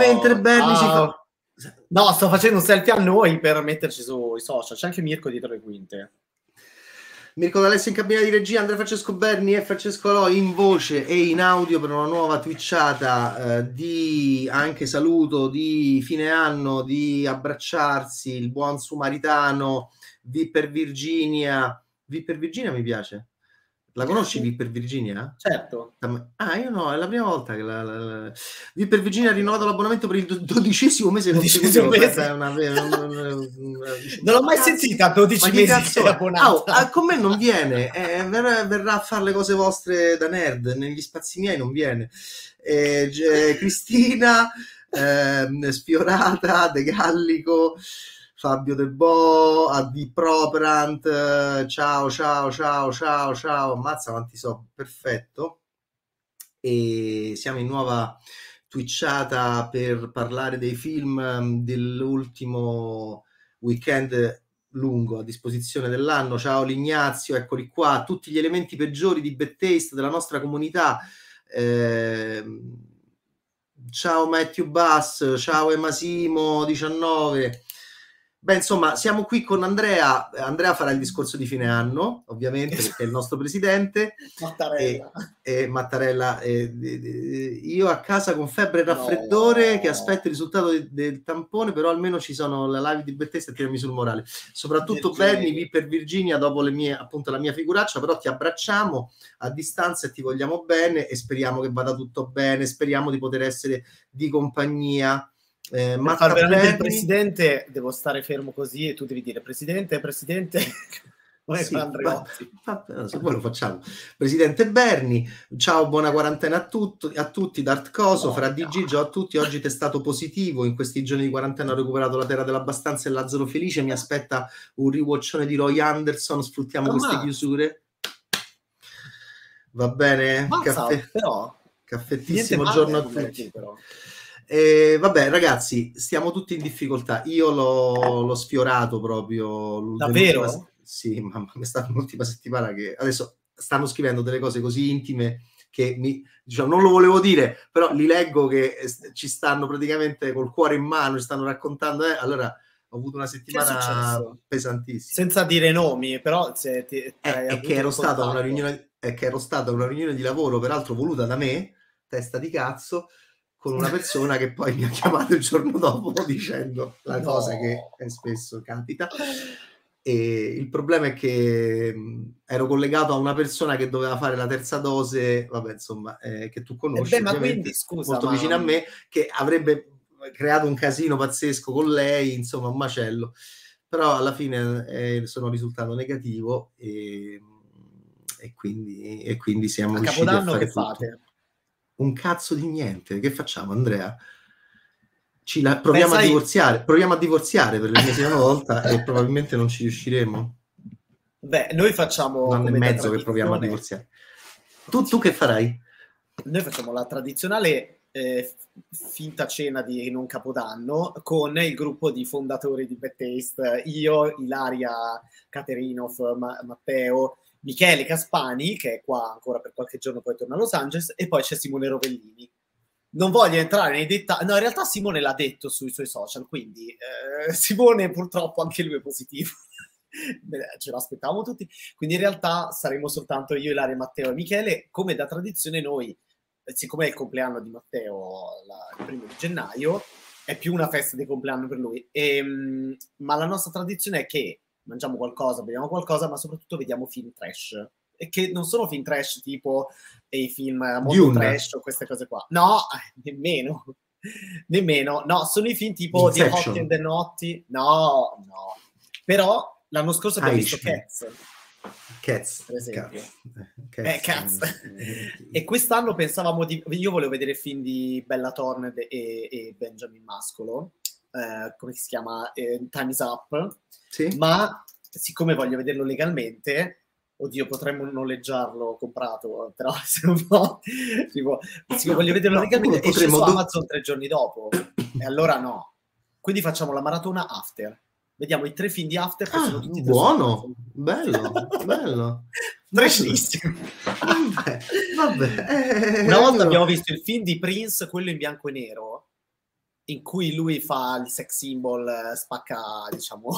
mentre oh, Berni ah. si oh. fa... No, sto facendo un selfie a noi per metterci sui social. C'è anche Mirko dietro le quinte. Mirko D'Alessio in cabina di regia, Andrea Francesco Berni e Francesco Loi in voce e in audio per una nuova twitchata eh, di anche saluto di fine anno, di abbracciarsi, il buon sumaritano, V per Virginia. V per Virginia mi piace. La conosci V per Virginia? Certo. Ah, io no, è la prima volta che la, la, la... V Virginia ha rinnovato l'abbonamento per il dodicesimo mese consecutivo. Mese. È una, una, una, non l'ho mai sentita 12 mesi cazzo... Oh, ah, con me non viene, eh, verrà, verrà, a fare le cose vostre da nerd, negli spazi miei non viene. Eh, eh, Cristina, ehm, Sfiorata, De Gallico... Fabio De Bo, a Di Proprant, eh, ciao ciao ciao ciao ciao, ammazza quanti so, perfetto. E siamo in nuova twitchata per parlare dei film ehm, dell'ultimo weekend lungo a disposizione dell'anno. Ciao Lignazio, eccoli qua, tutti gli elementi peggiori di bad taste della nostra comunità. Eh, ciao Matthew Bass, ciao Emasimo19. Beh, insomma, siamo qui con Andrea. Eh, Andrea farà il discorso di fine anno, ovviamente, esatto. perché è il nostro presidente. Mattarella. E, e Mattarella e, io a casa con febbre e raffreddore, no, no, che aspetto il risultato de, del tampone, però almeno ci sono la live di Bethesda e tirami sul morale. Soprattutto Berni, vi per Virginia, dopo mie, appunto la mia figuraccia, però ti abbracciamo a distanza e ti vogliamo bene e speriamo che vada tutto bene, speriamo di poter essere di compagnia eh, ma far veramente il presidente devo stare fermo così e tu devi dire presidente, presidente. sì, va, va, no, se poi lo facciamo. Presidente Berni, ciao, buona quarantena a, tut- a tutti. Dart Coso, oh, fra DG, ciao a tutti. Oggi testato positivo. In questi giorni di quarantena ho recuperato la terra dell'abbastanza e Lazzaro Felice. Mi aspetta un riwatchone di Roy Anderson. Sfruttiamo oh, queste ma... chiusure. Va bene? Mazza, Caffè... però. Caffettissimo Niente giorno a tutti. Però. E vabbè, ragazzi, stiamo tutti in difficoltà. Io l'ho, l'ho sfiorato proprio. Davvero? Sì, ma è stata l'ultima settimana che adesso stanno scrivendo delle cose così intime che mi, diciamo, non lo volevo dire, però li leggo che eh, ci stanno praticamente col cuore in mano, ci stanno raccontando. Eh, allora, ho avuto una settimana pesantissima. Senza dire nomi, però se ti, eh, è, che ero stato una riunione, è che ero stato a una riunione di lavoro, peraltro voluta da me, testa di cazzo, con una persona che poi mi ha chiamato il giorno dopo dicendo la no. cosa che spesso capita. E il problema è che mm, ero collegato a una persona che doveva fare la terza dose, vabbè, insomma, eh, che tu conosci, eh beh, quindi, scusa, molto ma... vicino a mm. me, che avrebbe creato un casino pazzesco con lei, insomma, un macello. Però alla fine eh, sono risultato negativo e, e, quindi, e quindi siamo a riusciti a fare che tutto. fate? un cazzo di niente. Che facciamo, Andrea? Ci la, proviamo Pensai... a divorziare, proviamo a divorziare per l'ennesima volta e probabilmente non ci riusciremo. Beh, noi facciamo un anno e mezzo che proviamo a divorziare. Tu, tu che farai? Noi facciamo la tradizionale eh, finta cena di non capodanno con il gruppo di fondatori di Bad Taste, io, Ilaria, Caterinov, Ma- Matteo Michele Caspani, che è qua ancora per qualche giorno, poi torna a Los Angeles, e poi c'è Simone Rovellini. Non voglio entrare nei dettagli, no, in realtà Simone l'ha detto sui suoi social, quindi eh, Simone purtroppo anche lui è positivo. ce l'aspettavamo tutti. Quindi in realtà saremo soltanto io, Ilaria, Matteo e Michele, come da tradizione noi, eh, siccome è il compleanno di Matteo la, il primo di gennaio, è più una festa di compleanno per lui. E, ehm, ma la nostra tradizione è che mangiamo qualcosa, beviamo qualcosa, ma soprattutto vediamo film trash. E che non sono film trash tipo dei film molto Dune. trash o queste cose qua. No, eh, nemmeno. nemmeno. No, sono i film tipo The Hot and the Notti. No, no. Però l'anno scorso abbiamo visto Cats. Cats, per esempio. Cats. Eh, Cats. e quest'anno pensavamo di... Io volevo vedere film di Bella Thorne e, e Benjamin Mascolo eh, come si chiama, eh, Time's Up, sì. ma siccome voglio vederlo legalmente, oddio, potremmo noleggiarlo comprato, però se no, eh, no tipo, siccome voglio vederlo no, legalmente, esce su Amazon do... tre giorni dopo, e allora no. Quindi facciamo la maratona after. Vediamo i tre film di After che ah, sono tutti buono, bello, bello. Trascissimo. vabbè, vabbè. Eh, Una volta eh, abbiamo visto il film di Prince, quello in bianco e nero, in cui lui fa il sex symbol, eh, spacca, diciamo,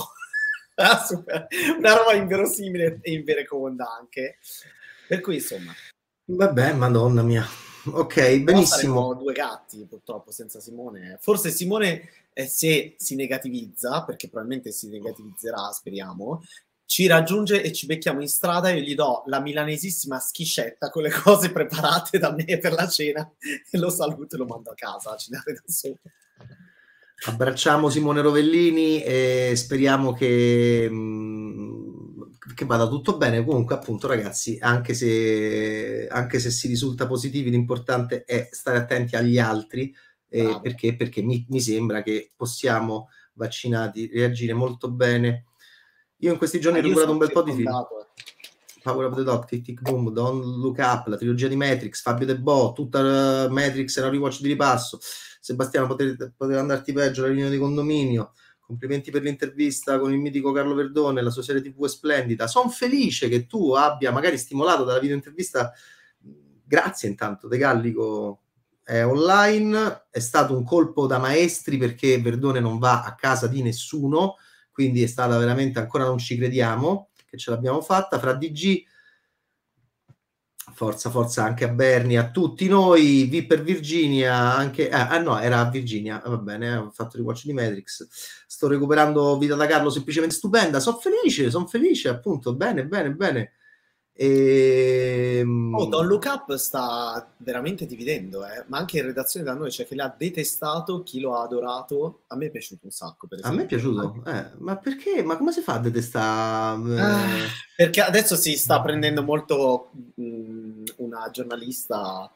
una roba inverosimile e invereconda anche. Per cui, insomma. Vabbè, madonna mia. Ok, benissimo. due gatti, purtroppo, senza Simone. Forse Simone, eh, se si negativizza, perché probabilmente si negativizzerà, speriamo, ci raggiunge e ci becchiamo in strada. Io gli do la milanesissima schiscetta con le cose preparate da me per la cena e lo saluto e lo mando a casa a cenare da solo. Abbracciamo Simone Rovellini e speriamo che, mm, che, vada tutto bene. Comunque, appunto, ragazzi, anche se, anche se, si risulta positivi, l'importante è stare attenti agli altri eh, perché, perché mi, mi sembra che possiamo, vaccinati, reagire molto bene io in questi giorni ah, ho recuperato un bel po' di film. Power of the Dog, Tic Tic Boom, Don't Look Up, la trilogia di Matrix, Fabio De Bo, tutta eh, Matrix e la rewatch di ripasso. Sebastiano, poteva andarti peggio, la riunione di condominio. Complimenti per l'intervista con il mitico Carlo Verdone, la sua serie TV è splendida. Sono felice che tu abbia magari stimolato dalla videointervista. Grazie intanto, De Gallico è online. È stato un colpo da maestri perché Verdone non va a casa di nessuno quindi è stata veramente ancora non ci crediamo che ce l'abbiamo fatta fra DG forza forza anche a Berni a tutti noi vi per Virginia anche ah, ah no era a Virginia va bene eh, ho fatto il watch di Matrix sto recuperando vita da Carlo semplicemente stupenda sono felice sono felice appunto bene bene bene e... Oh, Don Look Up sta veramente dividendo, eh? ma anche in redazione da noi c'è cioè chi l'ha detestato, chi lo ha adorato. A me è piaciuto un sacco. Per A me è piaciuto, eh, ma perché? Ma come si fa a detestare? Eh? Ah, perché adesso si sta prendendo molto mh, mm, una giornalista.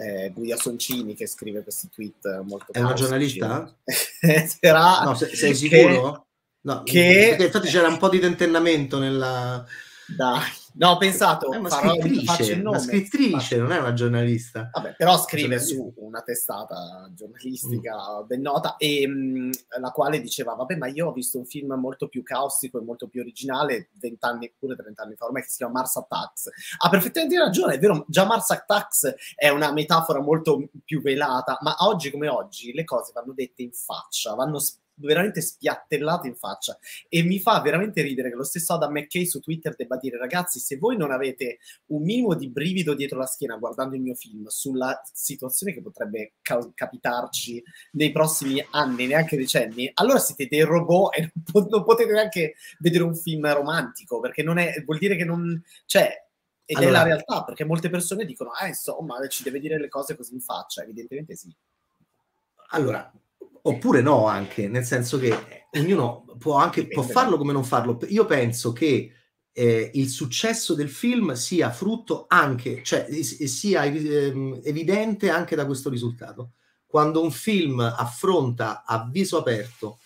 Eh, Guia Soncini che scrive questi tweet molto È una giornalista? Sarà no, sei sicuro? Che, no, che... infatti c'era un po' di tentennamento nella... Dai No, ho pensato, è eh, una farò, scrittrice, nome, una scrittrice non è una giornalista. Vabbè, però scrive su una testata giornalistica mm. ben nota, e, mh, la quale diceva, vabbè, ma io ho visto un film molto più caustico e molto più originale, vent'anni, pure trent'anni fa ormai, che si chiama Mars Attacks. Ha perfettamente ragione, è vero, già Mars Attacks è una metafora molto più velata, ma oggi come oggi le cose vanno dette in faccia, vanno spiegate veramente spiattellato in faccia. E mi fa veramente ridere che lo stesso Adam McKay su Twitter debba dire, ragazzi, se voi non avete un minimo di brivido dietro la schiena guardando il mio film sulla situazione che potrebbe ca- capitarci nei prossimi anni, neanche decenni, allora siete dei robot e non, po- non potete neanche vedere un film romantico, perché non è, vuol dire che non... Cioè, ed allora, è la realtà, perché molte persone dicono, ah, insomma, ci deve dire le cose così in faccia, evidentemente sì. Allora, oppure no anche, nel senso che eh, ognuno può, anche, può farlo come non farlo. Io penso che eh, il successo del film sia frutto anche, cioè sia ehm, evidente anche da questo risultato. Quando un film affronta a viso aperto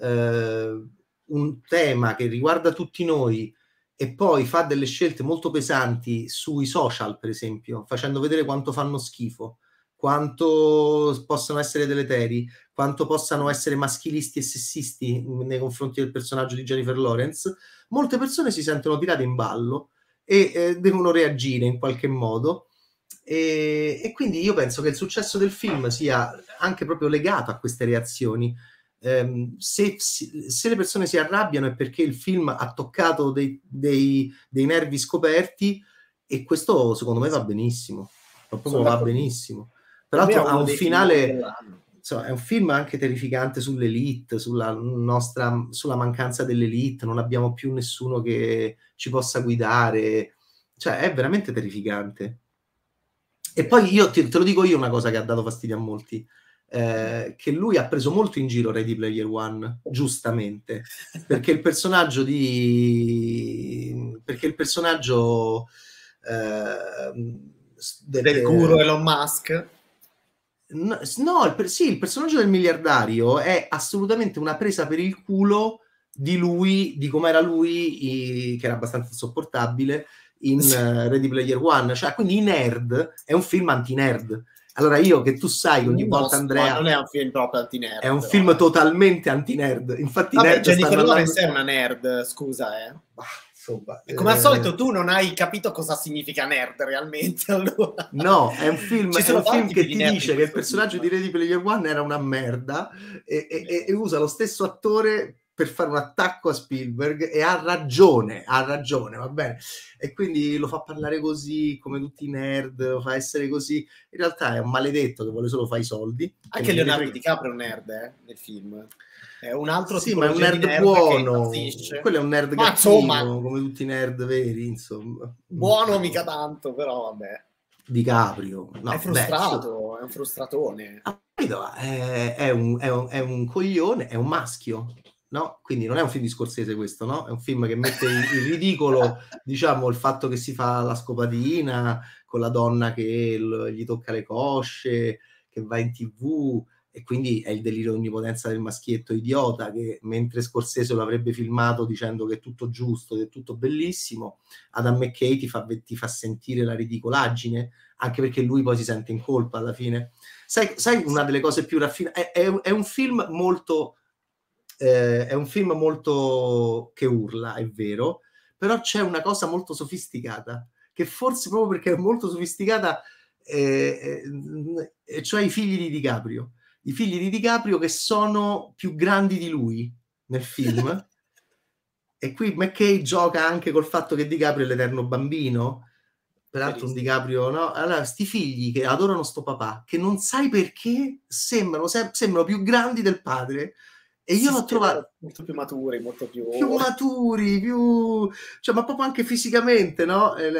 eh, un tema che riguarda tutti noi e poi fa delle scelte molto pesanti sui social, per esempio, facendo vedere quanto fanno schifo, quanto possono essere deleteri, quanto possano essere maschilisti e sessisti nei confronti del personaggio di Jennifer Lawrence, molte persone si sentono tirate in ballo e eh, devono reagire in qualche modo. E, e, quindi io penso che il successo del film sia anche proprio legato a queste reazioni. Ehm, se, se, le persone si arrabbiano è perché il film ha toccato dei, dei, dei nervi scoperti e questo secondo me va benissimo, proprio va benissimo. Tra l'altro ha un finale... Film insomma, è un film anche terrificante sull'elite, sulla, nostra, sulla mancanza dell'elite, non abbiamo più nessuno che ci possa guidare, cioè è veramente terrificante. E poi io te, te lo dico io una cosa che ha dato fastidio a molti. Eh, che lui ha preso molto in giro Ready Player One, giustamente, perché il personaggio di... perché il personaggio eh, del, del guru Elon Musk No, no il, sì, il personaggio del miliardario è assolutamente una presa per il culo di lui, di com'era lui, i, che era abbastanza insopportabile, in sì. uh, Ready Player One. Cioè, quindi i nerd è un film anti-nerd. Allora io che tu sai ogni no, volta Andrea... Non è un film proprio anti-nerd. È un film totalmente anti-nerd. Infatti Vabbè, nerd Jennifer Lawrence andando... è una nerd, scusa eh. Insomma, come eh... al solito eh, tu non hai capito cosa significa nerd realmente. Allora. No, è un film, è un film che ti dice che il personaggio film. di Ready Player One era una merda e, e, e usa lo stesso attore per fare un attacco a Spielberg e ha ragione, ha ragione, va bene. E quindi lo fa parlare così, come tutti i nerd, lo fa essere così. In realtà è un maledetto che vuole solo fare i soldi. Anche Leonardo DiCaprio è un nerd eh, nel film. È un altro sì, ma è un nerd, nerd buono. Quello è un nerd ma come tutti i nerd veri, insomma. Buono mica tanto, però vabbè. Di Caprio. No, è frustrato, beh, è un frustratone. Ah, è, è, un, è, un, è un coglione, è un maschio. No? Quindi non è un film di Scorsese questo, no? È un film che mette in ridicolo, diciamo, il fatto che si fa la scopatina con la donna che l- gli tocca le cosce, che va in tv, e quindi è il delirio di onnipotenza del maschietto idiota che mentre Scorsese lo avrebbe filmato dicendo che è tutto giusto, che è tutto bellissimo, Adam McKay ti fa, ti fa sentire la ridicolaggine, anche perché lui poi si sente in colpa alla fine. Sai, sai una delle cose più raffinate, è, è, è, un film molto... Eh, è un film molto che urla, è vero, però c'è una cosa molto sofisticata, che forse proprio perché è molto sofisticata, eh, eh, cioè i figli di DiCaprio i figli di DiCaprio che sono più grandi di lui nel film. e qui McKay gioca anche col fatto che DiCaprio è l'eterno bambino, peraltro un DiCaprio, no? Allora, sti figli che adorano sto papà, che non sai perché sembrano, se- sembrano più grandi del padre. E io l'ho trovato molto più maturi, molto più... più maturi, più... Cioè, ma proprio anche fisicamente, no? Eh,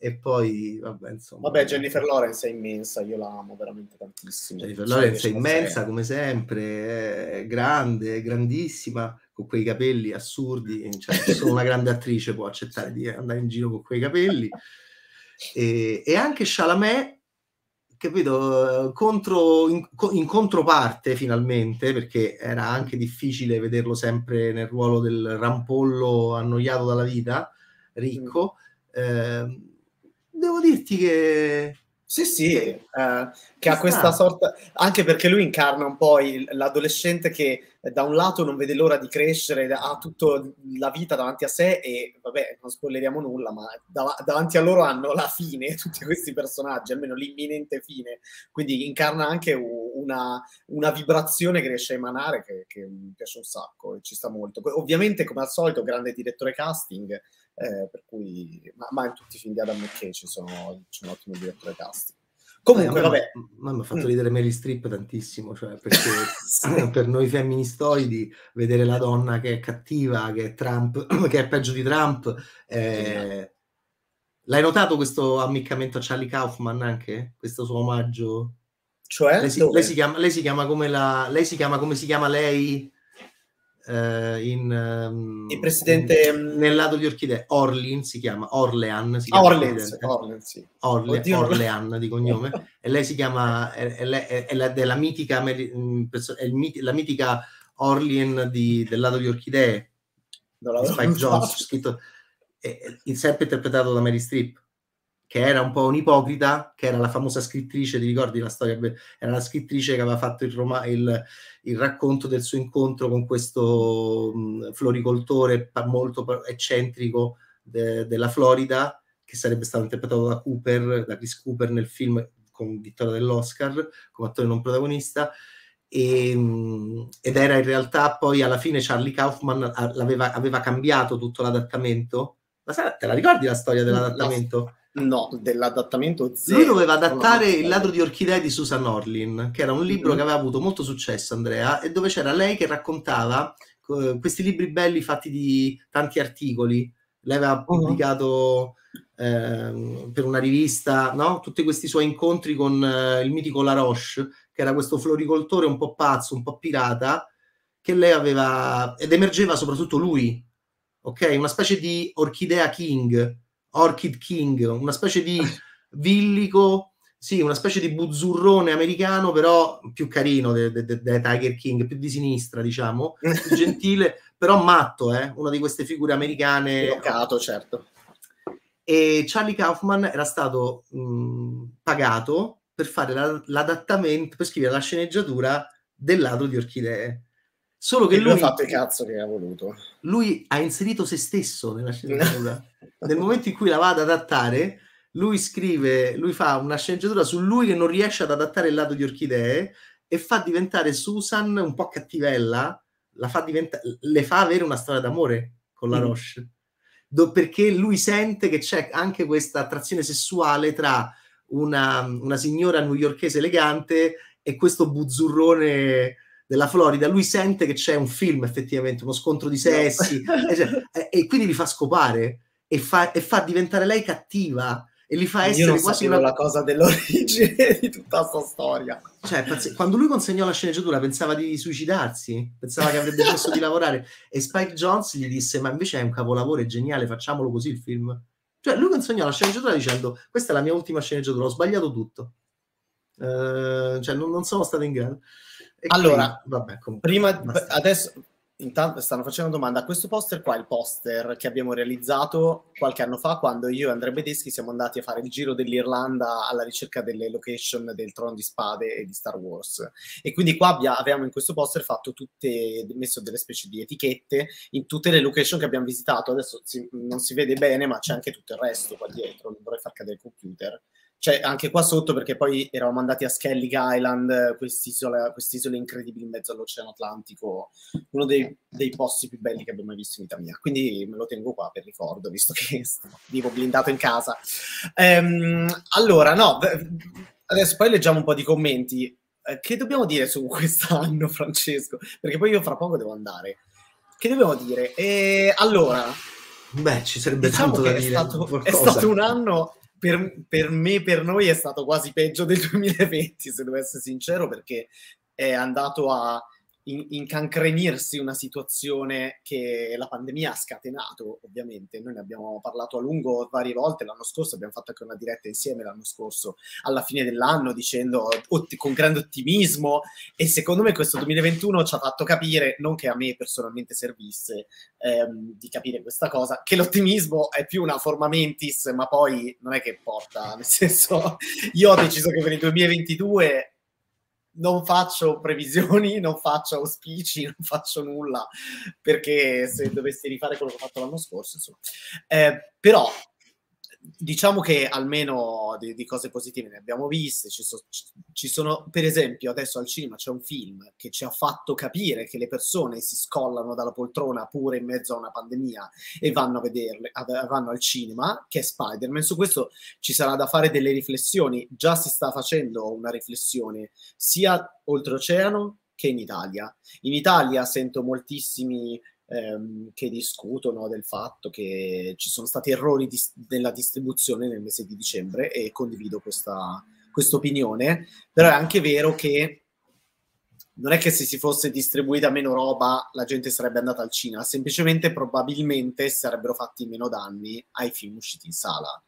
e poi vabbè insomma vabbè Jennifer Lawrence è immensa io la amo veramente tantissimo Jennifer so cioè, Lawrence è cioè, immensa cioè. come sempre è grande, è grandissima con quei capelli assurdi cioè, solo una grande attrice può accettare di andare in giro con quei capelli e, e anche Chalamet capito contro, in, in, controparte finalmente perché era anche difficile vederlo sempre nel ruolo del rampollo annoiato dalla vita ricco mm. eh, devo dirti che sì, sì, eh, che ha questa sorta, anche perché lui incarna un po' il, l'adolescente che eh, da un lato non vede l'ora di crescere, ha tutta la vita davanti a sé e vabbè, non spoileriamo nulla, ma dav- davanti a loro hanno la fine, tutti questi personaggi, almeno l'imminente fine, quindi incarna anche una, una vibrazione che riesce a emanare che, che mi piace un sacco e ci sta molto. Ovviamente, come al solito, grande direttore casting, eh, cui, ma, ma, in tutti i film di Adam McKay ci sono, c'è un ottimo direttore casting. Comunque, eh, vabbè. Ma mi ha fatto mm. ridere Mary Strip tantissimo, cioè perché sì. per noi femministoidi vedere la donna che è cattiva, che è Trump, che è peggio di Trump. Eh, l'hai notato questo ammiccamento a Charlie Kaufman anche? Questo suo omaggio? Cioè? Lei si, lei si, chiama, lei si chiama come la... Lei si chiama come si chiama lei? eh, in, um, il presidente in, mm, nel lato di Orchidee, Orlin si chiama, Orlean si ah, chiama Orleans, Orleans, sì. Orle, Orlean di cognome e lei si chiama è, è, è, è la, della mitica, mm, mit, la mitica Orlin di, del lato di Orchidee Spike Jones scritto, è, sempre interpretato da Mary Streep che era un po' un'ipocrita, che era la famosa scrittrice, ti ricordi la storia? Era la scrittrice che aveva fatto il, Roma, il, il racconto del suo incontro con questo mm, floricoltore molto eccentrico de, della Florida, che sarebbe stato interpretato da Cooper, da Chris Cooper nel film con vittoria dell'Oscar, come attore non protagonista, e, mm, ed era in realtà poi alla fine Charlie Kaufman aveva, cambiato tutto l'adattamento. Ma te la ricordi la storia dell'adattamento? No, dell'adattamento zero. Lui doveva adattare Il ladro di orchidee di Susan Orlin, che era un libro mm. che aveva avuto molto successo, Andrea, e dove c'era lei che raccontava eh, questi libri belli fatti di tanti articoli. Lei aveva mm-hmm. pubblicato eh, per una rivista no? tutti questi suoi incontri con eh, il mitico La Roche, che era questo floricoltore un po' pazzo, un po' pirata, che lei aveva ed emergeva soprattutto lui, ok? Una specie di orchidea king Orchid King, una specie di eh. villico, sì, una specie di buzzurrone americano, però più carino dei de, de, de Tiger King, più di sinistra, diciamo, più gentile, però matto, eh? una di queste figure americane. Locato, certo. E Charlie Kaufman era stato mh, pagato per fare la, l'adattamento, per scrivere la sceneggiatura del lato di orchidee. Solo che e lui, ha fatto il cazzo che ha voluto. Lui ha inserito se stesso nella sceneggiatura. Nel momento in cui la va ad adattare, lui scrive, lui fa una sceneggiatura su lui che non riesce ad adattare il lato di Orchidee e fa diventare Susan un po' cattivella, fa diventa- le fa avere una strada d'amore con la mm. Roche. Do- perché lui sente che c'è anche questa attrazione sessuale tra una, una signora newyorchese elegante e questo buzzurrone della Florida, lui sente che c'è un film effettivamente, uno scontro di sessi, no. e, cioè, e, quindi li fa scopare e fa, e fa diventare lei cattiva e li fa essere quasi una... la cosa dell'origine di tutta questa storia. Cioè, pazz... quando lui consegnò la sceneggiatura pensava di suicidarsi, pensava che avrebbe smesso di lavorare e Spike Jones gli disse "Ma invece è un capolavoro, è geniale, facciamolo così il film". Cioè, lui consegnò la sceneggiatura dicendo "Questa è la mia ultima sceneggiatura, ho sbagliato tutto". Uh, cioè, non, non sono stato in grado allora, quindi, vabbè, comunque, prima, bastante. adesso intanto stanno facendo una domanda. Questo poster qua è il poster che abbiamo realizzato qualche anno fa quando io e Andrea Bedeschi siamo andati a fare il giro dell'Irlanda alla ricerca delle location del Trono di Spade e di Star Wars. E quindi qua abbia, avevamo in questo poster fatto tutte, messo delle specie di etichette in tutte le location che abbiamo visitato. Adesso si, non si vede bene, ma c'è anche tutto il resto qua dietro. Non vorrei far cadere il computer cioè anche qua sotto perché poi eravamo andati a Skellig Island, eh, quest'isola, quest'isola incredibile in mezzo all'Oceano Atlantico, uno dei, dei, posti più belli che abbia mai visto in vita mia. Quindi me lo tengo qua per ricordo, visto che vivo blindato in casa. Ehm, allora, no, adesso poi leggiamo un po' di commenti. Eh, che dobbiamo dire su quest'anno, Francesco? Perché poi io fra poco devo andare. Che dobbiamo dire? E eh, allora... Beh, ci sarebbe diciamo tanto da dire. È stato, è stato un anno per, per, me, per noi è stato quasi peggio del 2020, se devo essere sincero, perché è andato a in, incancrenirsi una situazione che la pandemia ha scatenato, ovviamente. Noi ne abbiamo parlato a lungo varie volte l'anno scorso, abbiamo fatto anche una diretta insieme l'anno scorso, alla fine dell'anno, dicendo otti, con grande ottimismo. E secondo me questo 2021 ci ha fatto capire, non che a me personalmente servisse ehm, di capire questa cosa, che l'ottimismo è più una forma mentis, ma poi non è che porta, nel senso, io ho deciso che per il 2022 non faccio previsioni, non faccio auspici, non faccio nulla, perché se dovessi rifare quello che ho fatto l'anno scorso, insomma. Eh, però diciamo che almeno di, di, cose positive ne abbiamo viste. Ci, so, ci, sono, per esempio, adesso al cinema c'è un film che ci ha fatto capire che le persone si scollano dalla poltrona pure in mezzo a una pandemia e vanno a vederle, a, vanno al cinema, che è Spider-Man. Su questo ci sarà da fare delle riflessioni. Già si sta facendo una riflessione sia oltreoceano che in Italia. In Italia sento moltissimi ehm, che discutono del fatto che ci sono stati errori dis- nella distribuzione nel mese di dicembre e condivido questa opinione, però è anche vero che non è che se si fosse distribuita meno roba la gente sarebbe andata al cinema, semplicemente probabilmente sarebbero fatti meno danni ai film usciti in sala.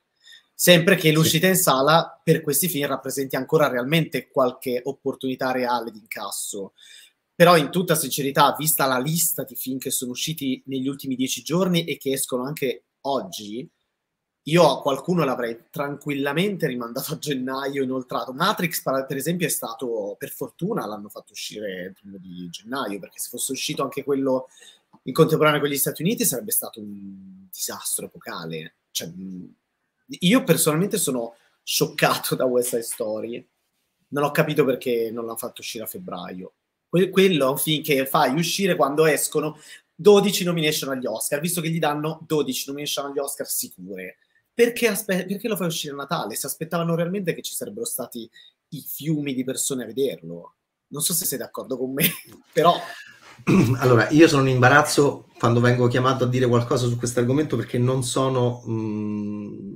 Sempre che l'uscita in sala per questi film rappresenti ancora realmente qualche opportunità reale di incasso però in tutta sincerità, vista la lista di film che sono usciti negli ultimi dieci giorni e che escono anche oggi, io a qualcuno l'avrei tranquillamente rimandato a gennaio inoltrato. Matrix, per esempio, è stato, per fortuna, l'hanno fatto uscire il primo di gennaio, perché se fosse uscito anche quello in contemporanea con gli Stati Uniti sarebbe stato un disastro epocale. Cioè, io personalmente sono scioccato da West Side Story. Non ho capito perché non l'hanno fatto uscire a febbraio que- quello è un film che fai uscire quando escono 12 nomination agli Oscar, visto che gli danno 12 nomination agli Oscar sicure. Perché, aspe- perché lo fai uscire a Natale? Si aspettavano realmente che ci sarebbero stati i fiumi di persone a vederlo. Non so se sei d'accordo con me, però allora, io sono in imbarazzo quando vengo chiamato a dire qualcosa su questo argomento perché non sono, mh, mm,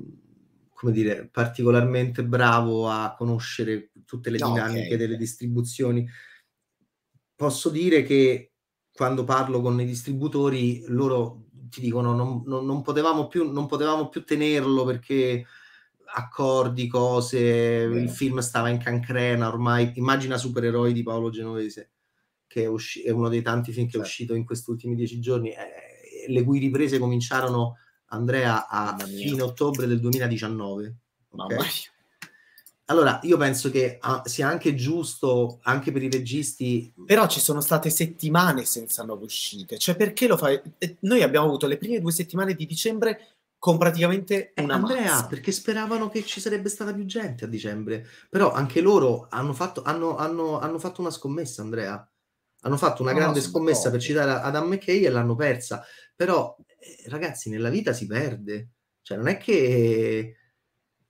come dire, particolarmente bravo a conoscere tutte le dinamiche okay. delle distribuzioni posso dire che quando parlo con i distributori loro ti dicono non, non, non, potevamo, più, non potevamo più tenerlo perché accordi, cose, Beh. il film stava in cancrena ormai, immagina Supereroi di Paolo Genovese che è, usci- è uno dei tanti film che è certo. uscito in questi ultimi dieci giorni eh, eh le cui riprese cominciarono Andrea a fine ottobre del 2019 okay? Allora, io penso che ah, sia anche giusto, anche per i registi... Mm, però ci sono state settimane senza nuove uscite, cioè perché lo fai? Noi abbiamo avuto le prime due settimane di dicembre con praticamente eh, una eh, Andrea, mazza. perché speravano che ci sarebbe stata più gente a dicembre, però anche loro hanno fatto, hanno, hanno, hanno fatto una scommessa, Andrea. Hanno fatto una no, grande scommessa per citare Adam McKay e l'hanno persa, però eh, ragazzi, nella vita si perde, cioè non è che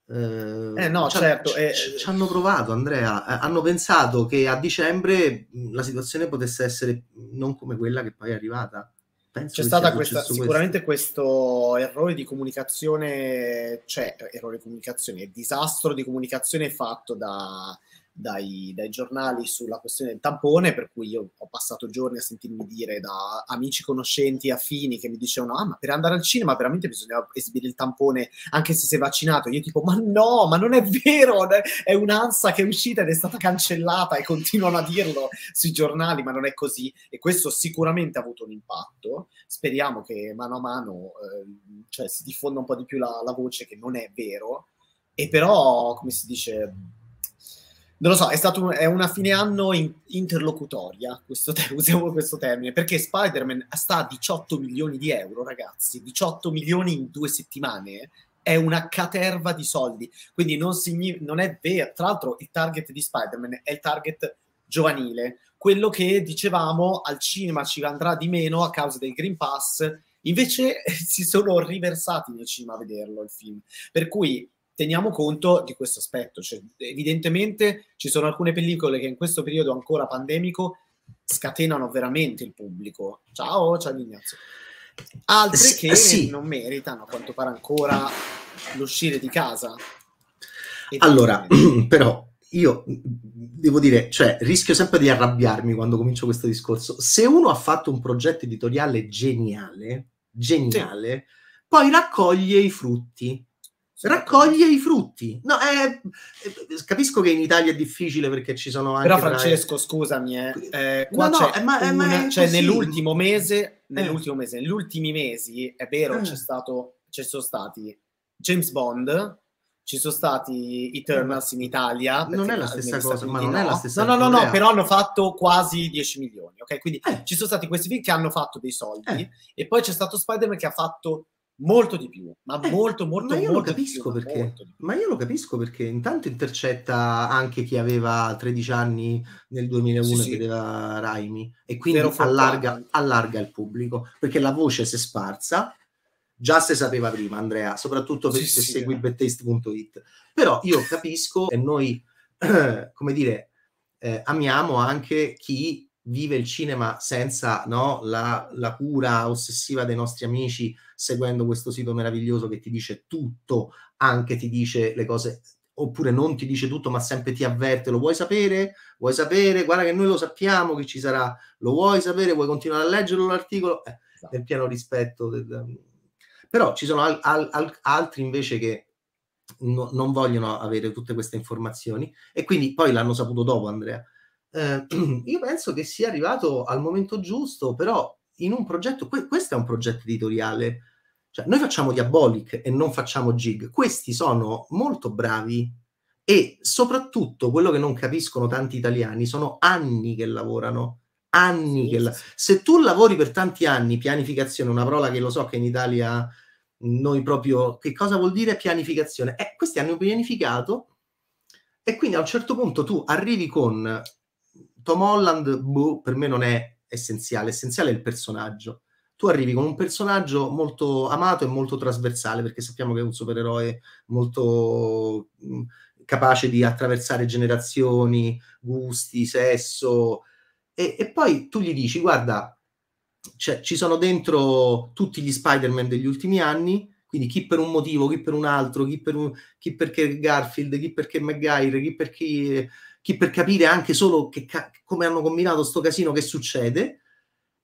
eh, eh, no, cioè, certo. Ci, eh, hanno provato, Andrea. Eh, hanno pensato che a dicembre la situazione potesse essere non come quella che poi è arrivata. Penso c'è stato sicuramente questo errore di comunicazione, cioè errore di comunicazione, disastro di comunicazione fatto da, dai, dai, giornali sulla questione del tampone, per cui io ho passato giorni a sentirmi dire da amici conoscenti affini che mi dicevano: Ah, ma per andare al cinema veramente bisognava esibire il tampone anche se sei vaccinato. Io tipo: Ma no, ma non è vero, è un'ansa che è uscita ed è stata cancellata e continuano a dirlo sui giornali, ma non è così. E questo sicuramente ha avuto un impatto. Speriamo che mano a mano eh, cioè, si diffonda un po' di più la, la voce che non è vero. E però, come si dice, non lo so, è stata un, è una fine anno in, interlocutoria, questo te, usiamo questo termine, perché Spider-Man sta a 18 milioni di euro, ragazzi, 18 milioni in due settimane, è una caterva di soldi, quindi non, signi- non è vero, tra l'altro il target di Spider-Man è il target giovanile, quello che dicevamo al cinema ci andrà di meno a causa del Green Pass, invece si sono riversati nel cinema a vederlo il film, per cui teniamo conto di questo aspetto. Cioè, evidentemente ci sono alcune pellicole che in questo periodo ancora pandemico scatenano veramente il pubblico. Ciao, ciao Ignazio. Altre che sì. non meritano a quanto pare ancora l'uscire di casa. E allora, però, io devo dire, cioè, rischio sempre di arrabbiarmi quando comincio questo discorso. Se uno ha fatto un progetto editoriale geniale, geniale, sì. poi raccoglie i frutti raccoglie i frutti. No, è, capisco che in Italia è difficile perché ci sono anche. Però, Francesco, tra... scusami, eh, eh, no, no, c'è, eh, ma, eh, un, cioè nell'ultimo mese, nell'ultimo eh. mese, negli ultimi mesi è vero, eh. c'è stato, ci sono stati James Bond. Ci sono stati Eternals in Italia. Non è la stessa cosa, ma non no. è la stessa cosa. No, no, no, no, però hanno fatto quasi 10 milioni, ok? Quindi ci sono stati questi film che hanno fatto dei soldi e poi c'è stato Spider-Man che ha fatto molto di più, ma eh, molto, molto, ma io molto lo capisco più, perché, ma, io lo capisco perché intanto intercetta anche chi aveva 13 anni nel 2001 sì, e sì. vedeva Raimi e quindi allarga, allarga, il pubblico perché la voce si è sparsa. Già se sapeva prima, Andrea, soprattutto per, sì, se sì, segui eh. bettaste.it. Però io capisco e noi, come dire, eh, amiamo anche chi vive il cinema senza no, la, la, cura ossessiva dei nostri amici, seguendo questo sito meraviglioso che ti dice tutto, anche ti dice le cose, oppure non ti dice tutto, ma sempre ti avverte, lo vuoi sapere? Vuoi sapere? Guarda che noi lo sappiamo che ci sarà, lo vuoi sapere? Vuoi continuare a leggerlo l'articolo? Eh, esatto. nel pieno rispetto. Del... Ehm, però ci sono al, al, al, altri invece che no, non vogliono avere tutte queste informazioni e quindi poi l'hanno saputo dopo, Andrea eh, io penso che sia arrivato al momento giusto, però in un progetto, que- questo è un progetto editoriale, cioè noi facciamo Diabolic e non facciamo Jig, questi sono molto bravi e soprattutto quello che non capiscono tanti italiani sono anni che lavorano anni che la... se tu lavori per tanti anni pianificazione una parola che lo so che in Italia noi proprio che cosa vuol dire pianificazione eh, questi hanno pianificato e quindi a un certo punto tu arrivi con Tom Holland, boh, per me non è essenziale, essenziale è il personaggio. Tu arrivi con un personaggio molto amato e molto trasversale, perché sappiamo che è un supereroe molto mm, capace di attraversare generazioni, gusti, sesso, e, e poi tu gli dici, guarda, cioè, ci sono dentro tutti gli Spider-Man degli ultimi anni, quindi chi per un motivo, chi per un altro, chi, per un, chi perché Garfield, chi perché McGuire, chi perché chi per capire anche solo che, come hanno combinato sto casino che succede.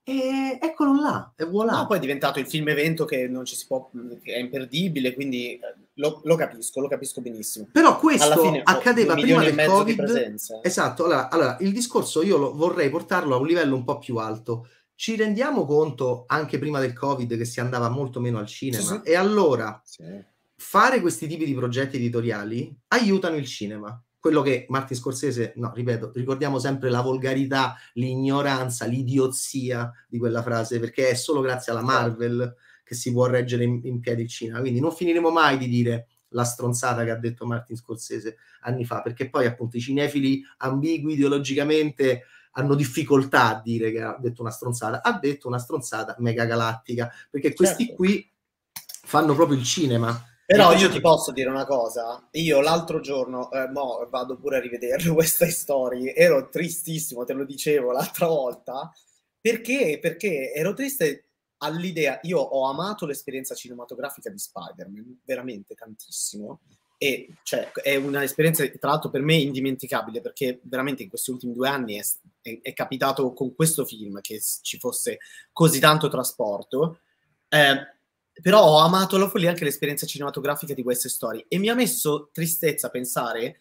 E eccolo là, e voilà. No, poi è diventato il film evento che non ci si può, che è imperdibile, quindi eh, lo, lo capisco, lo capisco benissimo. Però questo fine, boh, accadeva prima del Covid. Esatto, allora, allora, il discorso io lo, vorrei portarlo a un livello un po' più alto. Ci rendiamo conto anche prima del Covid che si andava molto meno al cinema sì, sì. e allora sì. fare questi tipi di progetti editoriali aiutano il cinema quello che Martin Scorsese, no, ripeto, ricordiamo sempre la volgarità, l'ignoranza, l'idiozia di quella frase, perché è solo grazie alla certo. Marvel che si può reggere in, in piedi il cinema. Quindi non finiremo mai di dire la stronzata che ha detto Martin Scorsese anni fa, perché poi appunto i cinefili ambigui ideologicamente hanno difficoltà a dire che ha detto una stronzata, ha detto una stronzata mega galattica, perché questi certo. qui fanno proprio il cinema però io ti posso dire una cosa, io l'altro giorno, eh, mo vado pure a rivederlo questa storia, ero tristissimo, te lo dicevo l'altra volta, perché, perché ero triste all'idea, io ho amato l'esperienza cinematografica di Spider-Man, veramente tantissimo, e cioè, è un'esperienza tra l'altro per me indimenticabile, perché veramente in questi ultimi due anni è, è, è capitato con questo film che ci fosse così tanto trasporto. Eh, però ho amato alla follia anche l'esperienza cinematografica di queste storie e mi ha messo tristezza pensare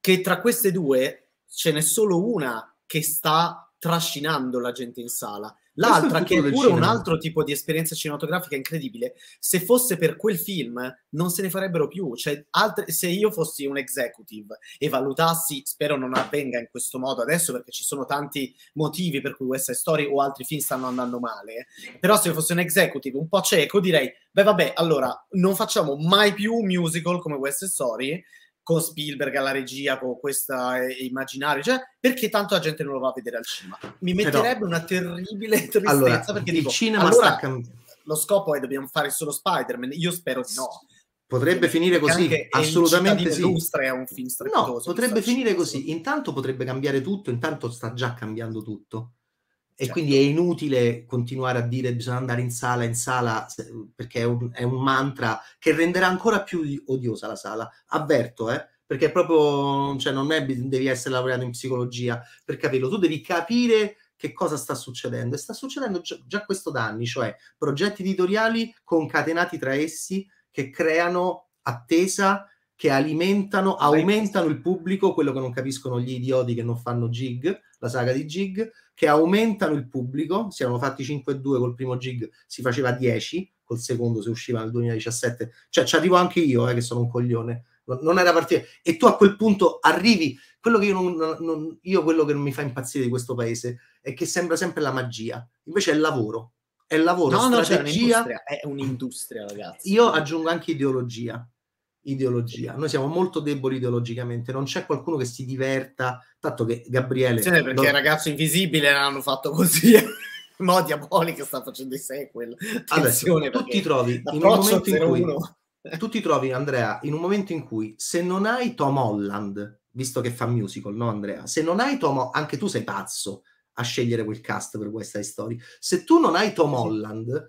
che tra queste due ce n'è solo una che sta trascinando la gente in sala L'altra, è che è pure un altro tipo di esperienza cinematografica incredibile, se fosse per quel film non se ne farebbero più. Cioè, altre, se io fossi un executive e valutassi, spero non avvenga in questo modo adesso perché ci sono tanti motivi per cui questa Story o altri film stanno andando male, però se io fossi un executive un po' cieco direi, beh vabbè, allora non facciamo mai più un musical come queste Story, con Spielberg alla regia, con questo eh, immaginario, cioè, perché tanto la gente non lo va a vedere al cinema? Mi metterebbe no. una terribile tristezza allora, perché il dico, cinema allora, sta Lo scopo è dobbiamo fare solo Spider-Man, io spero di no. Potrebbe perché finire così, assolutamente sì. Lustre è un film No, potrebbe finire così. Intanto potrebbe cambiare tutto, intanto sta già cambiando tutto certo. quindi è inutile continuare a dire bisogna andare in sala, in sala, perché è un, è un mantra che renderà ancora più odiosa la sala. Avverto, eh, perché proprio cioè, non è, devi essere laureato in psicologia per capirlo, tu devi capire che cosa sta succedendo. E sta succedendo già, già questo da anni, cioè progetti editoriali concatenati tra essi che creano attesa che alimentano, aumentano il pubblico, quello che non capiscono gli idioti che non fanno gig, la saga di gig, che aumentano il pubblico, si erano fatti 5 e 2 col primo gig, si faceva 10, col secondo se usciva nel 2017, cioè ci arrivo anche io eh, che sono un coglione, non era partita, e tu a quel punto arrivi, quello che io non, non, io quello che non mi fa impazzire di questo paese è che sembra sempre la magia, invece è il lavoro, è il lavoro, no, cioè, strategia. No, è un'industria, ragazzi. Io aggiungo anche ideologia, ideologia. Noi siamo molto deboli ideologicamente, non c'è qualcuno che si diverta, tanto che Gabriele... Sì, perché il ragazzo invisibile l'hanno fatto così. no, Diabolica sta facendo i sequel. Attenzione, Adesso, tu ti trovi in un momento in cui... tu ti trovi, Andrea, in un momento in cui se non hai Tom Holland, visto che fa musical, no Andrea? Se non hai Tom anche tu sei pazzo a scegliere quel cast per questa storia. Se tu non hai Tom Holland,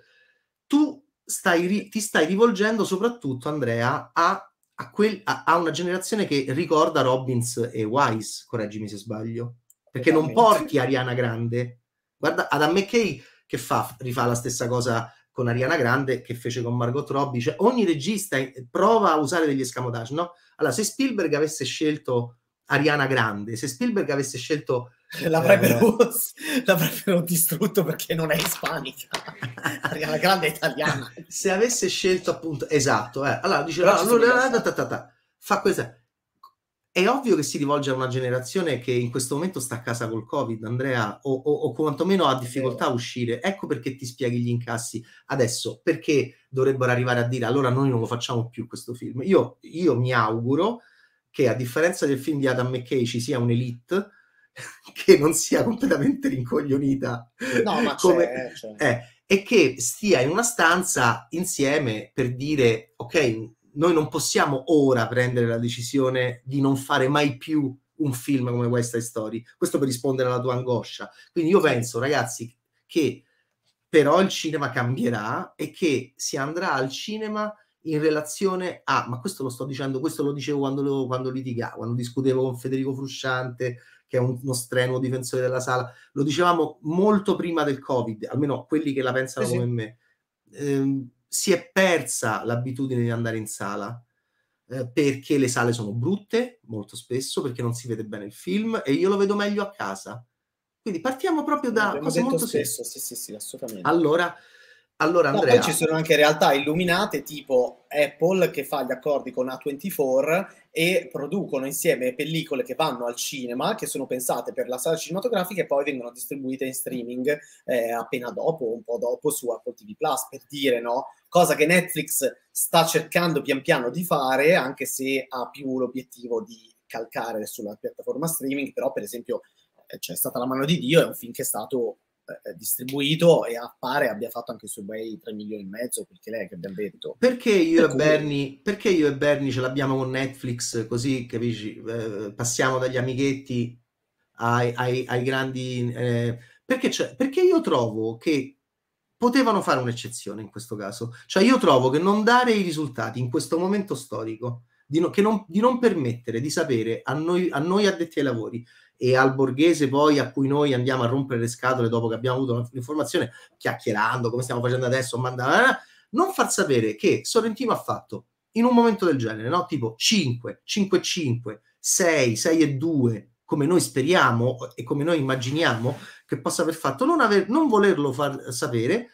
tu stai, ti stai rivolgendo soprattutto, Andrea, a, a, quel, a, a, una generazione che ricorda Robbins e Wise, correggimi se sbaglio, perché non porti Ariana Grande. Guarda, Adam McKay che fa, rifà la stessa cosa con Ariana Grande che fece con Margot Robbie, cioè ogni regista eh, prova a usare degli escamotage, no? Allora, se Spielberg avesse scelto Ariana Grande, se Spielberg avesse scelto L'avrebbero, eh. l'avrebbero, distrutto perché non è ispanica, era la grande italiana. Se avesse scelto appunto, esatto, eh. allora dice, allora, allora, da, da, da, fa questa. È ovvio che si rivolge a una generazione che in questo momento sta a casa col Covid, Andrea, o, o, o quantomeno ha difficoltà a uscire. Ecco perché ti spieghi gli incassi adesso, perché dovrebbero arrivare a dire allora noi non lo facciamo più questo film. Io, io mi auguro che a differenza del film di Adam McKay ci sia un'elite che non sia completamente rincoglionita. No, ma come... c'è, c'è. Eh, e che stia in una stanza insieme per dire, ok, noi non possiamo ora prendere la decisione di non fare mai più un film come questa Side Story. Questo per rispondere alla tua angoscia. Quindi io penso, ragazzi, che però il cinema cambierà e che si andrà al cinema in relazione a, ma questo lo sto dicendo, questo lo dicevo quando, lo, quando litigavo, quando discutevo con Federico Frusciante che è uno strenuo difensore della sala. Lo dicevamo molto prima del Covid, almeno quelli che la pensano eh sì. come me. Eh, si è persa l'abitudine di andare in sala eh, perché le sale sono brutte molto spesso, perché non si vede bene il film e io lo vedo meglio a casa. Quindi partiamo proprio da Cosa cose molto spesso, sì, sì, sì, assolutamente. Allora, allora, Andrea... poi ci sono anche realtà illuminate tipo Apple che fa gli accordi con A24 e producono insieme pellicole che vanno al cinema, che sono pensate per la sala cinematografica e poi vengono distribuite in streaming eh, appena dopo, un po' dopo, su Apple TV Plus, per dire, no? Cosa che Netflix sta cercando pian piano di fare, anche se ha più l'obiettivo di calcare sulla piattaforma streaming, però per esempio eh, c'è stata la mano di Dio, è un film che è stato eh, distribuito e appare abbia fatto anche su bei 3 milioni e mezzo, perché lei che abbiamo detto. Perché io, per e, cui... Bernie, perché io e Bernie ce l'abbiamo con Netflix così, capisci? Eh, passiamo dagli amichetti ai, ai, ai grandi... Eh, perché, perché io trovo che potevano fare un'eccezione in questo caso. Cioè io trovo che non dare i risultati in questo momento storico, di, no, non, di non, permettere di sapere a noi, a noi addetti ai lavori e al borghese poi a cui noi andiamo a rompere le scatole dopo che abbiamo avuto l'informazione, chiacchierando come stiamo facendo adesso, mandando, eh, non far sapere che Sorrentino ha fatto in un momento del genere, no? tipo 5, 5, 5, 6, 6 e 2, come noi speriamo e come noi immaginiamo che possa aver fatto, non, aver, non volerlo far sapere,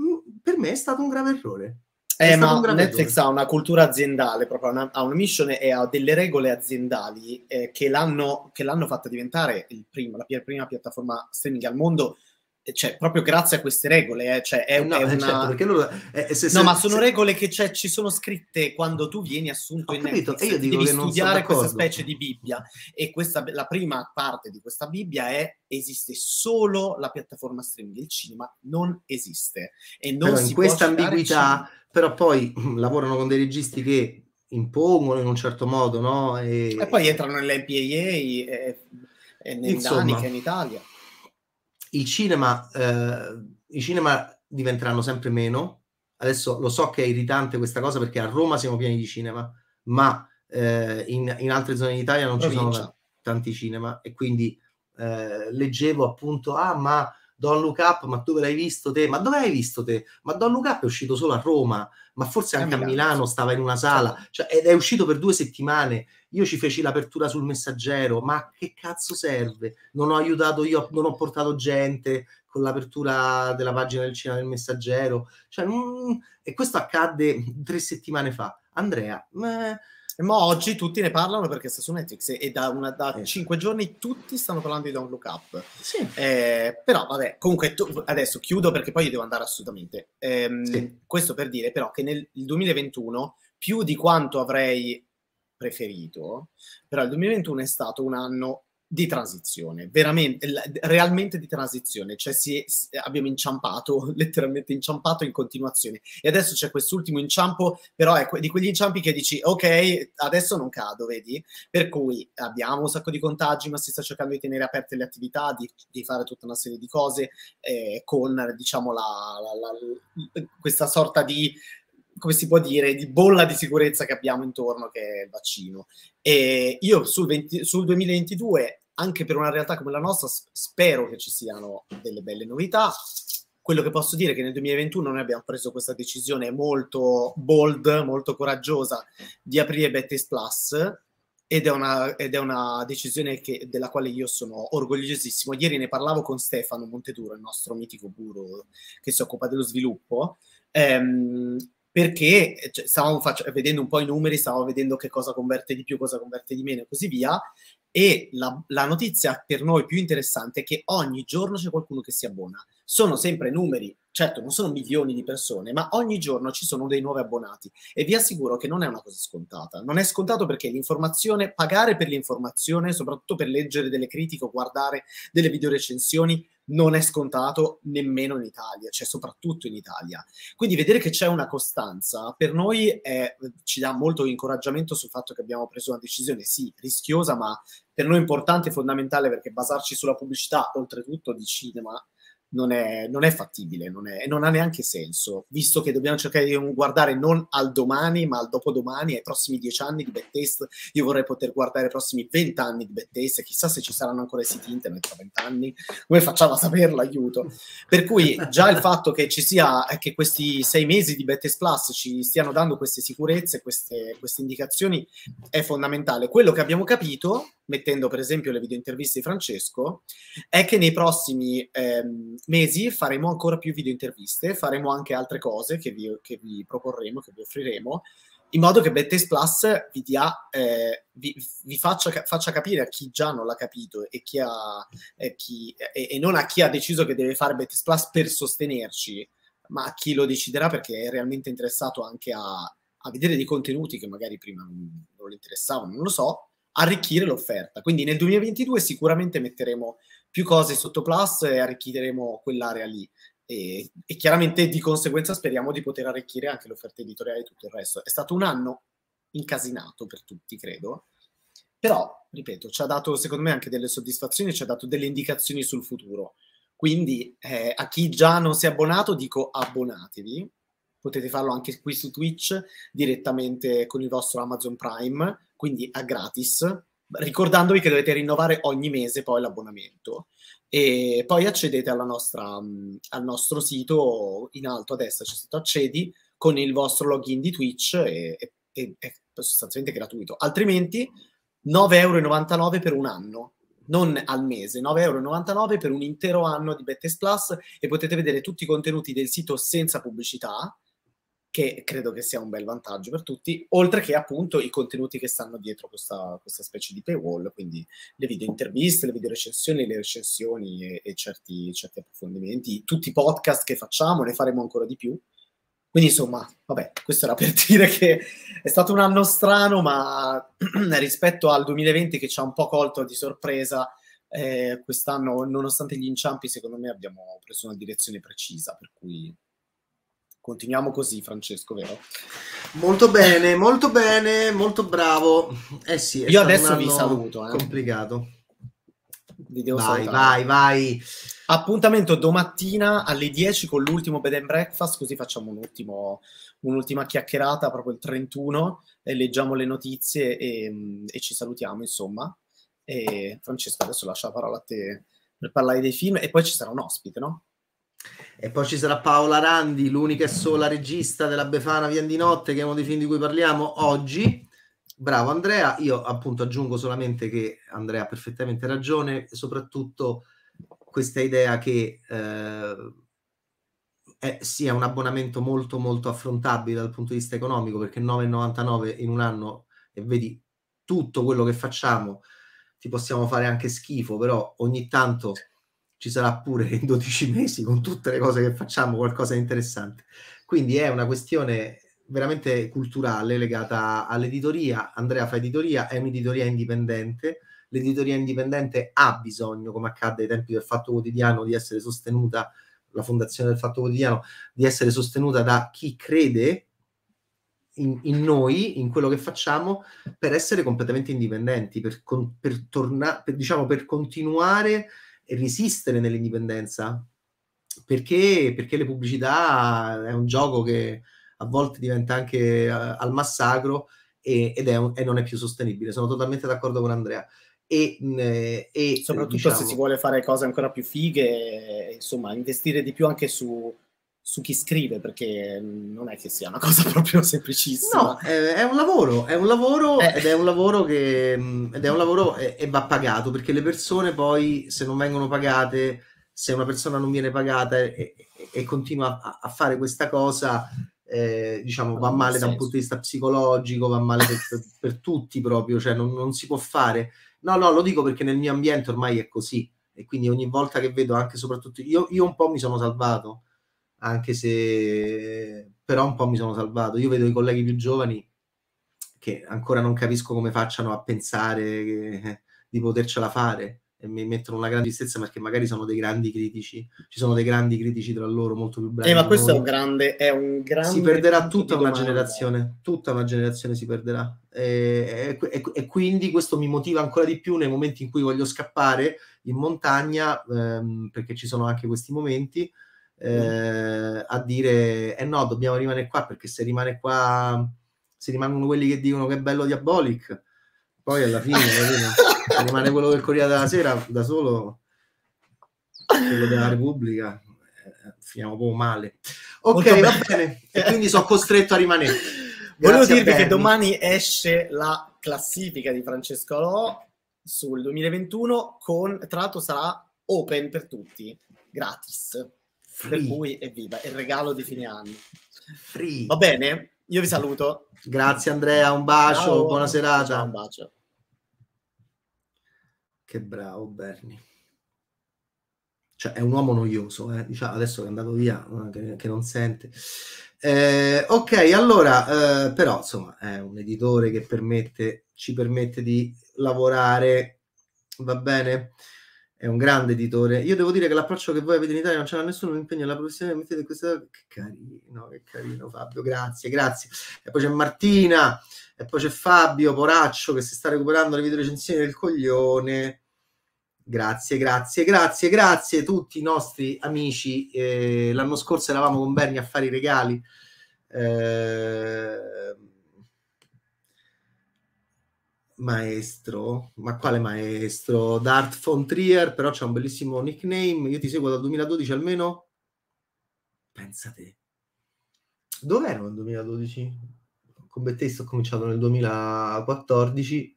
mm, per me è stato un grave errore. È Eh, ma Netflix ha una cultura aziendale, proprio una, ha una mission e ha delle regole aziendali eh, che, l'hanno, che, l'hanno, fatta diventare primo, la prima piattaforma streaming al mondo eh, cioè, proprio grazie a queste regole, eh, cioè, è, no, è eh, una... certo, lo... eh, se, se, no, ma sono se... regole che cioè, ci sono scritte quando tu vieni assunto Ho in capito, Netflix, e io dico devi studiare questa specie di Bibbia e questa, la prima parte di questa Bibbia è esiste solo la piattaforma streaming, il cinema non esiste e non però si in questa ambiguità, però poi lavorano con dei registi che impongono in un certo modo, no? E, e poi entrano nell'NPAA e, e nel Insomma. Danica in Italia il cinema, eh, i cinema diventeranno sempre meno. Adesso lo so che è irritante questa cosa perché a Roma siamo pieni di cinema, ma eh, in, in, altre zone d'Italia non Provincia. ci sono tanti cinema e quindi eh, leggevo appunto, ah ma Don Look Up, ma dove l'hai visto te? Ma dove hai visto te? Ma Don Look Up è uscito solo a Roma, ma forse anche a Milano, stava in una sala, cioè, ed è uscito per due settimane. Io ci feci l'apertura sul messaggero, ma che cazzo serve? Non ho aiutato io, non ho portato gente con l'apertura della pagina del cinema del messaggero. Cioè, mm, e questo accadde tre settimane fa. Andrea, ma... Eh, ma oggi tutti ne parlano perché sta su Netflix e da, una, da eh. Esatto. 5 giorni tutti stanno parlando di Don't Look Up. Sì. Eh, però vabbè, comunque tu, adesso chiudo perché poi io devo andare assolutamente. Eh, sì. Questo per dire però che nel 2021, più di quanto avrei preferito, però il 2021 è stato un anno di transizione, veramente, realmente di transizione, cioè si, abbiamo inciampato, letteralmente inciampato in continuazione e adesso c'è quest'ultimo inciampo, però è ecco, di quegli inciampi che dici ok, adesso non cado, vedi? Per cui abbiamo un sacco di contagi, ma si sta cercando di tenere aperte le attività, di, di fare tutta una serie di cose eh, con diciamo la, la, la, questa sorta di come si può dire, di bolla di sicurezza che abbiamo intorno, che è il vaccino. E io sul, 20, sul 2022 anche per una realtà come la nostra spero che ci siano delle belle novità. Quello che posso dire è che nel 2021 noi abbiamo preso questa decisione molto bold, molto coraggiosa di aprire Betis Plus ed è una, ed è una decisione che, della quale io sono orgogliosissimo. Ieri ne parlavo con Stefano Monteduro, il nostro mitico guru che si occupa dello sviluppo. Ehm, perché cioè, stavamo vedendo un po' i numeri, stavamo vedendo che cosa converte di più, cosa converte di meno e così via, e la, la notizia per noi più interessante è che ogni giorno c'è qualcuno che si abbona sono sempre numeri, certo non sono milioni di persone, ma ogni giorno ci sono dei nuovi abbonati e vi assicuro che non è una cosa scontata. Non è scontato perché l'informazione, pagare per l'informazione, soprattutto per leggere delle critiche o guardare delle video recensioni, non è scontato nemmeno in Italia, cioè soprattutto in Italia. Quindi vedere che c'è una costanza per noi è, ci dà molto incoraggiamento sul fatto che abbiamo preso una decisione, sì, rischiosa, ma per noi importante e fondamentale perché basarci sulla pubblicità, oltretutto di cinema, non è, non è fattibile non è, e non ha neanche senso, visto che dobbiamo cercare di guardare non al domani, ma al dopodomani, ai prossimi dieci anni di backtest. Io vorrei poter guardare i prossimi vent'anni di backtest, chissà se ci saranno ancora i siti internet tra vent'anni, come facciamo a saperlo, aiuto. Per cui già il fatto che ci sia, che questi sei mesi di backtest plus ci stiano dando queste sicurezze, queste, queste indicazioni, è fondamentale. Quello che abbiamo capito mettendo per esempio le videointerviste di Francesco, è che nei prossimi ehm, mesi faremo ancora più videointerviste, faremo anche altre cose che vi, che vi, proporremo, che vi offriremo, in modo che Bettes Plus vi, dia, eh, vi, vi faccia, faccia, capire a chi già non l'ha capito e, chi ha, eh, chi, eh, e non a chi ha deciso che deve fare Bettes Plus per sostenerci, ma a chi lo deciderà perché è realmente interessato anche a, a vedere dei contenuti che magari prima non, non lo interessavano, non lo so, arricchire l'offerta. Quindi nel 2022 sicuramente metteremo più cose sotto plus e arricchiremo quell'area lì. E, e, chiaramente di conseguenza speriamo di poter arricchire anche l'offerta editoriale e tutto il resto. È stato un anno incasinato per tutti, credo. Però, ripeto, ci ha dato secondo me anche delle soddisfazioni, ci ha dato delle indicazioni sul futuro. Quindi eh, a chi già non si è abbonato dico abbonatevi, potete farlo anche qui su Twitch direttamente con il vostro Amazon Prime quindi a gratis, ricordandovi che dovete rinnovare ogni mese poi l'abbonamento. E poi accedete nostra, al nostro sito, in alto a destra c'è il sito accedi, con il vostro login di Twitch e, e, è sostanzialmente gratuito. Altrimenti 9,99 euro per un anno, non al mese, 9,99 euro per un intero anno di Bettes Plus e potete vedere tutti i contenuti del sito senza pubblicità, che credo che sia un bel vantaggio per tutti, oltre che appunto i contenuti che stanno dietro questa, questa specie di paywall, quindi le video interviste, le video recensioni, le recensioni e, e certi, certi, approfondimenti, tutti i podcast che facciamo, ne faremo ancora di più. Quindi insomma, vabbè, questo era per dire che è stato un anno strano, ma rispetto al 2020 che ci ha un po' colto di sorpresa, eh, quest'anno, nonostante gli inciampi, secondo me abbiamo preso una direzione precisa, per cui Continuiamo così, Francesco, vero? Molto bene, molto bene, molto bravo. Eh sì, io adesso vi saluto. Eh. Complicato. Vi devo vai, salutare. vai, vai. Appuntamento domattina alle 10 con l'ultimo bed and breakfast, così facciamo un ultimo, un'ultima chiacchierata proprio il 31 e leggiamo le notizie e, mm, e ci salutiamo, insomma. E Francesco, adesso lascia la parola a te per parlare dei film e poi ci sarà un ospite, no? E poi ci sarà Paola Randi, l'unica e sola regista della Befana Vien di Notte, che è uno dei film di cui parliamo oggi. Bravo Andrea, io appunto aggiungo solamente che Andrea ha perfettamente ragione, soprattutto questa idea che eh, è, sia un abbonamento molto molto affrontabile dal punto di vista economico, perché 9,99 in un anno e vedi tutto quello che facciamo, ti possiamo fare anche schifo, però ogni tanto ci sarà pure in 12 mesi con tutte le cose che facciamo qualcosa di interessante. Quindi è una questione veramente culturale legata all'editoria. Andrea fa editoria, è un'editoria indipendente. L'editoria indipendente ha bisogno, come accade ai tempi del Fatto Quotidiano, di essere sostenuta, la fondazione del Fatto Quotidiano, di essere sostenuta da chi crede in, in noi, in quello che facciamo, per essere completamente indipendenti, per, con, per, torna, per, diciamo, per continuare resistere nell'indipendenza perché, perché le pubblicità eh, è un gioco che a volte diventa anche uh, al massacro e, ed è un, e non è più sostenibile. Sono totalmente d'accordo con Andrea. E, mh, mm, eh, e soprattutto diciamo, se si vuole fare cose ancora più fighe, insomma, investire di più anche su, su chi scrive, perché non è che sia una cosa proprio semplicissima. No, è, è un lavoro, è un lavoro eh. ed è un lavoro che mm, ed è un lavoro e, e, va pagato, perché le persone poi se non vengono pagate, se una persona non viene pagata e, e, e continua a, a, fare questa cosa, eh, diciamo, va male da un punto di vista psicologico, va male per, per, per tutti proprio, cioè non, non si può fare. No, no, lo dico perché nel mio ambiente ormai è così e quindi ogni volta che vedo anche soprattutto io, io un po' mi sono salvato anche se però un po' mi sono salvato. Io vedo i colleghi più giovani che ancora non capisco come facciano a pensare che, eh, di potercela fare e mi mettono una grande tristezza perché magari sono dei grandi critici, ci sono dei grandi critici tra loro molto più bravi. Eh, ma questo è un grande, è un grande Si perderà tutta una generazione, tutta una generazione si perderà. E, e, e, e, quindi questo mi motiva ancora di più nei momenti in cui voglio scappare in montagna, ehm, perché ci sono anche questi momenti eh, a dire eh no, dobbiamo rimanere qua perché se rimane qua, se rimangono quelli che dicono che è bello Diabolic, poi alla fine, alla rimane quello del Corriere della Sera da solo, quello della Repubblica, eh, finiamo proprio male. Ok, Molto va bene, e quindi sono costretto a rimanere. Volevo dirvi che domani esce la classifica di Francesco Alò sul 2021 con, tra l'altro sarà open per tutti, gratis. Free. Per cui evviva, è il regalo di fine anno. Free. Va bene? Io vi saluto. Grazie Andrea, un bacio, Ciao. buona serata. Ciao, un bacio. Che bravo Berni. Cioè, è un uomo noioso, eh? diciamo, adesso che è andato via, eh, che, che non sente. Eh, ok, allora, eh, però insomma, è un editore che permette, ci permette di lavorare, va bene? è un grande editore. Io devo dire che l'approccio che voi avete in Italia non c'era nessuno impegno alla professione, mettete questa che carino, che carino Fabio, grazie, grazie. E poi c'è Martina, e poi c'è Fabio Poraccio che si sta recuperando le video recensioni del coglione. Grazie, grazie, grazie, grazie a tutti i nostri amici. Eh, l'anno scorso eravamo con Berni a fare i regali. Eh, maestro, ma quale maestro? Dart von Trier, però c'è un bellissimo nickname, io ti seguo dal 2012 almeno? Pensate. Dove ero nel 2012? Come te sto cominciato nel 2014.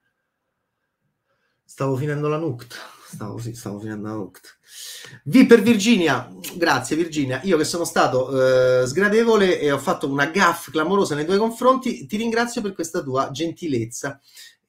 Stavo finendo la NUCT. Stavo, sì, stavo finendo la NUCT. Vi per Virginia. Grazie Virginia. Io che sono stato eh, sgradevole e ho fatto una gaff clamorosa nei tuoi confronti, ti ringrazio per questa tua gentilezza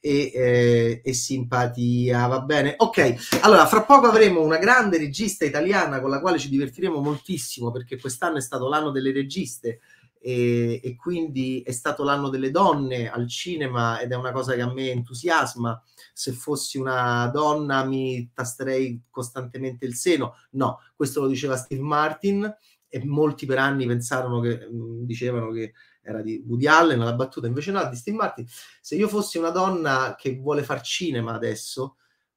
e, eh, e, simpatia, va bene? Ok, allora fra poco avremo una grande regista italiana con la quale ci divertiremo moltissimo perché quest'anno è stato l'anno delle registe e, e quindi è stato l'anno delle donne al cinema ed è una cosa che a me entusiasma. Se fossi una donna mi tasterei costantemente il seno. No, questo lo diceva Steve Martin e molti per anni pensarono che, dicevano che era di Woody Allen, la battuta invece no, di Steve Martin. Se io fossi una donna che vuole far cinema adesso,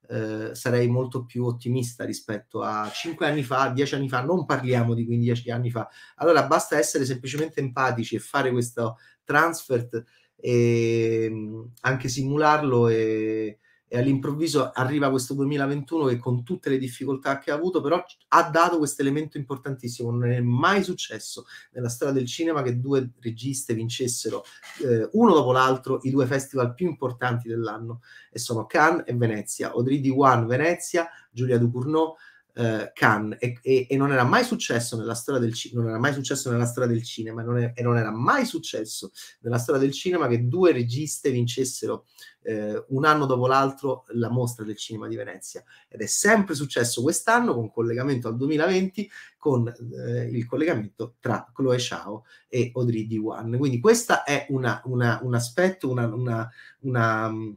eh, sarei molto più ottimista rispetto a 5 anni fa, 10 anni fa, non parliamo di 15 anni fa. Allora basta essere semplicemente empatici e fare questo transfert e mm, anche simularlo e e all'improvviso arriva questo 2021 che con tutte le difficoltà che ha avuto, però ha dato questo elemento importantissimo. Non è mai successo nella storia del cinema che due registe vincessero eh, uno dopo l'altro i due festival più importanti dell'anno, e sono Cannes e Venezia. Audrey D. Venezia, Giulia Ducournau eh, Cannes e, e, e, non era mai successo nella storia del cinema, non era mai successo nella storia del cinema non è, e non era mai successo nella storia del cinema che due registe vincessero eh, un anno dopo l'altro la mostra del cinema di Venezia ed è sempre successo quest'anno con collegamento al 2020 con eh, il collegamento tra Chloe Chao e Audrey Wan. quindi questo è una, una, un aspetto una, mm,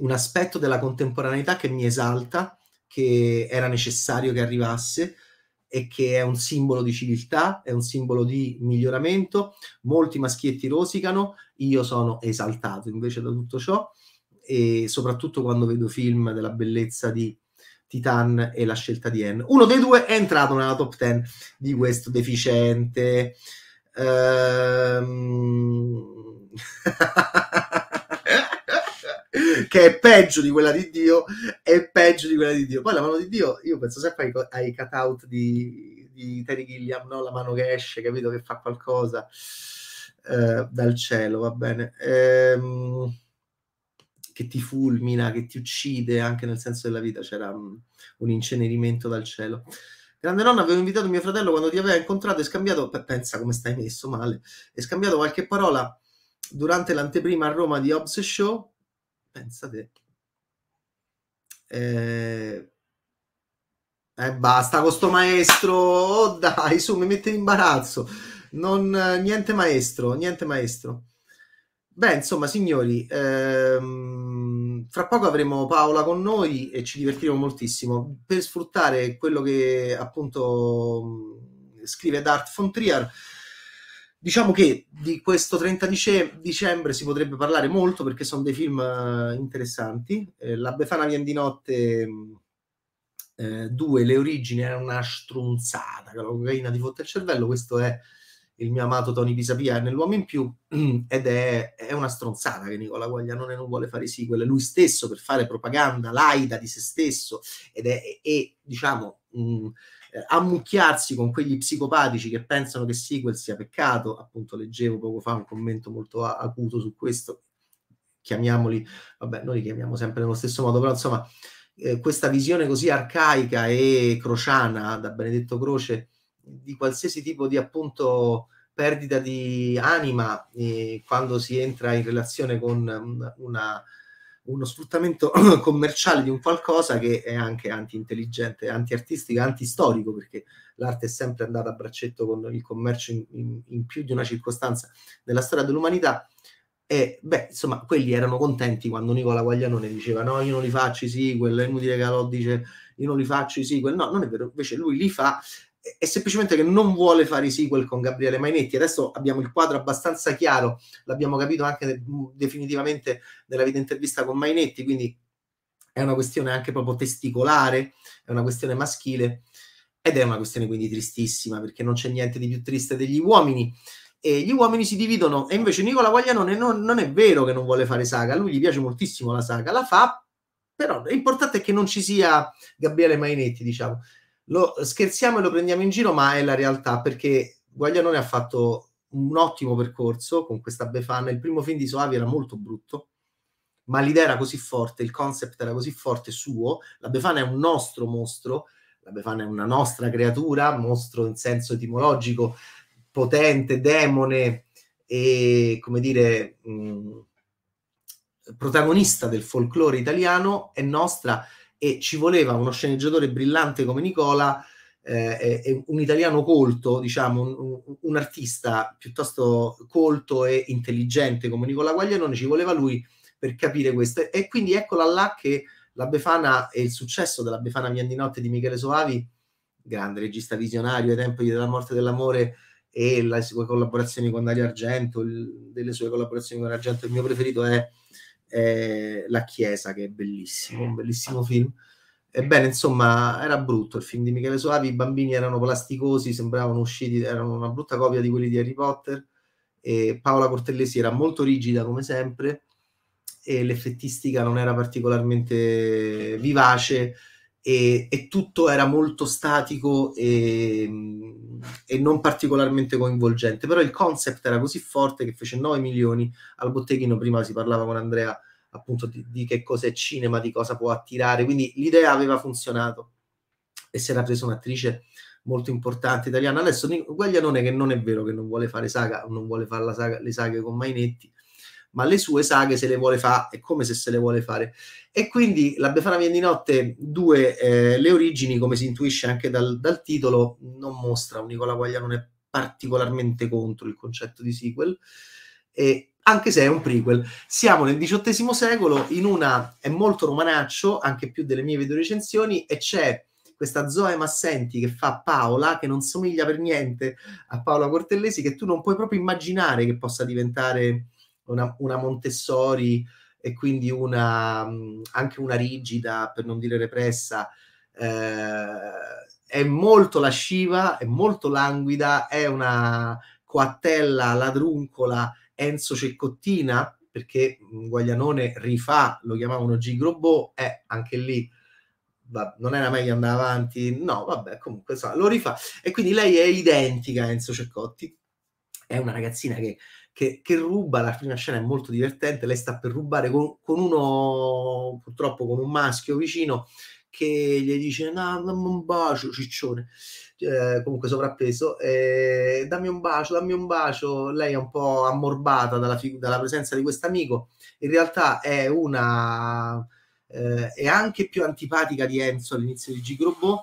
un aspetto della contemporaneità che mi esalta che era necessario che arrivasse e che è un simbolo di civiltà, è un simbolo di miglioramento. Molti maschietti rosicano, io sono esaltato invece da tutto ciò e soprattutto quando vedo film della bellezza di Titan e la scelta di Anne. Uno dei due è entrato nella top 10 di questo deficiente. Ehm... che è peggio di quella di Dio, è peggio di quella di Dio. Poi la mano di Dio, io penso sempre ai, ai cut-out di, di Terry Gilliam, no? la mano che esce, capito, che fa qualcosa eh, dal cielo, va bene. Ehm, che ti fulmina, che ti uccide, anche nel senso della vita c'era un, mm, un incenerimento dal cielo. Grande nonna, avevo invitato mio fratello quando ti aveva incontrato e scambiato, pensa come stai messo male, e scambiato qualche parola durante l'anteprima a Roma di Hobbs Show Pensate. Eh, eh, basta con sto maestro. Oh, dai, su, mi mette in imbarazzo. Non, eh, niente maestro, niente maestro. Beh, insomma, signori, ehm, fra poco avremo Paola con noi e ci divertiremo moltissimo per sfruttare quello che appunto mm, scrive Dart von Trier diciamo che di questo 30 dice- dicembre si potrebbe parlare molto perché sono dei film uh, interessanti. Eh, La Befana viene di notte 2, mm, eh, Le origini, era una strunzata, la cocaina di fotte al cervello. Questo è il mio amato Tony Pisapia nell'uomo in più ed è, è, una stronzata che Nicola Guaglianone non vuole fare sequel lui stesso per fare propaganda laida di se stesso ed è, è, diciamo mh, mm, eh, ammucchiarsi con quegli psicopatici che pensano che sequel sia peccato, appunto leggevo poco fa un commento molto a- acuto su questo, chiamiamoli, vabbè noi li chiamiamo sempre nello stesso modo, però insomma eh, questa visione così arcaica e crociana da Benedetto Croce di qualsiasi tipo di appunto perdita di anima eh, quando si entra in relazione con una, una uno sfruttamento commerciale di un qualcosa che è anche anti-intelligente, anti-artistico, anti-storico, perché l'arte è sempre andata a braccetto con il commercio in, in, in più di una circostanza della storia dell'umanità. E beh, insomma, quelli erano contenti quando Nicola Guaglianone diceva no, io non li faccio i sequel, è inutile che lo dice io non li faccio i sequel, no, non è vero, invece lui li fa è semplicemente che non vuole fare i sequel con Gabriele Mainetti. Adesso abbiamo il quadro abbastanza chiaro, l'abbiamo capito anche mm, definitivamente nella intervista con Mainetti, quindi è una questione anche proprio testicolare, è una questione maschile ed è una questione quindi tristissima perché non c'è niente di più triste degli uomini. E gli uomini si dividono e invece Nicola Guaglianone non, non è vero che non vuole fare saga, a lui gli piace moltissimo la saga, la fa, però l'importante è che non ci sia Gabriele Mainetti, diciamo. Lo scherziamo e lo prendiamo in giro, ma è la realtà perché Guaglianone ha fatto un ottimo percorso con questa Befana. Il primo film di Soavi era molto brutto, ma l'idea era così forte, il concept era così forte suo. La Befana è un nostro mostro, la Befana è una nostra creatura, mostro in senso etimologico, potente, demone e come dire mh, mm, protagonista del folklore italiano, è nostra e ci voleva uno sceneggiatore brillante come Nicola, eh, eh, un italiano colto, diciamo, un, un, artista piuttosto colto e intelligente come Nicola Guaglianone, ci voleva lui per capire questo. E quindi eccola là che la Befana e il successo della Befana Mian di Notte di Michele Soavi, grande regista visionario ai tempi della morte dell'amore e le sue collaborazioni con Dario Argento, il, delle sue collaborazioni con Argento, il mio preferito è e eh, La Chiesa, che è bellissimo, un mm. bellissimo film. Ebbene, insomma, era brutto il film di Michele Soavi, i bambini erano plasticosi, sembravano usciti, erano una brutta copia di quelli di Harry Potter, e Paola Cortellesi era molto rigida come sempre, e l'effettistica non era particolarmente vivace, e, e tutto era molto statico e, e, non particolarmente coinvolgente, però il concept era così forte che fece 9 milioni al botteghino, prima si parlava con Andrea appunto di, di che cosa è cinema, di cosa può attirare, quindi l'idea aveva funzionato e si era presa un'attrice molto importante italiana. Adesso Guaglianone che non è vero che non vuole fare saga, non vuole fare saga, le saghe con Mainetti, ma le sue saghe se le vuole fare, è come se se le vuole fare. E quindi La Befana viene di notte 2, eh, le origini, come si intuisce anche dal, dal titolo, non mostra un Nicola Guaglianone particolarmente contro il concetto di sequel, e, anche se è un prequel. Siamo nel XVIII secolo, in una, è molto romanaccio, anche più delle mie videorecensioni, e c'è questa Zoe Massenti che fa Paola, che non somiglia per niente a Paola Cortellesi, che tu non puoi proprio immaginare che possa diventare una, una Montessori e quindi una, mm, anche una rigida, per non dire repressa, eh, è molto lasciva, è molto languida, è una coattella ladruncola Enzo Ceccottina, perché Guaglianone rifà, lo chiamavano Gigrobò, è anche lì non era meglio andare avanti, no, vabbè, comunque so, lo rifà. E quindi lei è identica a Enzo Ceccotti, è una ragazzina che che, che, ruba, la prima scena è molto divertente, lei sta per rubare con, con uno, purtroppo con un maschio vicino, che gli dice no, dammi un bacio ciccione eh, comunque sovrappeso eh, dammi un bacio dammi un bacio lei è un po' ammorbata dalla, fig- dalla presenza di questo amico. in realtà è una eh, è anche più antipatica di Enzo all'inizio di Gigrobò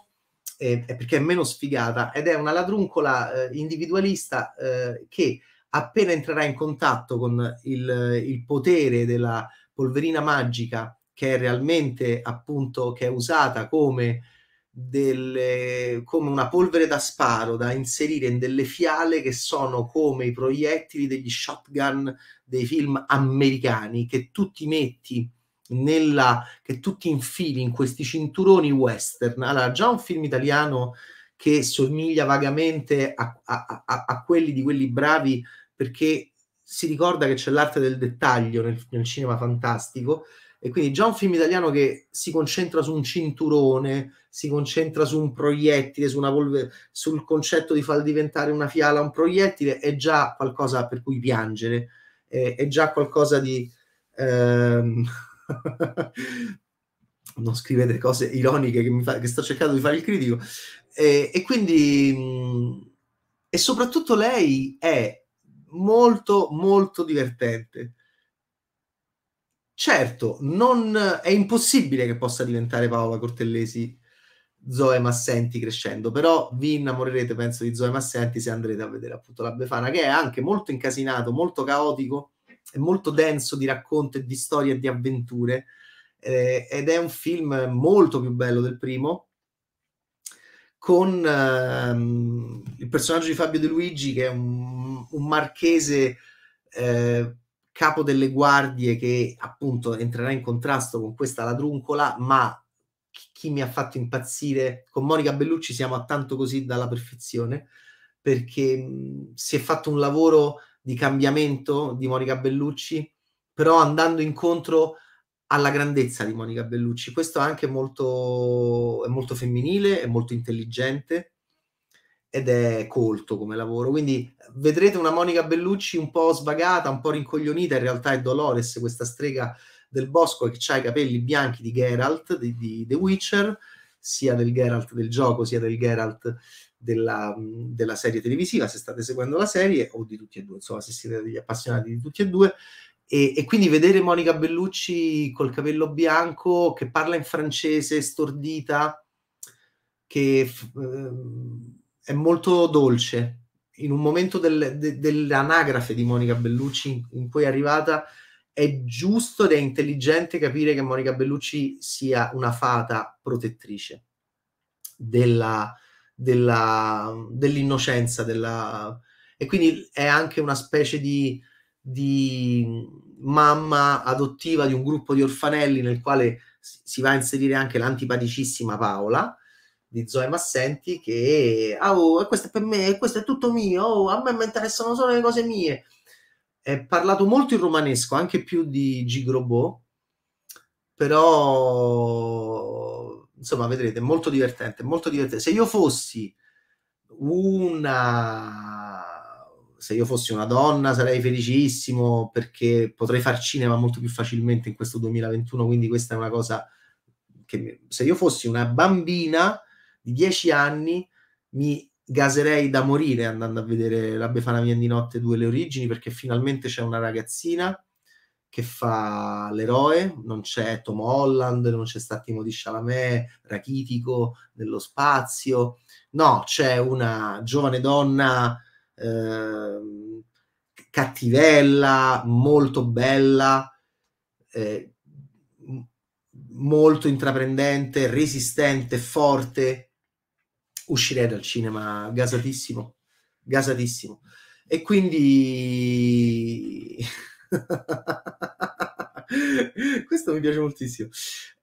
eh, perché è meno sfigata ed è una ladruncola eh, individualista eh, che appena entrerà in contatto con il, il potere della polverina magica che è realmente appunto che è usata come, delle, come una polvere da sparo da inserire in delle fiale che sono come i proiettili degli shotgun dei film americani che tu ti metti nella, che tu ti infili in questi cinturoni western. Allora, già un film italiano che somiglia vagamente a, a, a, a quelli di quelli bravi perché si ricorda che c'è l'arte del dettaglio nel, nel, cinema fantastico e quindi già un film italiano che si concentra su un cinturone, si concentra su un proiettile, su polver- sul concetto di far diventare una fiala un proiettile, è già qualcosa per cui piangere, è, è già qualcosa di... Ehm... non scrivete cose ironiche che, fa, che, sto cercando di fare il critico, e, e quindi, e soprattutto lei è molto, molto divertente. Certo, non, è impossibile che possa diventare Paola Cortellesi Zoe Massenti crescendo, però vi innamorerete, penso, di Zoe Massenti se andrete a vedere appunto la Befana, che è anche molto incasinato, molto caotico e molto denso di racconti e di storie e di avventure. Eh, ed è un film molto più bello del primo, con ehm, il personaggio di Fabio De Luigi, che è un, un marchese eh, capo delle guardie che appunto entrerà in contrasto con questa ladruncola, ma chi mi ha fatto impazzire con Monica Bellucci siamo a tanto così dalla perfezione perché mh, mm, si è fatto un lavoro di cambiamento di Monica Bellucci però andando incontro alla grandezza di Monica Bellucci. Questo è anche molto, è molto femminile, è molto intelligente ed è colto come lavoro. Quindi vedrete una Monica Bellucci un po' svagata, un po' rincoglionita, in realtà è Dolores, questa strega del bosco che ha i capelli bianchi di Geralt, di, di, The Witcher, sia del Geralt del gioco, sia del Geralt della, della serie televisiva, se state seguendo la serie, o di tutti e due, insomma, se siete degli appassionati di tutti e due e, e, quindi vedere Monica Bellucci col capello bianco che parla in francese stordita, che eh, è molto dolce. In un momento del, de, dell'anagrafe di Monica Bellucci in, in cui è arrivata, è giusto ed è intelligente capire che Monica Bellucci sia una fata protettrice della, della, dell'innocenza. Della... E quindi è anche una specie di di mamma adottiva di un gruppo di orfanelli nel quale si va a inserire anche l'antipaticissima Paola di Zoe Massenti che ah, oh, questo è per me, questo è tutto mio, oh, a me mi interessano solo le cose mie. È parlato molto in romanesco, anche più di Gigrobò, però insomma vedrete, molto divertente, molto divertente. Se io fossi una se io fossi una donna sarei felicissimo perché potrei far cinema molto più facilmente in questo 2021, quindi questa è una cosa che se io fossi una bambina di 10 anni mi gaserei da morire andando a vedere La Befana Mia di Notte due le origini perché finalmente c'è una ragazzina che fa l'eroe, non c'è Tom Holland, non c'è Stattimo di Chalamet, Rachitico nello spazio, no, c'è una giovane donna Ehm, cattivella, molto bella, eh, molto intraprendente, resistente, forte, uscirei dal cinema gasatissimo, gasatissimo. E quindi... Questo mi piace moltissimo.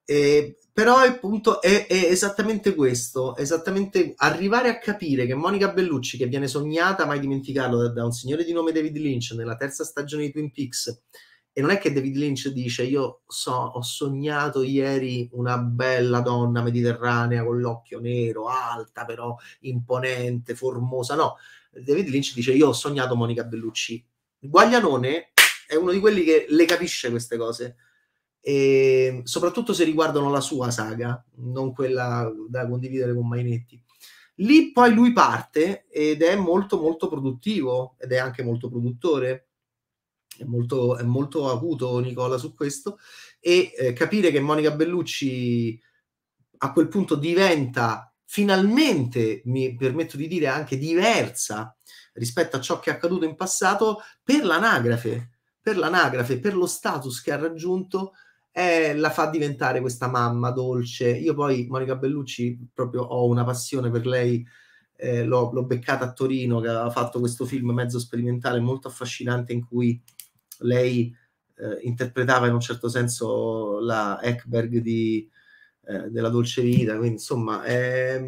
E però il punto è, è esattamente questo, esattamente arrivare a capire che Monica Bellucci, che viene sognata, mai dimenticarlo, da, da un signore di nome David Lynch nella terza stagione di Twin Peaks, e non è che David Lynch dice io so, ho sognato ieri una bella donna mediterranea con l'occhio nero, alta però, imponente, formosa, no. David Lynch dice io ho sognato Monica Bellucci. Guaglianone è uno di quelli che le capisce queste cose e ehm, soprattutto se riguardano la sua saga, non quella da condividere con Mainetti. Lì poi lui parte ed è molto molto produttivo ed è anche molto produttore, è molto, è molto acuto Nicola su questo e eh, capire che Monica Bellucci a quel punto diventa finalmente, mi permetto di dire, anche diversa rispetto a ciò che è accaduto in passato per l'anagrafe, per l'anagrafe, per lo status che ha raggiunto eh, la fa diventare questa mamma dolce. Io poi Monica Bellucci proprio ho una passione per lei. Eh, l'ho, l'ho, beccata a Torino che aveva fatto questo film mezzo sperimentale molto affascinante in cui lei eh, interpretava in un certo senso la Eckberg di, eh, della Dolce Vita quindi insomma è,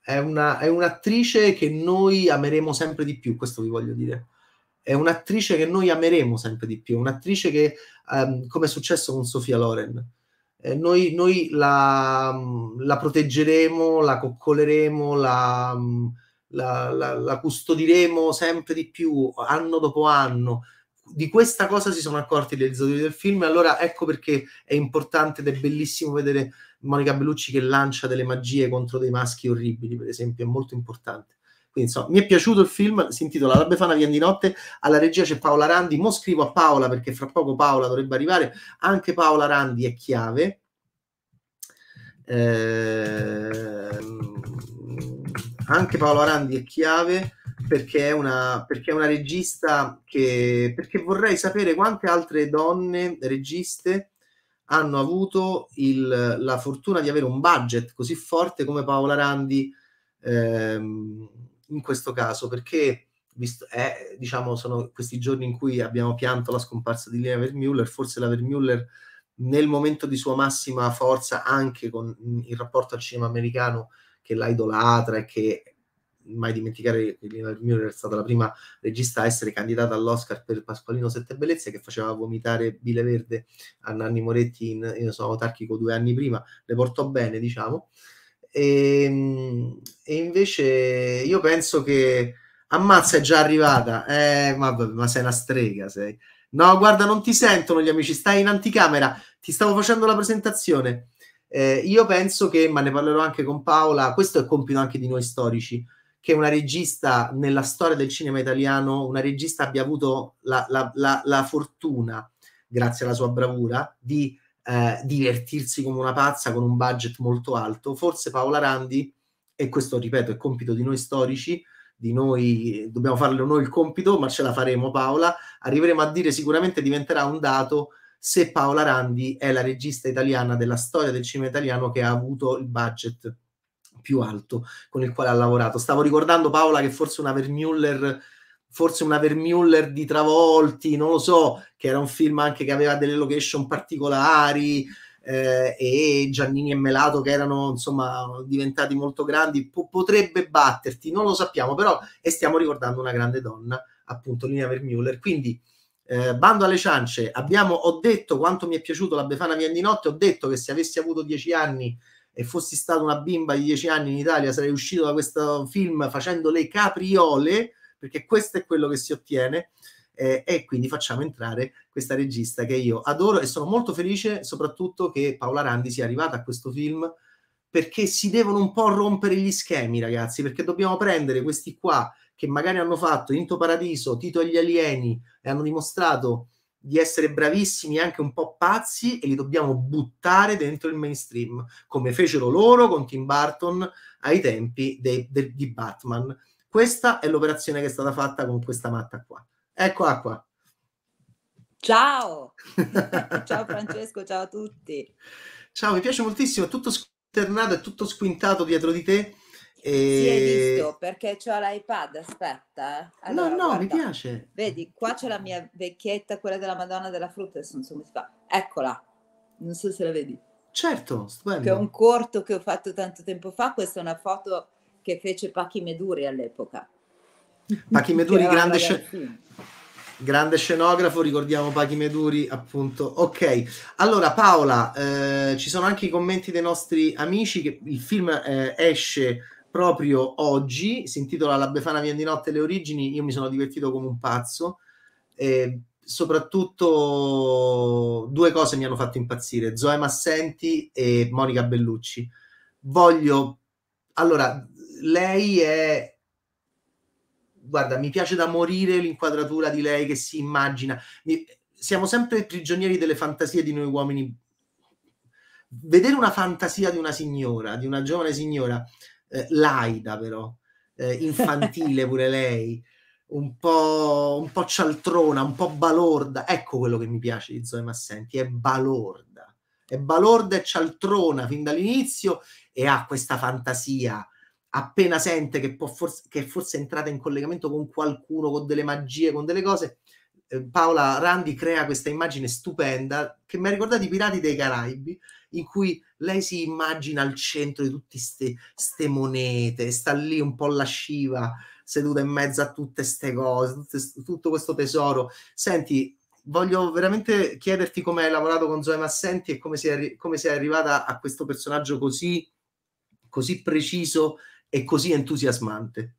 è, una, è un'attrice che noi ameremo sempre di più questo vi voglio dire è un'attrice che noi ameremo sempre di più, un'attrice che, um, come è successo con Sofia Loren, eh, noi, noi la, la, proteggeremo, la coccoleremo, la, la, la, custodiremo sempre di più, anno dopo anno. Di questa cosa si sono accorti i realizzatori del film, allora ecco perché è importante ed è bellissimo vedere Monica Bellucci che lancia delle magie contro dei maschi orribili, per esempio, è molto importante insomma, mi è piaciuto il film, si intitola La Befana viene di notte, alla regia c'è Paola Randi, mo scrivo a Paola perché fra poco Paola dovrebbe arrivare, anche Paola Randi è chiave. Eh, anche Paola Randi è chiave perché è una, perché è una regista che... perché vorrei sapere quante altre donne registe hanno avuto il, la fortuna di avere un budget così forte come Paola Randi. Ehm, in questo caso perché visto, eh, diciamo, sono questi giorni in cui abbiamo pianto la scomparsa di Lina Vermuller, forse la Vermuller nel momento di sua massima forza anche con mm, il rapporto al cinema americano che la idolatra e che mai dimenticare che Lina Vermuller è stata la prima regista a essere candidata all'Oscar per Pasqualino Sette Bellezze che faceva vomitare Bile Verde a Nanni Moretti in, in Sono Autarchico due anni prima, le portò bene diciamo e, ehm, e, invece io penso che ammazza è già arrivata. Eh, ma, ma sei una strega, sei. No, guarda, non ti sentono gli amici, stai in anticamera, ti stavo facendo la presentazione. Eh, io penso che, ma ne parlerò anche con Paola, questo è compito anche di noi storici, che una regista nella storia del cinema italiano, una regista abbia avuto la, la, la, la fortuna, grazie alla sua bravura, di eh, divertirsi come una pazza con un budget molto alto. Forse Paola Randi, e questo ripeto è compito di noi storici, di noi dobbiamo farlo noi il compito, ma ce la faremo Paola, arriveremo a dire sicuramente diventerà un dato se Paola Randi è la regista italiana della storia del cinema italiano che ha avuto il budget più alto con il quale ha lavorato. Stavo ricordando Paola che forse una Vermuller forse una Vermuller di Travolti, non lo so, che era un film anche che aveva delle location particolari eh, e Giannini e Melato che erano insomma diventati molto grandi, po- potrebbe batterti, non lo sappiamo, però e stiamo ricordando una grande donna, appunto Lina Vermuller, quindi eh, bando alle ciance, abbiamo, ho detto quanto mi è piaciuto la Befana Vien di Notte, ho detto che se avessi avuto dieci anni e fossi stata una bimba di dieci anni in Italia sarei uscito da questo film facendo le capriole, perché questo è quello che si ottiene eh, e quindi facciamo entrare questa regista che io adoro e sono molto felice soprattutto che Paola Randi sia arrivata a questo film perché si devono un po' rompere gli schemi ragazzi perché dobbiamo prendere questi qua che magari hanno fatto Into Paradiso, Tito agli alieni e hanno dimostrato di essere bravissimi e anche un po' pazzi e li dobbiamo buttare dentro il mainstream, come fecero loro con Tim Burton ai tempi dei, de, di Batman. Questa è l'operazione che è stata fatta con questa matta qua. Eccola qua. Ciao! ciao Francesco, ciao a tutti. Ciao, mi piace moltissimo, è tutto sternato, è tutto squintato dietro di te. E... Sì, hai visto, perché c'ho l'iPad, aspetta. Eh. Allora, no, no, guarda, mi piace. Vedi, qua c'è la mia vecchietta, quella della Madonna della frutta, adesso non so come si fa. Eccola, non so se la vedi. Certo, stupendo. Che è un corto che ho fatto tanto tempo fa, questa è una foto che fece Pachi Meduri all'epoca. Pachi Meduri, grande, sc- grande scenografo, ricordiamo Pachi Meduri, appunto. Ok, allora Paola, eh, ci sono anche i commenti dei nostri amici che il film eh, esce proprio oggi, si intitola La Befana Vien di Notte le origini, io mi sono divertito come un pazzo. Eh, soprattutto due cose mi hanno fatto impazzire, Zoe Massenti e Monica Bellucci. Voglio... Allora, lei è guarda, mi piace da morire l'inquadratura di lei che si immagina. Mi... siamo sempre prigionieri delle fantasie di noi uomini. Vedere una fantasia di una signora, di una giovane signora, eh, laida però, eh, infantile pure lei, un po', un po' cialtrona, un po' balorda, ecco quello che mi piace di Zoe Massenti, è balorda. È balorda e cialtrona fin dall'inizio e ha questa fantasia appena sente che, può forse, che è forse entrata in collegamento con qualcuno, con delle magie, con delle cose, eh, Paola Randi crea questa immagine stupenda che mi ha ricordato i Pirati dei Caraibi, in cui lei si immagina al centro di tutte queste monete, sta lì un po' lasciva, seduta in mezzo a tutte queste cose, tutte, tutto questo tesoro. Senti, voglio veramente chiederti come hai lavorato con Zoe Massenti e come sei, come sei arrivata a questo personaggio così, così preciso è così entusiasmante?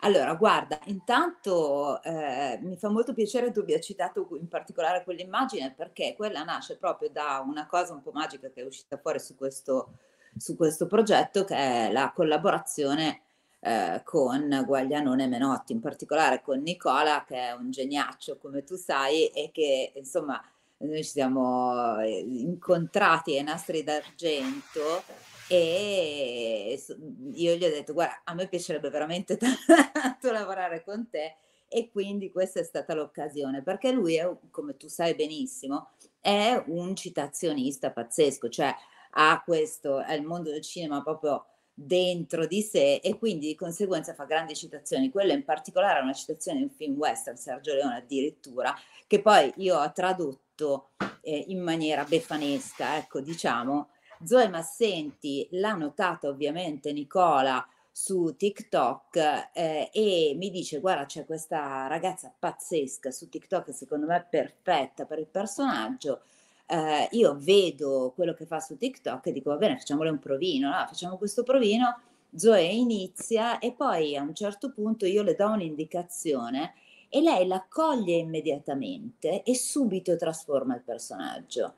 Allora, guarda, intanto eh, mi fa molto piacere che tu abbia citato in particolare quell'immagine perché quella nasce proprio da una cosa un po' magica che è uscita fuori su questo, su questo progetto che è la collaborazione eh, con Guaglianone Menotti, in particolare con Nicola che è un geniaccio come tu sai e che insomma noi ci siamo eh, incontrati ai nastri d'argento e mhmm, io gli ho detto guarda a me piacerebbe veramente tanto lavorare con te e quindi questa è stata l'occasione perché lui è come tu sai benissimo è un citazionista pazzesco cioè ha questo è il mondo del cinema proprio dentro di sé e quindi di conseguenza fa grandi citazioni quella in particolare è una citazione di un film western Sergio Leone addirittura che poi io ho tradotto eh, in maniera befanesca ecco diciamo Zoe Massenti l'ha notata ovviamente Nicola su TikTok eh, e mi dice guarda c'è questa ragazza pazzesca su TikTok secondo me perfetta per il personaggio eh, io vedo quello che fa su TikTok e dico va bene facciamole un provino no? facciamo questo provino Zoe inizia e poi a un certo punto io le do un'indicazione e lei l'accoglie immediatamente e subito trasforma il personaggio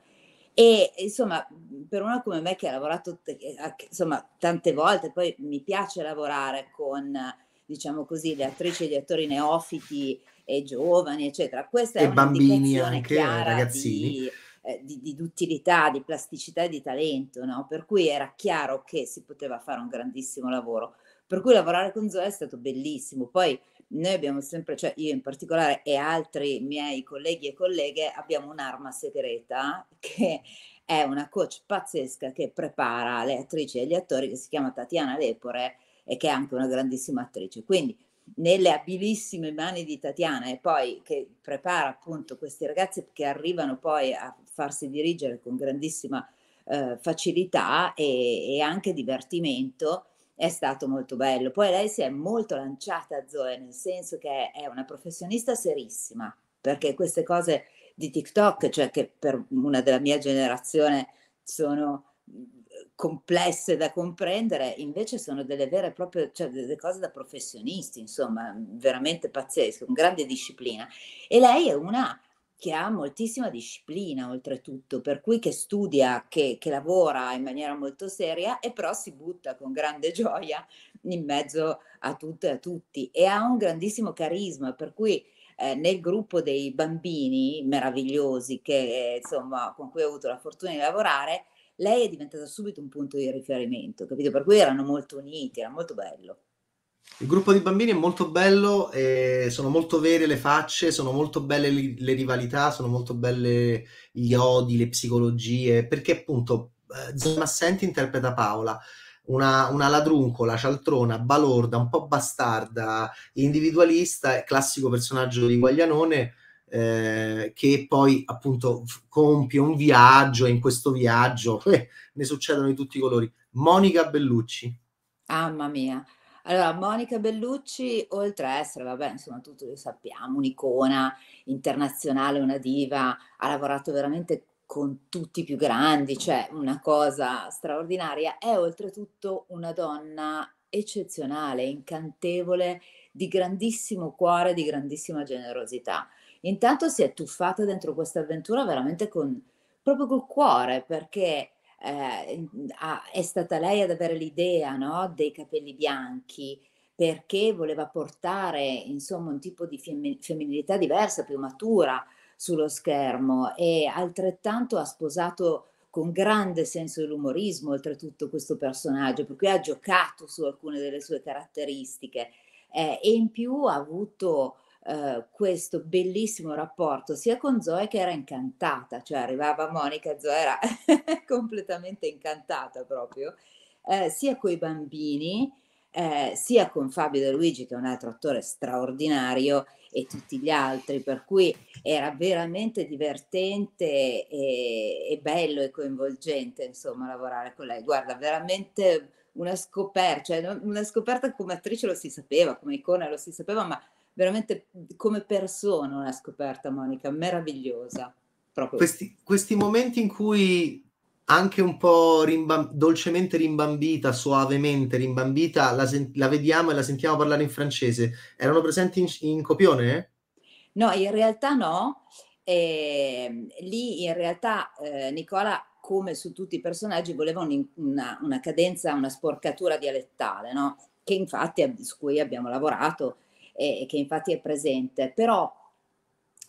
e insomma, per una come me che ha lavorato eh, insomma, tante volte, poi mi piace lavorare con, diciamo così, le attrici e gli attori neofiti e giovani, eccetera. Questa è e bambini anche, ragazzini. Di, eh, di, di, duttilità, di plasticità e di talento, no? per cui era chiaro che si poteva fare un grandissimo lavoro. Per cui lavorare con Zoe è stato bellissimo. Poi noi abbiamo sempre, cioè io in particolare e altri miei colleghi e colleghe, abbiamo un'arma segreta che è una coach pazzesca che prepara le attrici e gli attori che si chiama Tatiana Lepore e che è anche una grandissima attrice. Quindi nelle abilissime mani di Tatiana e poi che prepara appunto questi ragazzi che arrivano poi a farsi dirigere con grandissima eh, facilità e, e anche divertimento è stato molto bello. Poi lei si è molto lanciata, Zoe, nel senso che è una professionista serissima, perché queste cose di TikTok, cioè che per una della mia generazione sono mhmm, complesse da comprendere, invece sono delle vere e proprie cioè delle cose da professionisti, insomma, veramente pazzesche, con grande disciplina. E lei è una che ha moltissima disciplina oltretutto, per cui che studia, che, che, lavora in maniera molto seria e però si butta con grande gioia in mezzo a tutto e a tutti e ha un grandissimo carisma, per cui eh, nel gruppo dei bambini meravigliosi che, eh, insomma, con cui ho avuto la fortuna di lavorare, lei è diventata subito un punto di riferimento, capito? Per cui erano molto uniti, era molto bello. Il gruppo di bambini è molto bello, eh, sono molto vere le facce, sono molto belle li- le rivalità, sono molto belle gli odi, le psicologie, perché appunto eh, Zona Assenti interpreta Paola, una, una, ladruncola, cialtrona, balorda, un po' bastarda, individualista, classico personaggio di Guaglianone, eh, che poi appunto f- compie un viaggio e in questo viaggio eh, ne succedono di tutti i colori. Monica Bellucci. Mamma mia, allora, Monica Bellucci, oltre a essere, vabbè, insomma, tutto lo sappiamo, un'icona internazionale, una diva, ha lavorato veramente con tutti i più grandi, cioè una cosa straordinaria, è oltretutto una donna eccezionale, incantevole, di grandissimo cuore, di grandissima generosità. Intanto si è tuffata dentro questa avventura veramente con, proprio col cuore, perché eh, ha, è stata lei ad avere l'idea no, dei capelli bianchi perché voleva portare insomma un tipo di femminilità diversa, più matura sullo schermo e altrettanto ha sposato con grande senso dell'umorismo oltretutto questo personaggio, per cui ha giocato su alcune delle sue caratteristiche eh, e in più ha avuto eh, questo bellissimo rapporto sia con Zoe che era incantata, cioè arrivava Monica, e Zoe era completamente incantata proprio, eh, sia con i bambini, eh, sia con Fabio De Luigi che è un altro attore straordinario e tutti gli altri, per cui era veramente divertente e, e bello e coinvolgente insomma lavorare con lei. Guarda, veramente una scoperta, cioè una scoperta come attrice lo si sapeva, come icona lo si sapeva, ma veramente mhmm, come persona una scoperta, Monica, meravigliosa. Questi, questi, momenti in cui anche un po' rimbam- dolcemente rimbambita, suavemente rimbambita, la, sen- la, vediamo e la sentiamo parlare in francese, erano presenti in, in copione? No, in realtà no. Eh, lì in realtà eh, Nicola come su tutti i personaggi, voleva un, una, una, cadenza, una sporcatura dialettale, no? che infatti, su cui abbiamo lavorato e, che infatti è presente, però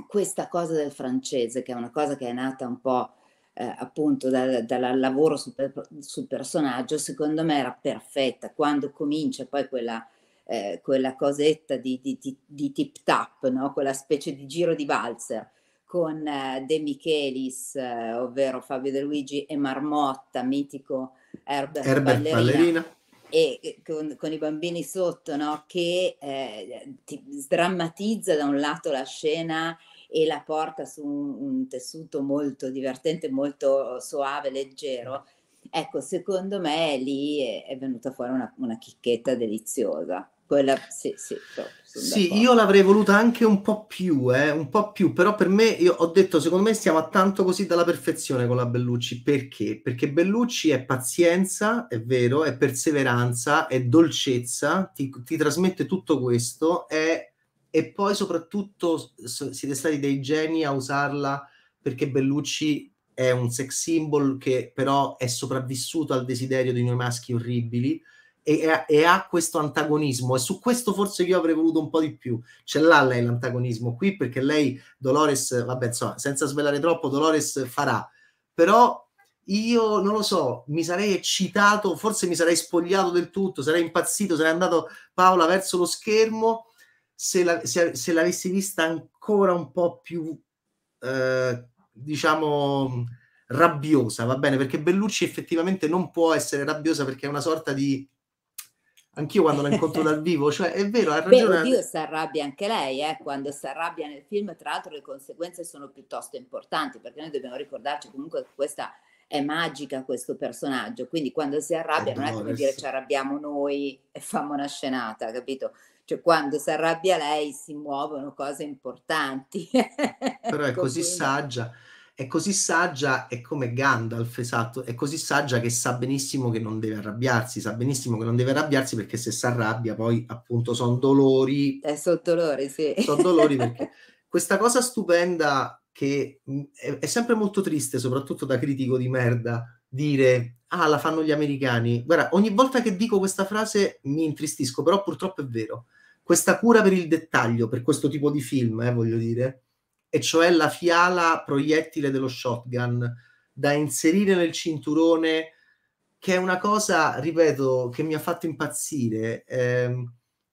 questa cosa del francese, che è una cosa che è nata un po' eh, appunto dal, dal lavoro sul, sul, personaggio, secondo me era perfetta. Quando comincia poi quella, eh, quella cosetta di, di, di, di tip tap, no? quella specie di giro di valzer con eh, De Michelis, eh, ovvero Fabio De Luigi e Marmotta, mitico Herbert, Herbert Ballerina. Ballerina e con, con, i bambini sotto, no? che eh, ti sdrammatizza da un lato la scena e la porta su un, un tessuto molto divertente, molto soave, leggero. Ecco, secondo me lì è, è venuta fuori una, una chicchetta deliziosa. Quella, sì, sì, sì io l'avrei voluta anche un po' più, eh, un po' più, però per me, io ho detto, secondo me stiamo a tanto così dalla perfezione con la Bellucci, perché? Perché Bellucci è pazienza, è vero, è perseveranza, è dolcezza, ti, ti trasmette tutto questo, è, e poi soprattutto siete stati dei geni a usarla perché Bellucci è un sex symbol che però è sopravvissuto al desiderio di noi maschi orribili, e, e, ha questo antagonismo e su questo forse io avrei voluto un po' di più ce l'ha lei l'antagonismo qui perché lei Dolores vabbè insomma senza svelare troppo Dolores farà però io non lo so, mi sarei eccitato, forse mi sarei spogliato del tutto, sarei impazzito, sarei andato Paola verso lo schermo se, la, se, se l'avessi vista ancora un po' più, eh, diciamo, rabbiosa, va bene? Perché Bellucci effettivamente non può essere rabbiosa perché è una sorta di Anch'io quando la incontro dal vivo, cioè è vero, ha ragione. Beh, oddio, si arrabbia anche lei, eh, quando si arrabbia nel film, tra l'altro le conseguenze sono piuttosto importanti, perché noi dobbiamo ricordarci comunque che questa è magica questo personaggio, quindi quando si arrabbia Adoro, non è come dire ci arrabbiamo noi e famo una scenata, capito? Cioè quando si arrabbia lei si muovono cose importanti. Però è così quindi... saggia è così saggia, è come Gandalf, esatto, è così saggia che sa benissimo che non deve arrabbiarsi, sa benissimo che non deve arrabbiarsi perché se si arrabbia poi appunto sono dolori. È eh, sono dolori, sì. Sono dolori perché questa cosa stupenda che mm, è, è, sempre molto triste, soprattutto da critico di merda, dire ah la fanno gli americani. Guarda, ogni volta che dico questa frase mi intristisco, però purtroppo è vero. Questa cura per il dettaglio, per questo tipo di film, eh, voglio dire e cioè la fiala proiettile dello shotgun da inserire nel cinturone, che è una cosa, ripeto, che mi ha fatto impazzire. Eh,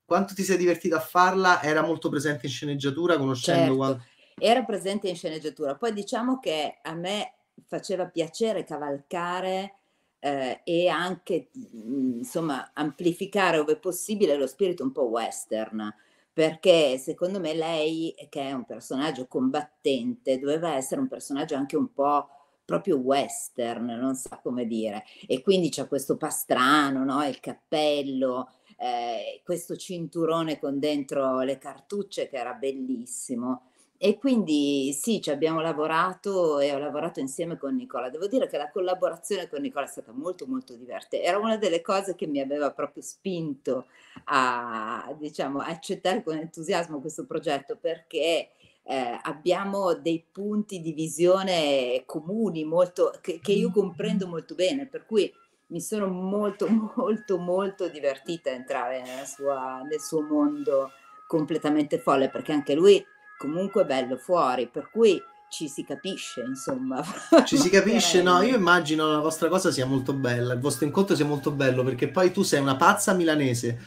quanto ti sei divertito a farla? Era molto presente in sceneggiatura, conoscendo certo, quanto... Era presente in sceneggiatura. Poi diciamo che a me faceva piacere cavalcare eh, e anche, mm, insomma, amplificare ove possibile lo spirito un po' western perché secondo me lei, eh, che è un personaggio combattente, doveva essere un personaggio anche un po' proprio western, non so come dire, e quindi c'è questo pastrano, no? il cappello, eh, questo cinturone con dentro le cartucce che era bellissimo. E quindi sì, ci abbiamo lavorato e ho lavorato insieme con Nicola. Devo dire che la collaborazione con Nicola è stata molto molto divertente. Era una delle cose che mi aveva proprio spinto a diciamo, accettare con entusiasmo questo progetto perché eh, abbiamo dei punti di visione comuni molto, che, che io mm-hmm. comprendo molto bene, per cui mi sono molto molto molto divertita a entrare sua, nel suo mondo completamente folle perché anche lui comunque bello fuori, per cui ci si capisce, insomma. Ci si capisce, no, io immagino la vostra cosa sia molto bella, il vostro incontro sia molto bello, perché poi tu sei una pazza milanese,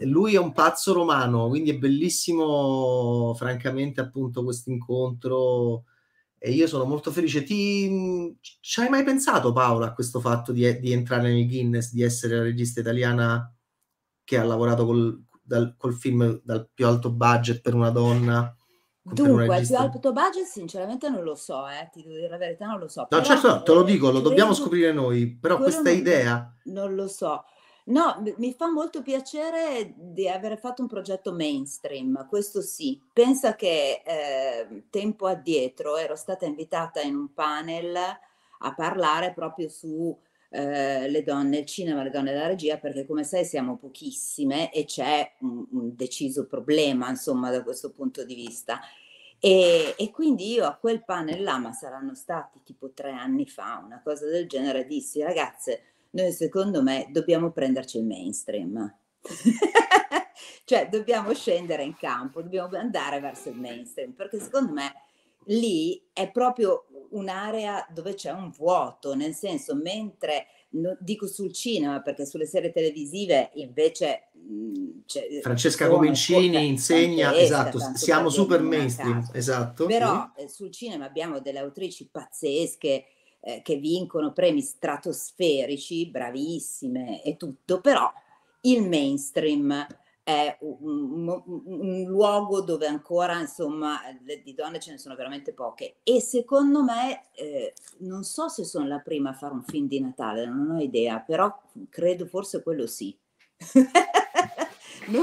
lui è un pazzo romano, quindi è bellissimo, francamente, appunto, questo incontro. E io sono molto felice. Ti ci hai mai pensato, Paola, a questo fatto di, di, entrare nel Guinness, di essere la regista italiana che ha lavorato col, dal, col film dal più alto budget per una donna? Dunque, più alto budget sinceramente non lo so, eh, ti devo dire la verità, non lo so. No, certo, te lo dico, lo dobbiamo tu... scoprire noi, però questa non, idea... Non lo so. No, mi fa molto piacere di aver fatto un progetto mainstream, questo sì. Pensa che eh, tempo addietro ero stata invitata in un panel a parlare proprio su eh, le donne, il cinema, le donne della regia, perché come sai siamo pochissime e c'è un, un deciso problema, insomma, da questo punto di vista. E, e, quindi io a quel panel là, ma saranno stati tipo tre anni fa, una cosa del genere, dissi ragazze, noi secondo me dobbiamo prenderci il mainstream. cioè dobbiamo scendere in campo, dobbiamo andare verso il mainstream, perché secondo me lì è proprio un'area dove c'è un vuoto, nel senso mentre no, dico sul cinema perché sulle serie televisive invece mh, mhmm, eh, Francesca Comencini insegna esatto, siamo super mainstream, esatto. Però sì. Eh, sul cinema abbiamo delle autrici pazzesche eh, che vincono premi stratosferici, bravissime e tutto, però il mainstream è un, un, un luogo dove ancora, insomma, di donne ce ne sono veramente poche. E secondo me, eh, non so se sono la prima a fare un film di Natale, non ho idea, però credo forse quello sì.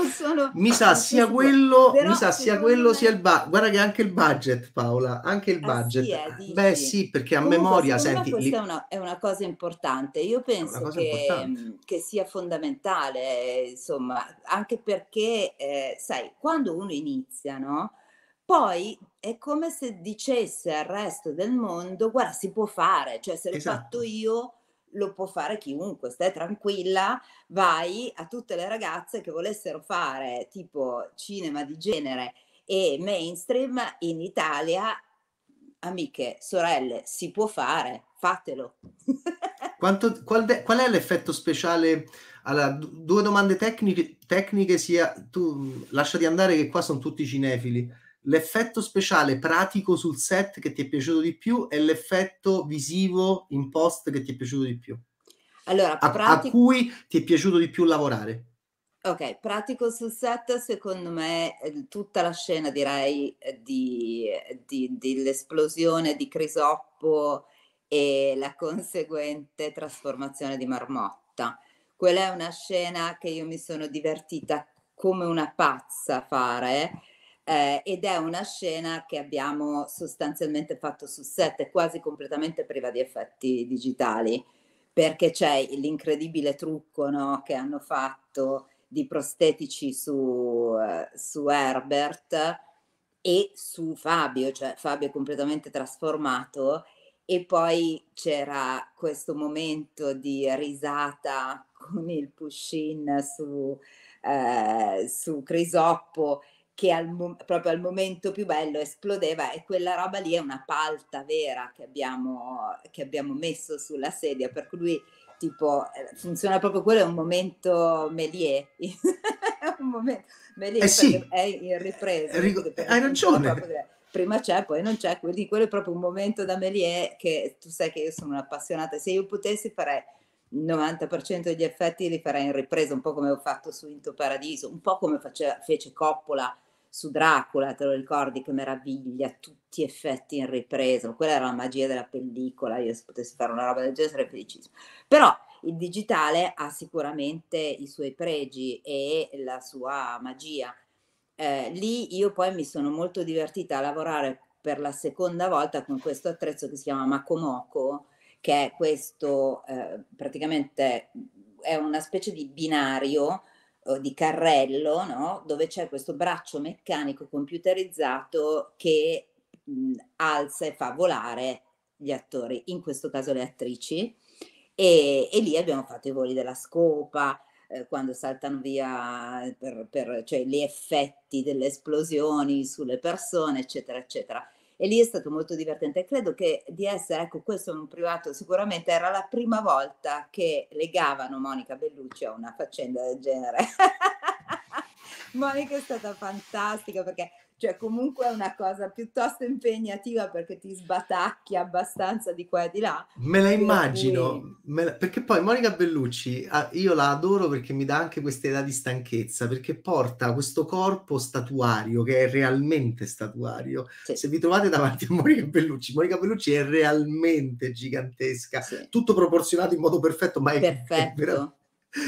sono... Mi sa sia quello, Però, mi sa sia, quello me... sia il budget. Guarda che anche il budget, Paola, anche il eh budget. Ah, sì, eh, Beh sì, perché a Comunque, memoria, senti... Me questa li... è, una, è, una, cosa importante. Io penso che, mm, che, sia fondamentale, insomma, anche perché, eh, sai, quando uno inizia, no? Poi è come se dicesse al resto del mondo, guarda, si può fare, cioè se l'ho esatto. fatto io lo può fare chiunque, stai tranquilla, vai a tutte le ragazze che volessero fare tipo cinema di genere e mainstream in Italia, amiche, sorelle, si può fare, fatelo. Quanto, qual, de, qual, è l'effetto speciale? Allora, due domande tecniche, tecniche sia tu lasciati andare che qua sono tutti cinefili l'effetto speciale pratico sul set che ti è piaciuto di più e l'effetto visivo in post che ti è piaciuto di più. Allora, pratico... a, cui ti è piaciuto di più lavorare? Ok, pratico sul set, secondo me eh, tutta la scena direi di, di, dell'esplosione di Crisoppo e la conseguente trasformazione di Marmotta. Quella è una scena che io mi sono divertita come una pazza a fare eh, ed è una scena che abbiamo sostanzialmente fatto su set, quasi completamente priva di effetti digitali, perché c'è l'incredibile trucco no, che hanno fatto di prostetici su, eh, su Herbert e su Fabio, cioè Fabio è completamente trasformato e poi c'era questo momento di risata con il push su, eh, su Crisoppo che al mo- proprio al momento più bello esplodeva e quella roba lì è una palta vera che abbiamo, che abbiamo messo sulla sedia, per cui tipo eh, funziona proprio quello, è un momento Melie. un momento Melie eh sì. è in ripresa. Rigo- hai ragione. Proprio, prima c'è, poi non c'è, quindi quello è proprio un momento da Melier che tu sai che io sono un'appassionata, se io potessi farei il 90% degli effetti li farà in ripresa, un po' come ho fatto su Into Paradiso, un po' come face, fece Coppola su Dracula, te lo ricordi che meraviglia, tutti effetti in ripresa, quella era la magia della pellicola, io se potessi fare una roba del genere sarei felicissimo. Però il digitale ha sicuramente i suoi pregi e la sua magia. Eh, lì io poi mi sono molto divertita a lavorare per la seconda volta con questo attrezzo che si chiama Macomoco, che è questo eh, praticamente è una specie di binario eh, di carrello, no? dove c'è questo braccio meccanico computerizzato che mh, alza e fa volare gli attori, in questo caso le attrici, e, e lì abbiamo fatto i voli della scopa, eh, quando saltano via per, per, cioè, gli effetti delle esplosioni sulle persone, eccetera, eccetera e lì è stato molto divertente. Credo che di essere, ecco, questo è un privato, sicuramente era la prima volta che legavano Monica Bellucci a una faccenda del genere. Monica è stata fantastica perché cioè, comunque è una cosa piuttosto impegnativa perché ti sbatacchi abbastanza di qua e di là. Me la immagino, me la... perché poi Monica Bellucci, ah, io la adoro perché mi dà anche questa idea di stanchezza, perché porta questo corpo statuario che è realmente statuario. Sì. Se vi trovate davanti a Monica Bellucci, Monica Bellucci è realmente gigantesca, sì. tutto proporzionato in modo perfetto, ma è, perfetto. È vera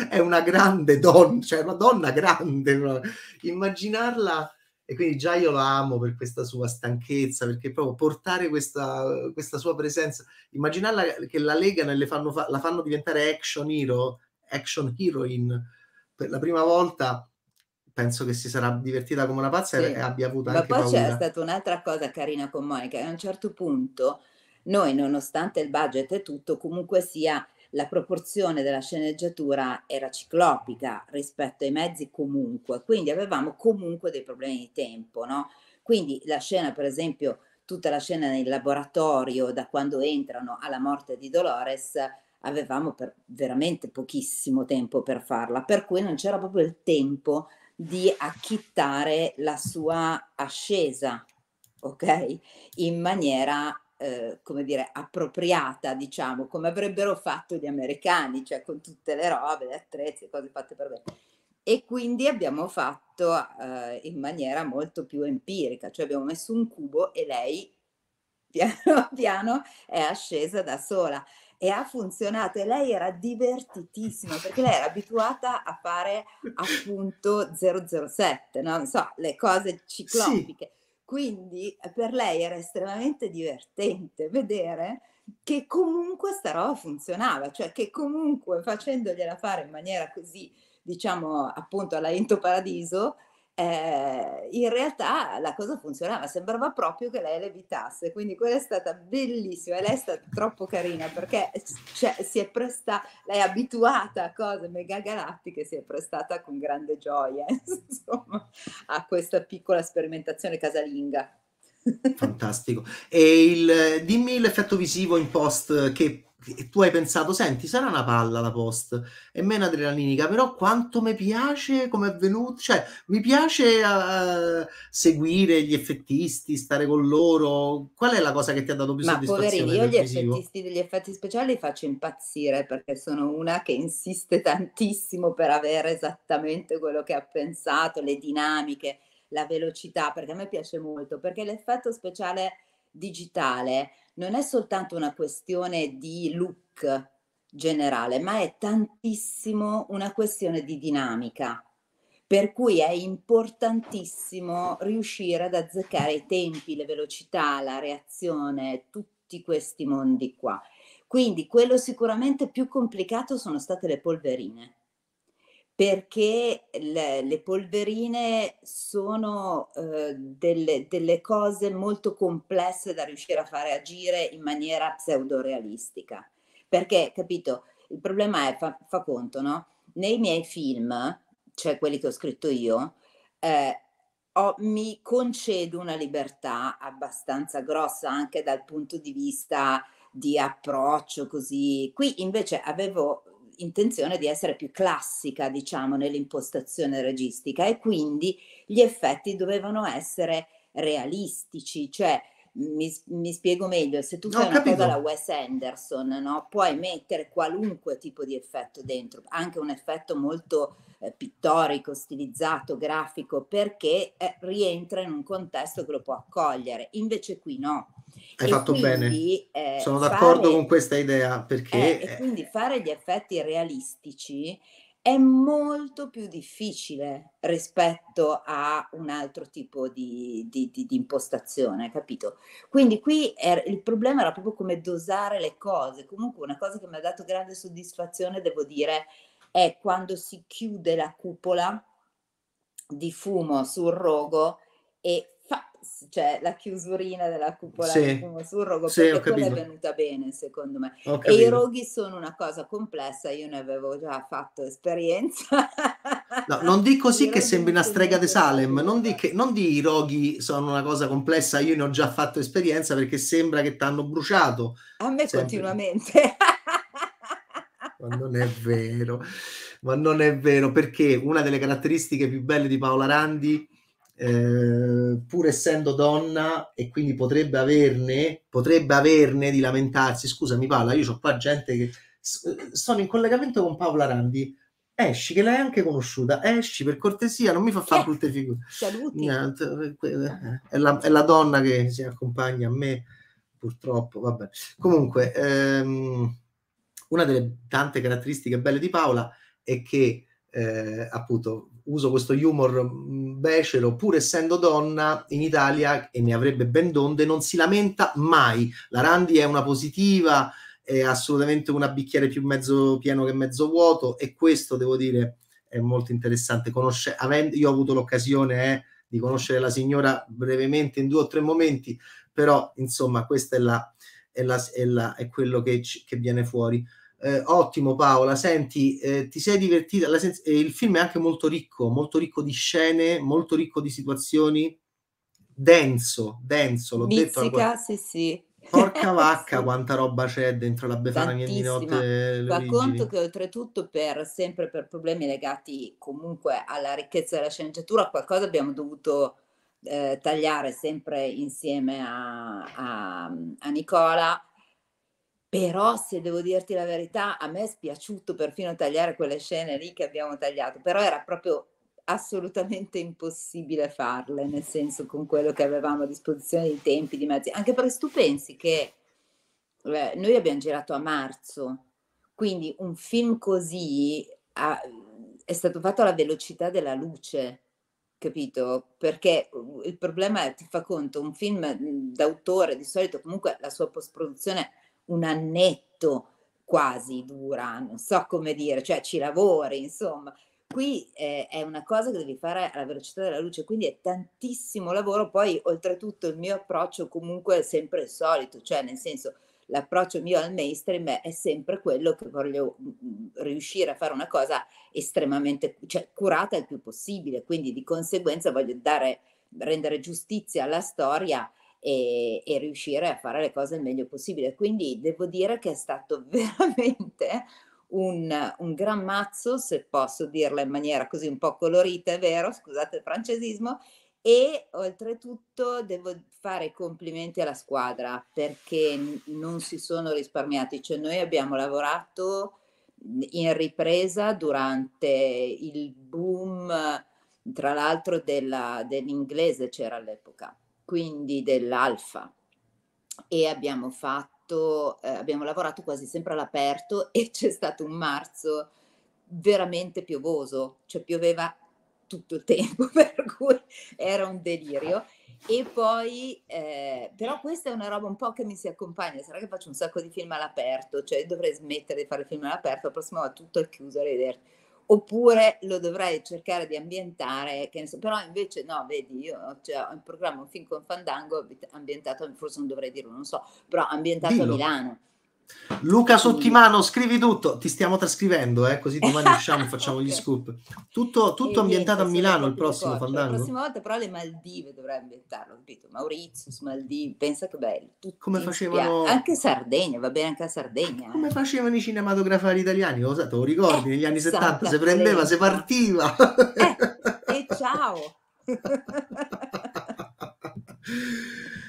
è una grande donna, cioè una donna grande, immaginarla e quindi già io la amo per questa sua stanchezza, perché proprio portare questa, questa sua presenza, immaginarla che la legano e fanno fa- la fanno diventare action hero, action heroine, per la prima volta penso che si sarà divertita come una pazza sì. e abbia avuto Ma anche paura. Ma poi c'è stata un'altra cosa carina con Monica, a un certo punto noi nonostante il budget e tutto comunque sia la proporzione della sceneggiatura era ciclopica rispetto ai mezzi comunque, quindi avevamo comunque dei problemi di tempo, no? Quindi la scena, per esempio, tutta la scena nel laboratorio da quando entrano alla morte di Dolores, avevamo per veramente pochissimo tempo per farla, per cui non c'era proprio il tempo di acchittare la sua ascesa, ok? In maniera eh, come dire, appropriata, diciamo, come avrebbero fatto gli americani, cioè con tutte le robe, le attrezzi, cose fatte per bene. E quindi abbiamo fatto eh, in maniera molto più empirica, cioè abbiamo messo un cubo e lei piano piano è ascesa da sola e ha funzionato e lei era divertitissima perché lei era abituata a fare appunto 007, no? non so, le cose ciclopiche. Sì quindi eh, per lei era estremamente divertente vedere che comunque sta roba funzionava, cioè che comunque facendogliela fare in maniera così, diciamo appunto alla Into Paradiso, eh, in realtà la cosa funzionava, sembrava proprio che lei levitasse, quindi quella è stata bellissima, lei è stata troppo carina perché cioè, si è prestata, lei è abituata a cose mega galattiche, si è prestata con grande gioia insomma, a questa piccola sperimentazione casalinga. Fantastico. E il, dimmi l'effetto visivo in post che e tu hai pensato, senti, sarà una palla la post, è meno adrenalinica, però quanto mi piace come è venuto, cioè mi piace uh, seguire gli effettisti, stare con loro, qual è la cosa che ti ha dato più Ma soddisfazione? Poverini, io gli visivo? effettisti degli effetti speciali li faccio impazzire perché sono una che insiste tantissimo per avere esattamente quello che ha pensato, le dinamiche, la velocità, perché a me piace molto, perché l'effetto speciale digitale non è soltanto una questione di look generale, ma è tantissimo una questione di dinamica. Per cui è importantissimo riuscire ad azzeccare i tempi, le velocità, la reazione, tutti questi mondi qua. Quindi quello sicuramente più complicato sono state le polverine perché le, le polverine sono eh, delle, delle, cose molto complesse da riuscire a fare agire in maniera pseudorealistica. Perché, capito, il problema è, fa, fa conto, no? Nei miei film, cioè quelli che ho scritto io, eh, ho, mi concedo una libertà abbastanza grossa anche dal punto di vista di approccio così. Qui invece avevo intenzione di essere più classica, diciamo, nell'impostazione registica e quindi gli effetti dovevano essere realistici, cioè mi, mi, spiego meglio, se tu fai una capito. cosa alla Wes Anderson, no? puoi mettere qualunque tipo di effetto dentro, anche un effetto molto eh, pittorico, stilizzato, grafico, perché eh, rientra in un contesto che lo può accogliere. Invece qui no. Hai e fatto quindi, bene. Eh, Sono d'accordo fare, con questa idea perché... Eh, quindi fare gli effetti realistici è molto più difficile rispetto a un altro tipo di, di, di, di impostazione, capito? Quindi qui era, il problema era proprio come dosare le cose. Comunque una cosa che mi ha dato grande soddisfazione, devo dire, è quando si chiude la cupola di fumo sul rogo e fa, cioè, la chiusurina della cupola sì. di fumo rogo sì, perché quella è venuta bene, secondo me. E i roghi sono una cosa complessa, io ne avevo già fatto esperienza. No, non di così che sembri una strega di Salem, non di, che, non di i roghi sono una cosa complessa, io ne ho già fatto esperienza perché sembra che ti hanno bruciato. A me sempre. continuamente. Ma non è vero, ma non è vero, perché una delle caratteristiche più belle di Paola Randi eh, pur essendo donna e quindi potrebbe averne, potrebbe averne di lamentarsi, scusami Paola, io ho qua gente che... Sono in collegamento con Paola Randi, esci che l'hai anche conosciuta, esci per cortesia, non mi fa fare eh, brutte figure. Saluti. Eh, ah. è, la, è la donna che si accompagna a me, purtroppo, vabbè. Comunque, ehm, una delle tante caratteristiche belle di Paola è che eh, appunto uso questo humor mm, becero, pur essendo donna in Italia, e ne avrebbe ben donde, non si lamenta mai. La Randi è una positiva, è assolutamente una bicchiere più mezzo pieno che mezzo vuoto, e questo devo dire è molto interessante. Conosce, avendo, io ho avuto l'occasione eh, di conoscere la signora brevemente in due o tre momenti, però insomma, questo è, la, è, la, è, la, è quello che, che viene fuori. Eh, ottimo Paola, senti, eh, ti sei divertita, sen- eh, il film è anche molto ricco, molto ricco di scene, molto ricco di situazioni, denso, denso, l'ho Bizzica, detto. Qua- sì, sì. Porca vacca sì. quanta roba c'è dentro la Befana di notte. Fa conto che oltretutto per, sempre per problemi legati comunque alla ricchezza della sceneggiatura, qualcosa abbiamo dovuto eh, tagliare sempre insieme a, a, a Nicola però se devo dirti la verità, a me è spiaciuto perfino tagliare quelle scene lì che abbiamo tagliato, però era proprio assolutamente impossibile farle, nel senso con quello che avevamo a disposizione di tempi, di mezzi, anche perché tu pensi che beh, noi abbiamo girato a marzo, quindi un film così ha, è stato fatto alla velocità della luce, capito? Perché uh, il problema è, ti fa conto, un film mm, d'autore di solito comunque la sua post-produzione è un annetto quasi dura, non so come dire, cioè ci lavori, insomma. Qui eh, è una cosa che devi fare alla velocità della luce, quindi è tantissimo lavoro. Poi, oltretutto, il mio approccio comunque è sempre il solito, cioè nel senso l'approccio mio al mainstream è, sempre quello che voglio mh, mm, mm, riuscire a fare una cosa estremamente cioè, curata il più possibile, quindi di conseguenza voglio dare, rendere giustizia alla storia e, e, riuscire a fare le cose il meglio possibile. Quindi devo dire che è stato veramente un, un gran mazzo, se posso dirla in maniera così un po' colorita, è vero, scusate il francesismo, e oltretutto devo fare complimenti alla squadra perché non si sono risparmiati, cioè noi abbiamo lavorato in ripresa durante il boom, tra l'altro della, dell'inglese c'era all'epoca quindi dell'alfa e abbiamo fatto, eh, abbiamo lavorato quasi sempre all'aperto e c'è stato un marzo veramente piovoso, cioè pioveva tutto il tempo, per cui era un delirio. E poi, eh, però questa è una roba un po' che mi si accompagna, sarà che faccio un sacco di film all'aperto, cioè dovrei smettere di fare film all'aperto, la prossima volta tutto al chiuso, arrivederci oppure lo dovrei cercare di ambientare, so, però invece no, vedi, io cioè, ho in programma un film con Fandango ambientato, forse non dovrei dirlo, non so, però ambientato Dillo. a Milano. Luca Sottimano, scrivi tutto, ti stiamo trascrivendo, eh? così domani usciamo facciamo okay. gli scoop. Tutto, tutto ambientato a Milano il prossimo fandango. La prossima volta però le Maldive dovrai ambientarlo, capito? Mauritius, Maldive, pensa che bello. Tutti Come facevano... anche Sardegna, va bene anche a Sardegna. Come eh. facevano i cinematografari italiani, lo, sai, te lo ricordi, eh, negli anni 70 se prendeva, se partiva. Eh, e ciao!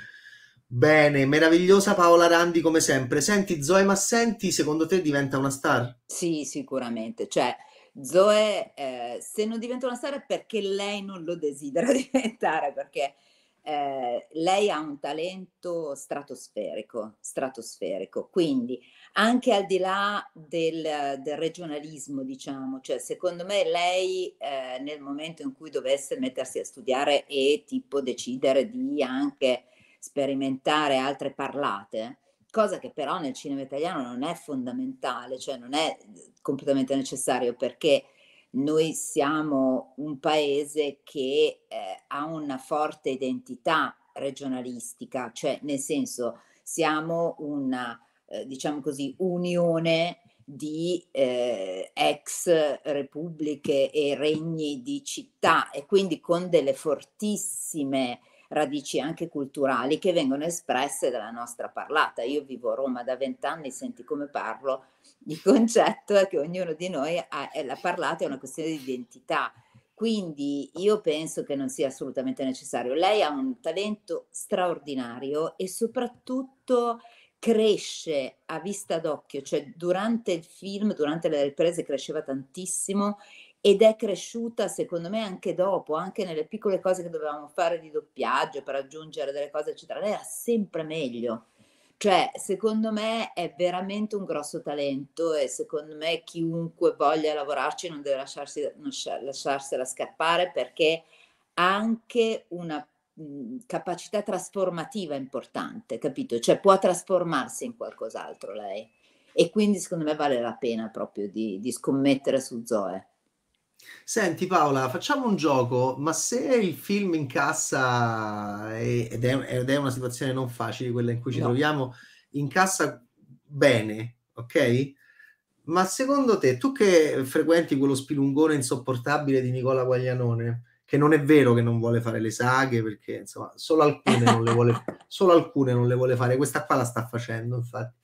Bene, meravigliosa Paola Randi come sempre. Senti, Zoe Massenti, secondo te diventa una star? Sì, sicuramente. Cioè, Zoe, eh, se non diventa una star è perché lei non lo desidera diventare, perché eh, lei ha un talento stratosferico, stratosferico. Quindi, anche al di là del, del regionalismo, diciamo, cioè, secondo me lei eh, nel momento in cui dovesse mettersi a studiare e tipo decidere di anche sperimentare altre parlate, cosa che però nel cinema italiano non è fondamentale, cioè non è eh, completamente necessario perché noi siamo un paese che eh, ha una forte identità regionalistica, cioè nel senso siamo una, eh, diciamo così, unione di eh, ex repubbliche e regni di città e quindi con delle fortissime radici anche culturali che vengono espresse dalla nostra parlata. Io vivo a Roma da vent'anni, senti come parlo, il concetto è che ognuno di noi ha, la parlata è una questione di identità. Quindi io penso che non sia assolutamente necessario. Lei ha un talento straordinario e soprattutto cresce a vista d'occhio, cioè durante il film, durante le riprese cresceva tantissimo ed è cresciuta secondo me anche dopo, anche nelle piccole cose che dovevamo fare di doppiaggio per aggiungere delle cose, eccetera. Lei era sempre meglio. Cioè, secondo me è veramente un grosso talento e secondo me chiunque voglia lavorarci non deve lasciarsi, non lasciarsela scappare perché ha anche una mh, mhmm, capacità trasformativa importante, capito? Cioè può trasformarsi in qualcos'altro lei. E quindi secondo me vale la pena proprio di, di scommettere su Zoe. Senti Paola, facciamo un gioco, ma se il film incassa, ed è, ed è una situazione non facile quella in cui ci no. troviamo, incassa bene, ok? Ma secondo te, tu che frequenti quello spilungone insopportabile di Nicola Guaglianone, che non è vero che non vuole fare le saghe, perché insomma, solo alcune non le vuole, solo alcune non le vuole fare, questa qua la sta facendo, infatti.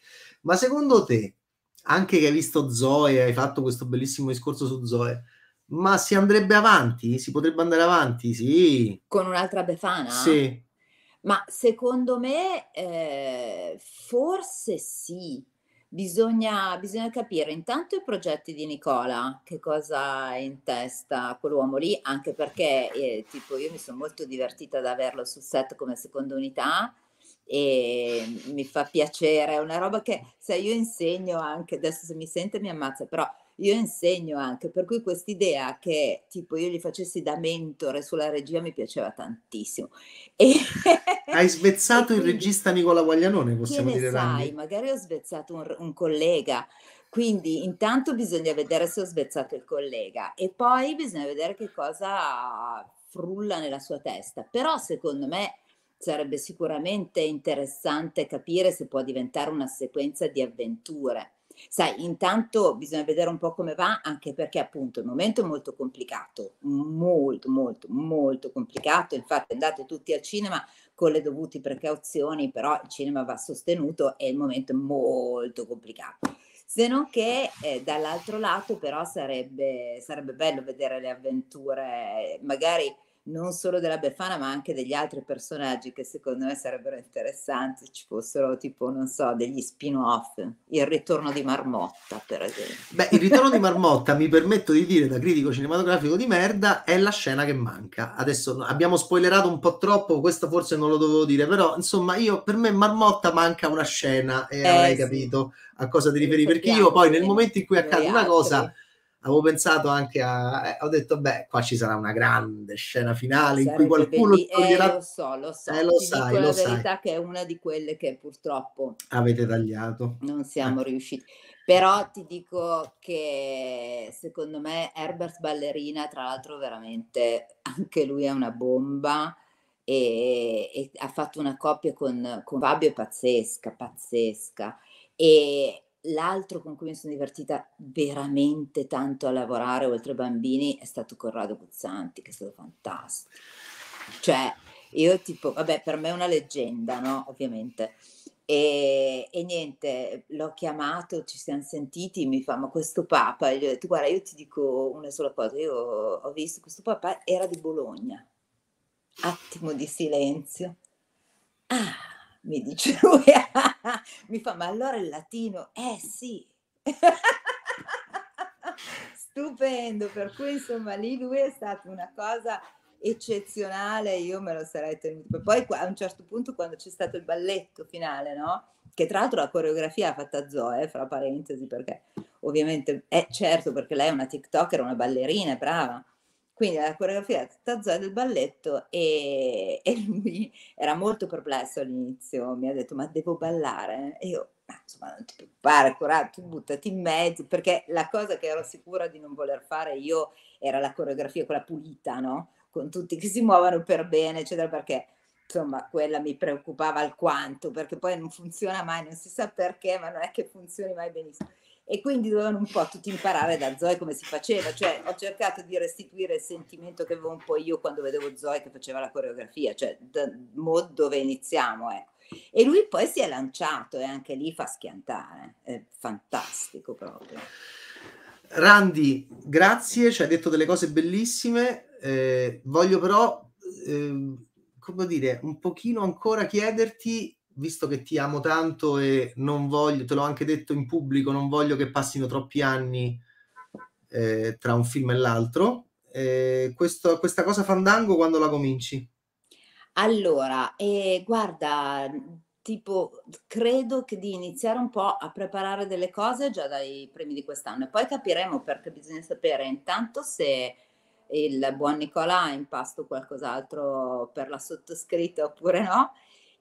Ma secondo te, anche che hai visto Zoe, hai fatto questo bellissimo discorso su Zoe, ma si andrebbe avanti? Si potrebbe andare avanti? Sì. Con un'altra Befana? Sì. Ma secondo me eh, forse sì. Bisogna, bisogna, capire intanto i progetti di Nicola, che cosa ha in testa quell'uomo lì, anche perché eh, tipo io mi sono molto divertita ad averlo sul set come seconda unità e mi fa piacere, è una roba che se io insegno anche, adesso se mi sente mi ammazza, però io insegno anche, per cui quest'idea che tipo io gli facessi da mentore sulla regia mi piaceva tantissimo. E... Hai svezzato quindi, il regista Nicola Guaglianone, possiamo dire. Sai, Randy. magari ho svezzato un, un collega. Quindi intanto bisogna vedere se ho svezzato il collega e poi bisogna vedere che cosa frulla nella sua testa. Però secondo me sarebbe sicuramente interessante capire se può diventare una sequenza di avventure. Sai, intanto bisogna vedere un po' come va, anche perché appunto il momento è molto complicato, molto, molto, molto complicato. Infatti andate tutti al cinema con le dovute precauzioni, però il cinema va sostenuto e il momento è molto complicato. Se non che eh, dall'altro lato però sarebbe, sarebbe bello vedere le avventure, magari non solo della Befana ma anche degli altri personaggi che secondo me sarebbero interessanti, ci fossero tipo, non so, degli spin-off, il ritorno di Marmotta per esempio. Beh, il ritorno di Marmotta, mi permetto di dire da critico cinematografico di merda, è la scena che manca. Adesso abbiamo spoilerato un po' troppo, questo forse non lo dovevo dire, però insomma io per me Marmotta manca una scena e eh, avrai sì. capito a cosa ti riferivi, perché io poi nel momento in cui accade una cosa avevo pensato anche a eh, ho detto beh qua ci sarà una grande scena finale in cui qualcuno toglierà... eh, lo so lo so eh, lo sai, lo la sai. verità che è una di quelle che purtroppo avete tagliato non siamo eh. riusciti però ti dico che secondo me Herbert Ballerina tra l'altro veramente anche lui è una bomba e, e ha fatto una coppia con, con Fabio pazzesca pazzesca e l'altro con cui mi sono divertita veramente tanto a lavorare, oltre ai bambini, è stato Corrado Guzzanti, che è stato fantastico. Cioè, io tipo, vabbè, per me è una leggenda, no? Ovviamente. E, e, niente, l'ho chiamato, ci siamo sentiti, mi fa, ma questo papa, gli ho detto, guarda, io ti dico una sola cosa, io ho visto questo papa, era di Bologna. Attimo di silenzio. Ah, mi dice lui, mi fa, ma allora il latino? Eh sì. Stupendo, per cui insomma lì lui è stata una cosa eccezionale, io me lo sarei tenuto. Poi a un certo punto quando c'è stato il balletto finale, no? Che tra l'altro la coreografia ha fatta Zoe, eh, fra parentesi, perché ovviamente, è eh, certo, perché lei è una TikToker, una ballerina, brava quindi la coreografia è Tazzò del balletto e, e, lui era molto perplesso all'inizio, mi ha detto ma devo ballare? E io, ma insomma non ti preoccupare, coraggio, tu buttati in mezzo, perché la cosa che ero sicura di non voler fare io era la coreografia quella pulita, no? Con tutti che si muovono per bene, eccetera, perché insomma quella mi preoccupava alquanto, perché poi non funziona mai, non si sa perché, ma non è che funzioni mai benissimo e quindi dovevano un po' tutti imparare da Zoe come si faceva, cioè ho cercato di restituire il sentimento che avevo un po' io quando vedevo Zoe che faceva la coreografia, cioè mod dove iniziamo eh. E lui poi si è lanciato e anche lì fa schiantare, è fantastico proprio. Randy, grazie, ci hai detto delle cose bellissime, eh, voglio però, eh, come dire, un pochino ancora chiederti visto che ti amo tanto e non voglio, te l'ho anche detto in pubblico, non voglio che passino troppi anni eh, tra un film e l'altro. Eh, questo, questa cosa Fandango quando la cominci? Allora, eh, guarda, tipo, credo che di iniziare un po' a preparare delle cose già dai primi di quest'anno e poi capiremo perché bisogna sapere intanto se il buon Nicola ha impasto qualcos'altro per la sottoscritta oppure no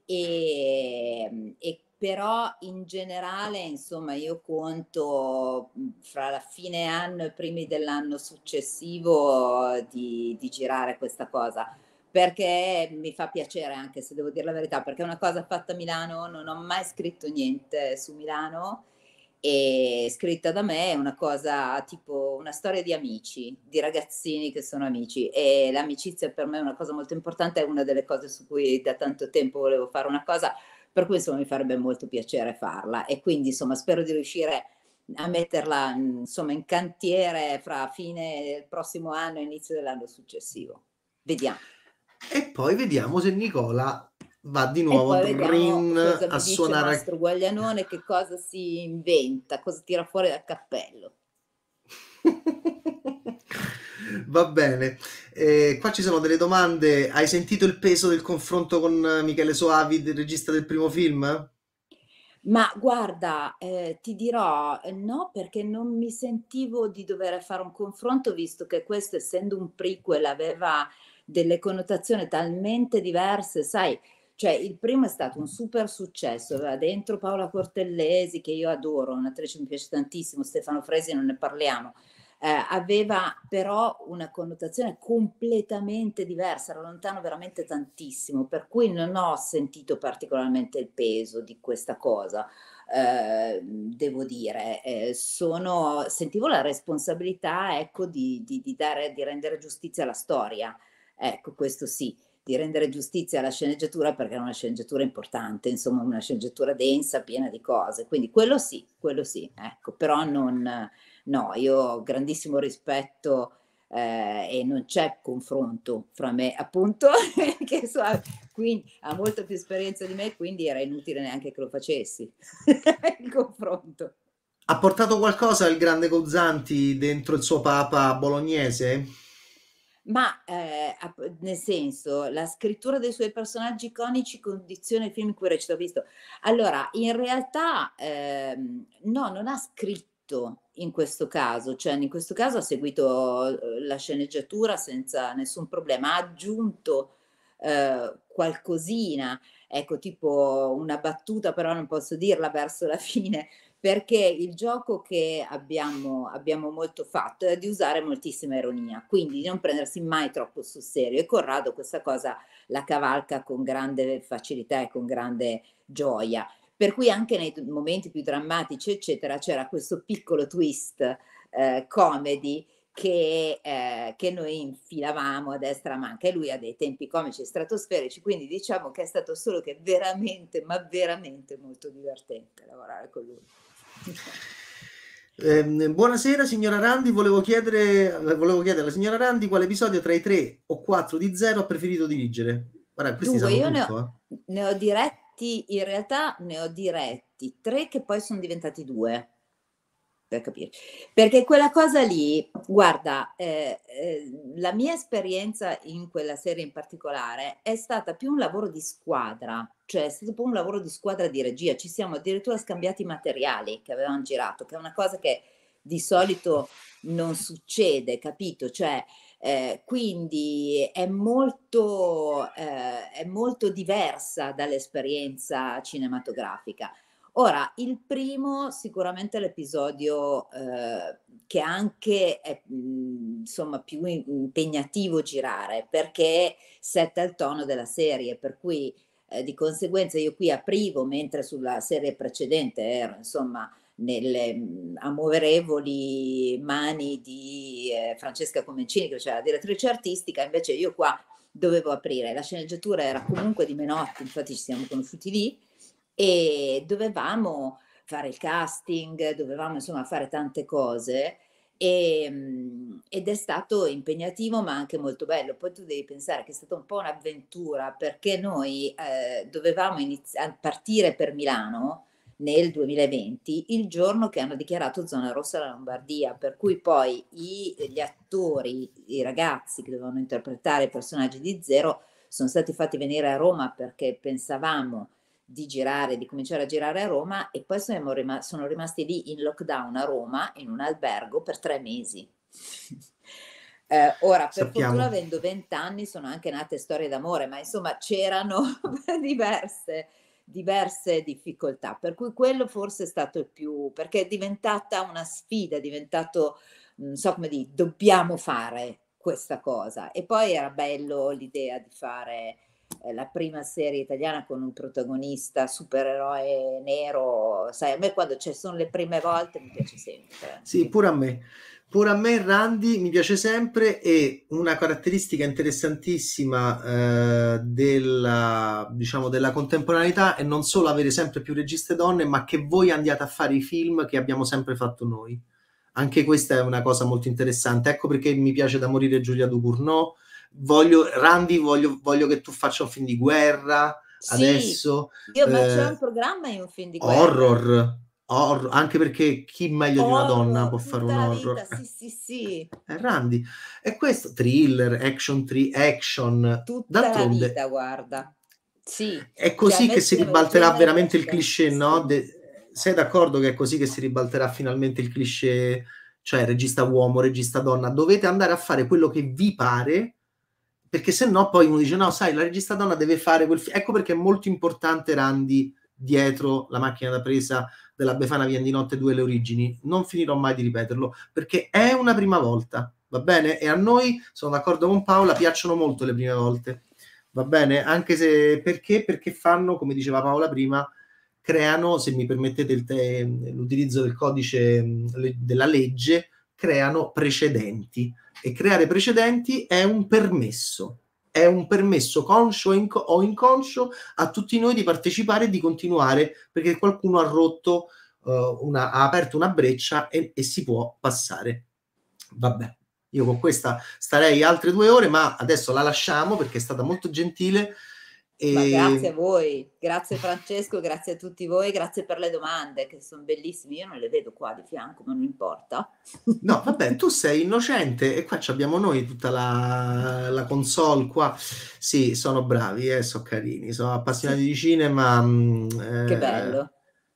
e, ehm, e però in generale insomma io conto mhmm, fra la fine anno e i primi dell'anno successivo di, di, girare questa cosa perché mi fa piacere anche se devo dire la verità perché è una cosa fatta a Milano non ho mai scritto niente su Milano e scritta da me è una cosa tipo una storia di amici, di ragazzini che sono amici e l'amicizia per me è una cosa molto importante, è una delle cose su cui da tanto tempo volevo fare una cosa, per cui insomma mi farebbe molto piacere farla e quindi insomma spero di riuscire a metterla insomma in cantiere fra fine del prossimo anno e inizio dell'anno successivo. Vediamo. E poi vediamo se Nicola va di nuovo vediamo, a suonare. Il nostro Guaglianone che cosa si inventa, cosa tira fuori dal cappello. Va bene, eh, qua ci sono delle domande. Hai sentito il peso del confronto con eh, Michele Soavi, il regista del primo film? Ma guarda, eh, ti dirò eh, no perché non mi sentivo di dover fare un confronto visto che questo essendo un prequel aveva delle connotazioni talmente diverse, sai, cioè, il primo è stato un super successo, aveva dentro Paola Cortellesi, che io adoro, un'attrice mi piace tantissimo, Stefano Fresi, non ne parliamo. Eh, aveva però una connotazione completamente diversa, era lontano veramente tantissimo, per cui non ho sentito particolarmente il peso di questa cosa, eh, devo dire. Eh, sono, sentivo la responsabilità ecco, di, di, di, dare, di rendere giustizia alla storia, ecco questo sì di rendere giustizia alla sceneggiatura perché era una sceneggiatura importante, insomma una sceneggiatura densa, piena di cose. Quindi quello sì, quello sì, ecco, però non, no, io ho grandissimo rispetto eh, e non c'è confronto fra me, appunto, che so, quindi, ha molta più esperienza di me, quindi era inutile neanche che lo facessi il confronto. Ha portato qualcosa il grande Gozzanti dentro il suo papa bolognese? ma eh, nel senso la scrittura dei suoi personaggi iconici condiziona il film in cui recita visto. Allora, in realtà ehm, no, non ha scritto in questo caso, cioè in questo caso ha seguito uhm, la sceneggiatura senza nessun problema, ha aggiunto eh, qualcosina, ecco tipo una battuta però non posso dirla verso la fine perché il gioco che abbiamo, abbiamo molto fatto è di usare moltissima ironia, quindi di non prendersi mai troppo sul serio e Corrado questa cosa la cavalca con grande facilità e con grande gioia. Per cui anche nei momenti più drammatici, eccetera, c'era questo piccolo twist eh, comedy che, eh, che, noi infilavamo a destra ma anche lui ha dei tempi comici stratosferici, quindi diciamo che è stato solo che veramente, ma veramente molto divertente lavorare con lui. Eh, buonasera signora Randi, volevo chiedere, volevo chiedere alla signora Randi quale episodio tra i tre o quattro di Zero ha preferito dirigere. Guarda, questi Dunque, io tutto, ne, ho, eh. ne ho diretti, in realtà ne ho diretti tre che poi sono diventati due per capire. Perché quella cosa lì, guarda, eh, eh, la mia esperienza in quella serie in particolare è stata più un lavoro di squadra cioè è stato proprio un lavoro di squadra di regia, ci siamo addirittura scambiati i materiali che avevamo girato, che è una cosa che di solito non succede, capito? Cioè, eh, quindi è molto, eh, è molto diversa dall'esperienza cinematografica. Ora, il primo sicuramente l'episodio eh, che anche è mm, insomma, più impegnativo girare perché sette il tono della serie, per cui eh, di conseguenza io qui aprivo mentre sulla serie precedente ero insomma nelle mh, mani di eh, Francesca Comencini che faceva la direttrice artistica invece io qua dovevo aprire la sceneggiatura era comunque di Menotti infatti ci siamo conosciuti lì e dovevamo fare il casting dovevamo insomma fare tante cose e, ehm, ed è stato impegnativo ma anche molto bello. Poi tu devi pensare che è stata un po' un'avventura perché noi eh, dovevamo inizi- partire per Milano nel 2020, il giorno che hanno dichiarato zona rossa la Lombardia, per cui poi i, gli attori, i ragazzi che dovevano interpretare i personaggi di Zero sono stati fatti venire a Roma perché pensavamo di girare, di cominciare a girare a Roma e poi sono, rim- sono rimasti lì in lockdown a Roma, in un albergo, per tre mesi. Eh, ora, per Sappiamo. fortuna avendo vent'anni sono anche nate storie d'amore, ma insomma c'erano diverse, diverse, difficoltà, per cui quello forse è stato il più, perché è diventata una sfida, è diventato, non so come dire, dobbiamo fare questa cosa. E poi era bello l'idea di fare la prima serie italiana con un protagonista supereroe nero, sai, a me quando ci sono le prime volte mi piace sempre. Sì, pure a me. Pure a me Randy mi piace sempre e una caratteristica interessantissima eh, della, diciamo, della contemporaneità è non solo avere sempre più registe donne, ma che voi andiate a fare i film che abbiamo sempre fatto noi. Anche questa è una cosa molto interessante. Ecco perché mi piace da morire Giulia Ducournau, voglio, Randy, voglio, voglio che tu faccia un film di guerra sì, adesso. Io, eh, ma c'è un programma in un film di guerra. Horror. Horror, anche perché chi meglio horror, di una donna può fare un horror? Vita, sì, sì, sì. È eh, Randy. E questo thriller, action, tri, action. Tutta D'altronde. la vita, guarda. Sì. È così cioè, che si ribalterà veramente il cliché, no? De- sei d'accordo che è così che si ribalterà finalmente il cliché, cioè regista uomo, regista donna? Dovete andare a fare quello che vi pare, perché se no poi uno dice no, sai, la regista donna deve fare quel film. Ecco perché è molto importante Randy dietro la macchina da presa della Befana Vien di Notte 2 le origini. Non finirò mai di ripeterlo perché è una prima volta, va bene? E a noi, sono d'accordo con Paola, piacciono molto le prime volte, va bene? Anche se perché? Perché fanno, come diceva Paola prima, creano, se mi permettete te- l'utilizzo del codice della legge, creano precedenti e creare precedenti è un permesso, è un permesso conscio o inconscio a tutti noi di partecipare e di continuare perché qualcuno ha rotto, uh, una, ha aperto una breccia e, e si può passare. Vabbè. Io con questa starei altre due ore, ma adesso la lasciamo perché è stata molto gentile. E... Ma grazie a voi, grazie Francesco, grazie a tutti voi, grazie per le domande che sono bellissime. Io non le vedo qua di fianco, ma non importa. No, vabbè, tu sei innocente e qua abbiamo noi tutta la, la console. Qua sì, sono bravi, eh, sono carini, sono appassionati di cinema. Mm, eh, che bello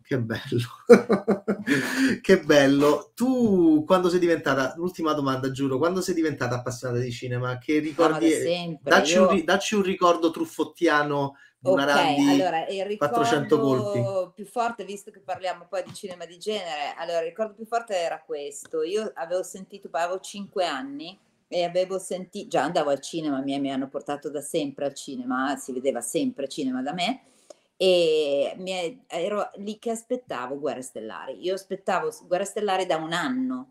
che bello, che bello. Tu quando sei diventata, l'ultima domanda giuro, quando sei diventata appassionata di cinema, che ricordi? sempre, dacci, io... un, dacci, un, ricordo truffottiano di okay, una Randi allora, il ricordo più forte, visto che parliamo poi di cinema di genere, allora il ricordo più forte era questo. Io avevo sentito, avevo 5 anni e avevo sentito, già andavo al cinema, mi, mi hanno portato da sempre al cinema, si vedeva sempre cinema da me e è, ero lì che aspettavo Guerre Stellari. Io aspettavo Guerre Stellari da un anno,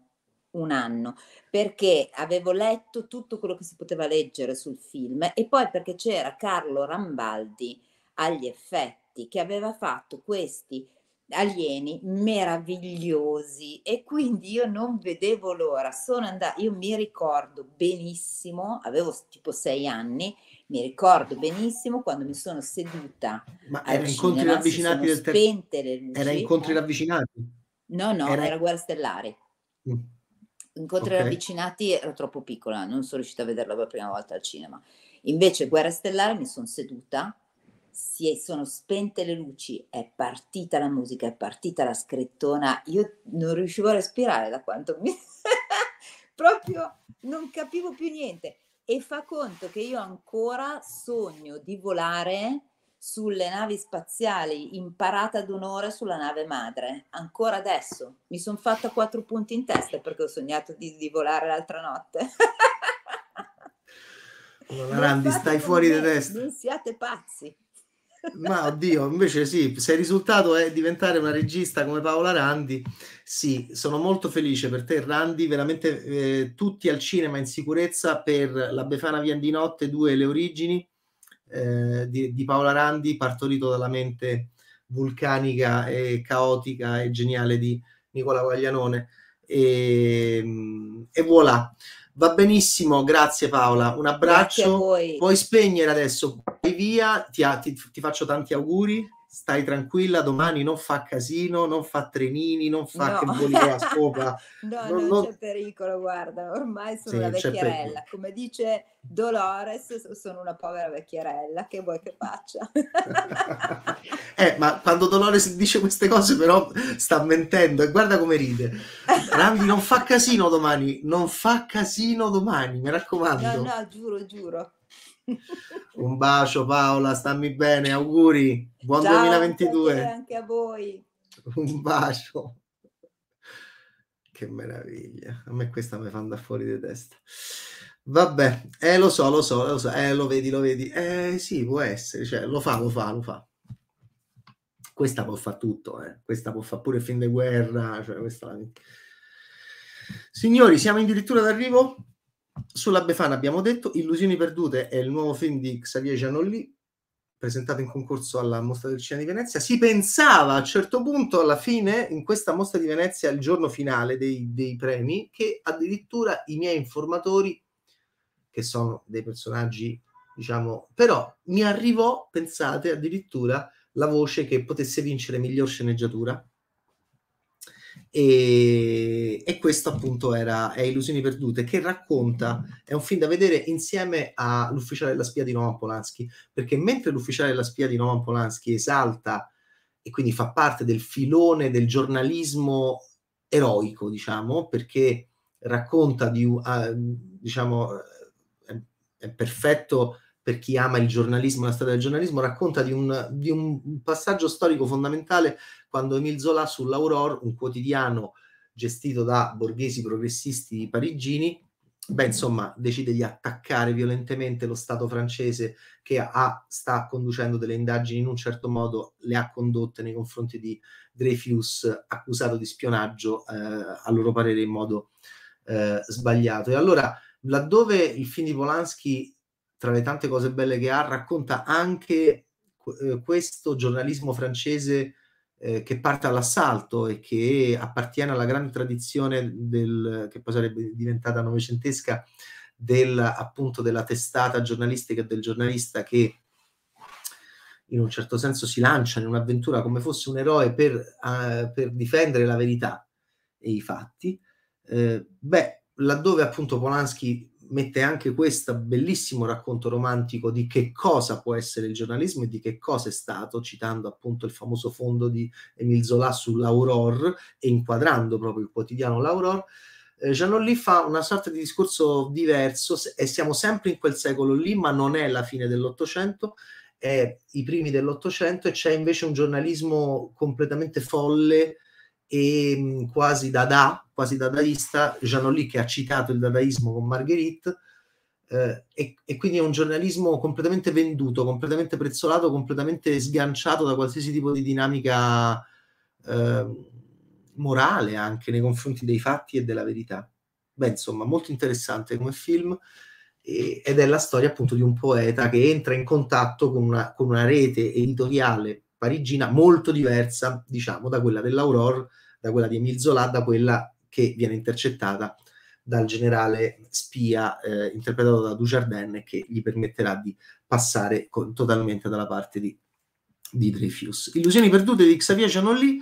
un anno, perché avevo letto tutto quello che si poteva leggere sul film e poi perché c'era Carlo Rambaldi agli effetti che aveva fatto questi alieni meravigliosi e quindi io non vedevo l'ora sono andata io mi ricordo benissimo avevo tipo sei anni mi ricordo benissimo quando mi sono seduta. Ma era incontri ravvicinati del ter- Era incontri ravvicinati? No, no, era, era Guerra Stellare. Mm. Incontri okay. ravvicinati ero troppo piccola, non sono riuscita a vederla per la prima volta al cinema. Invece Guerra Stellare mi sono seduta, si è, sono spente le luci, è partita la musica, è partita la scrittona, io non riuscivo a respirare da quanto mi... proprio non capivo più niente e fa conto che io ancora sogno di volare sulle navi spaziali, imparata ad onore sulla nave madre, ancora adesso. Mi sono fatta quattro punti in testa perché ho sognato di, di volare l'altra notte. Randy, stai fuori di testa. Non siate pazzi. Ma oddio, invece sì, se il risultato è diventare una regista come Paola Randi, sì, sono molto felice per te Randi, veramente eh, tutti al cinema in sicurezza per La Befana Vien di Notte 2 Le Origini eh, di, di, Paola Randi, partorito dalla mente vulcanica e caotica e geniale di Nicola Guaglianone. E, ehm, e voilà. Va benissimo, grazie Paola, un abbraccio. Puoi spegnere adesso, vai via, ti, ti, ti faccio tanti auguri stai tranquilla, domani non fa casino, non fa trenini, non fa no. che voli la scopa. no, non, non, non, c'è pericolo, guarda, ormai sono sì, una vecchierella. Come dice Dolores, sono una povera vecchierella, che vuoi che faccia? eh, ma quando Dolores dice queste cose però sta mentendo e guarda come ride. Randy non fa casino domani, non fa casino domani, mi raccomando. No, no, giuro, giuro. Un bacio Paola, stammi bene, auguri, buon Ciao, 2022. Anche a voi. Un bacio. Che meraviglia, a me questa mi fa andare fuori di testa. Vabbè, eh lo so, lo so, lo so, eh lo vedi, lo vedi, eh sì, può essere, cioè lo fa, lo fa, lo fa. Questa può fare tutto, eh. questa può fare pure il film di guerra, cioè questa... Signori, siamo addirittura d'arrivo? Sulla Befana abbiamo detto Illusioni perdute è il nuovo film di Xavier Gianolli presentato in concorso alla Mostra del Cinema di Venezia. Si pensava a un certo punto, alla fine, in questa Mostra di Venezia, il giorno finale dei, dei premi, che addirittura i miei informatori, che sono dei personaggi, diciamo, però mi arrivò, pensate, addirittura la voce che potesse vincere miglior sceneggiatura e, e, questo appunto era è Illusioni Perdute che racconta è un film da vedere insieme all'ufficiale della spia di Noam Polanski perché mentre l'ufficiale della spia di Noam Polanski esalta e quindi fa parte del filone del giornalismo eroico diciamo perché racconta di uh, diciamo è, è perfetto per chi ama il giornalismo, la storia del giornalismo, racconta di un, di un passaggio storico fondamentale quando Emile Zola sull'Aurore, un quotidiano gestito da borghesi progressisti parigini, beh, insomma, decide di attaccare violentemente lo Stato francese che ha, sta conducendo delle indagini in un certo modo, le ha condotte nei confronti di Dreyfus, accusato di spionaggio, eh, a loro parere in modo eh, sbagliato. E allora, laddove il film di Polanski tra le tante cose belle che ha, racconta anche eh, questo giornalismo francese eh, che parte all'assalto e che appartiene alla grande tradizione del, che poi sarebbe diventata novecentesca del, appunto della testata giornalistica del giornalista che in un certo senso si lancia in un'avventura come fosse un eroe per, uh, per difendere la verità e i fatti. Eh, beh, laddove appunto Polanski mette anche questo bellissimo racconto romantico di che cosa può essere il giornalismo e di che cosa è stato, citando appunto il famoso fondo di Emile Zola sull'Aurore e inquadrando proprio il quotidiano L'Aurore. Eh, Jeannot lì fa una sorta di discorso diverso e siamo sempre in quel secolo lì, ma non è la fine dell'Ottocento, è i primi dell'Ottocento e c'è invece un giornalismo completamente folle e mm, quasi dada, quasi dadaista, jean Janolli che ha citato il dadaismo con Marguerite, eh, e, e, quindi è un giornalismo completamente venduto, completamente prezzolato, completamente sganciato da qualsiasi tipo di dinamica eh, morale anche nei confronti dei fatti e della verità. Beh, insomma, molto interessante come film e, ed è la storia appunto di un poeta che entra in contatto con una, con una rete editoriale parigina molto diversa, diciamo, da quella dell'Aurore, da quella di Emile Zola, da quella che viene intercettata dal generale spia eh, interpretato da Dujardin che gli permetterà di passare con, totalmente dalla parte di, di, Dreyfus. Illusioni perdute di Xavier Gianolli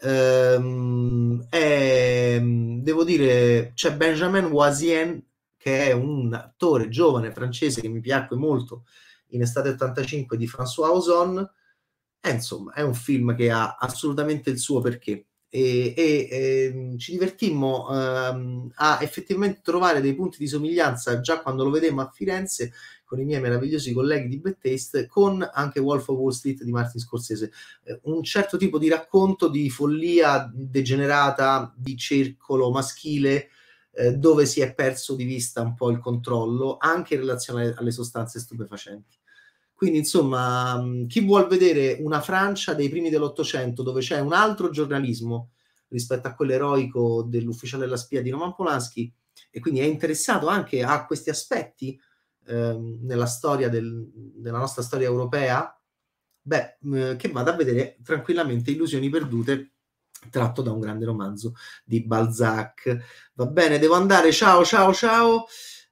ehm, è, devo dire, c'è Benjamin Wazien che è un attore giovane francese che mi piacque molto in estate 85 di François Ozon e eh, insomma, è un film che ha assolutamente il suo perché. E, e, e ehm, ci divertimmo ehm, a effettivamente trovare dei punti di somiglianza già quando lo vedemmo a Firenze con i miei meravigliosi colleghi di Bethesda con anche Wolf of Wall Street di Martin Scorsese. Eh, un certo tipo di racconto di follia degenerata, di circolo maschile, eh, dove si è perso di vista un po' il controllo, anche in relazione alle sostanze stupefacenti. Quindi, insomma, mm, chi vuol vedere una Francia dei primi dell'Ottocento, dove c'è un altro giornalismo rispetto a quell'eroico eroico dell'ufficiale della spia di Roman Polanski, e quindi è interessato anche a questi aspetti eh, nella storia del, della nostra storia europea, beh, eh, che vada a vedere tranquillamente Illusioni perdute, tratto da un grande romanzo di Balzac. Va bene, devo andare. Ciao, ciao, ciao.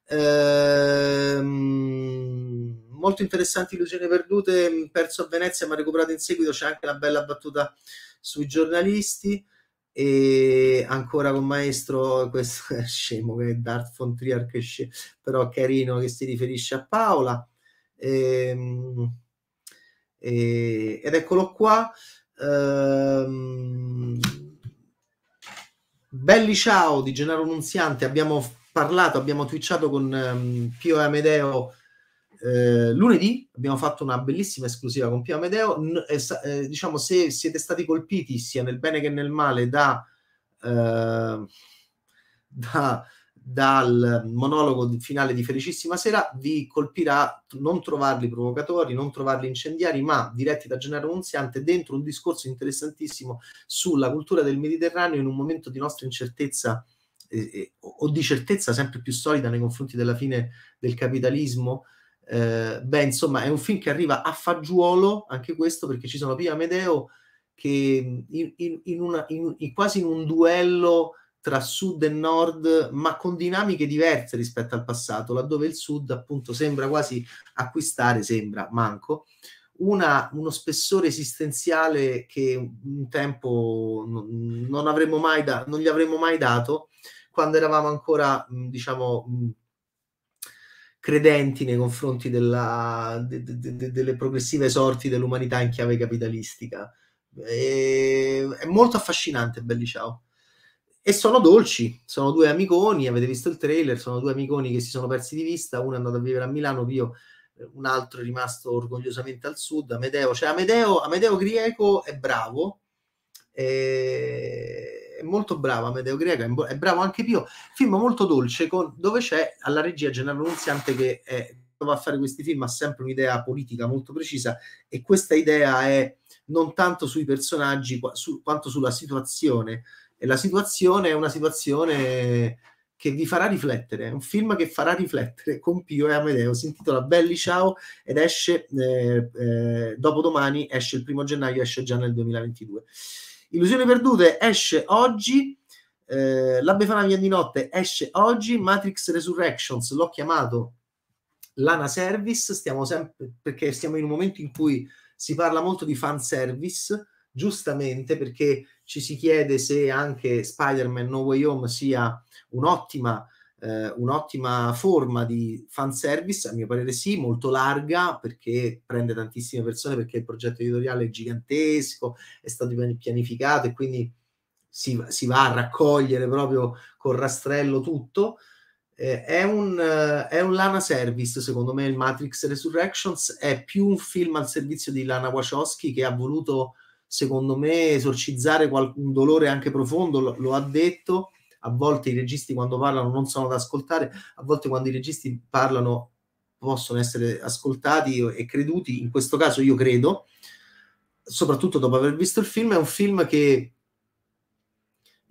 Ehm molto interessanti Illusioni perdute, mm, perso a Venezia ma recuperato in seguito, c'è anche una bella battuta sui giornalisti e ancora con Maestro questo è scemo che è Dart von Trier che scemo, però carino che si riferisce a Paola ehm, eh, ed eccolo qua ehm, Belli ciao di Gennaro Nunziante abbiamo parlato, abbiamo twitchato con ehm, Pio Amedeo eh, lunedì abbiamo fatto una bellissima esclusiva con Pia Medeo. N- eh, eh, diciamo, se siete stati colpiti sia nel bene che nel male da, eh, da, dal monologo finale di Felicissima Sera, vi colpirà non trovarli provocatori, non trovarli incendiari, ma diretti da Gennaro Nunziante dentro un discorso interessantissimo sulla cultura del Mediterraneo in un momento di nostra incertezza eh, eh, o di certezza sempre più solida nei confronti della fine del capitalismo eh, beh, insomma, è un film che arriva a fagiolo, anche questo, perché ci sono Pia Medeo che in, in, in una, quasi in un duello tra sud e nord, ma con dinamiche diverse rispetto al passato, laddove il sud appunto sembra quasi acquistare, sembra manco, una, uno spessore esistenziale che un tempo non, avremmo mai da, non gli avremmo mai dato quando eravamo ancora, diciamo, credenti nei confronti della, de, de, de, delle progressive sorti dell'umanità in chiave capitalistica. E, è molto affascinante Belli Ciao. E sono dolci, sono due amiconi, avete visto il trailer, sono due amiconi che si sono persi di vista, uno è andato a vivere a Milano, io un altro è rimasto orgogliosamente al sud, Amedeo, cioè Amedeo, Amedeo Grieco è bravo, e eh, è molto bravo Amedeo Greco, è, bravo anche Pio, film molto dolce con, dove c'è alla regia Gennaro Nunziante che è, va a fare questi film ha sempre un'idea politica molto precisa e questa idea è non tanto sui personaggi qu- su, quanto sulla situazione e la situazione è una situazione che vi farà riflettere, è un film che farà riflettere con Pio e Amedeo, si intitola Belli Ciao ed esce eh, eh, dopo domani, esce il primo gennaio, esce già nel 2022. Illusioni perdute esce oggi. Eh, la Befana via di notte esce oggi. Matrix Resurrections l'ho chiamato Lana Service. Stiamo sempre perché stiamo in un momento in cui si parla molto di fan service, giustamente perché ci si chiede se anche Spider-Man No Way Home sia un'ottima eh, un'ottima forma di fan service, a mio parere sì, molto larga perché prende tantissime persone perché il progetto editoriale è gigantesco, è stato pianificato e quindi si, si va a raccogliere proprio col rastrello tutto. Eh, è, un, eh, è un Lana Service, secondo me il Matrix Resurrections è più un film al servizio di Lana Wachowski che ha voluto, secondo me, esorcizzare qual- un dolore anche profondo, lo, lo ha detto, a volte i registi quando parlano non sono da ascoltare, a volte quando i registi parlano possono essere ascoltati e creduti, in questo caso io credo, soprattutto dopo aver visto il film, è un film che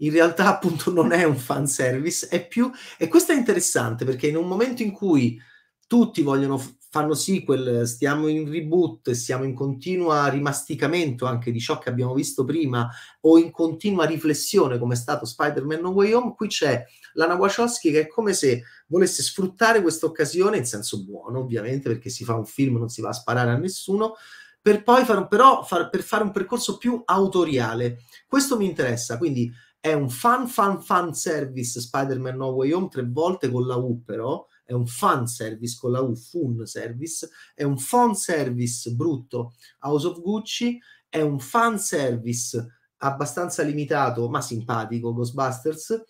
in realtà appunto non è un fan service, è più... E questo è interessante perché in un momento in cui tutti vogliono fanno sequel, stiamo in reboot, siamo in continua rimasticamento anche di ciò che abbiamo visto prima o in continua riflessione come è stato Spider-Man No Way Home, qui c'è Lana Wachowski che è come se volesse sfruttare questa occasione in senso buono ovviamente perché si fa un film, non si va a sparare a nessuno, per poi fare, però far, per fare un percorso più autoriale. Questo mi interessa, quindi è un fan fan fan service Spider-Man No Way Home tre volte con la U però, è un fan service con la U, fun service, è un fan service brutto House of Gucci, è un fan service abbastanza limitato ma simpatico Ghostbusters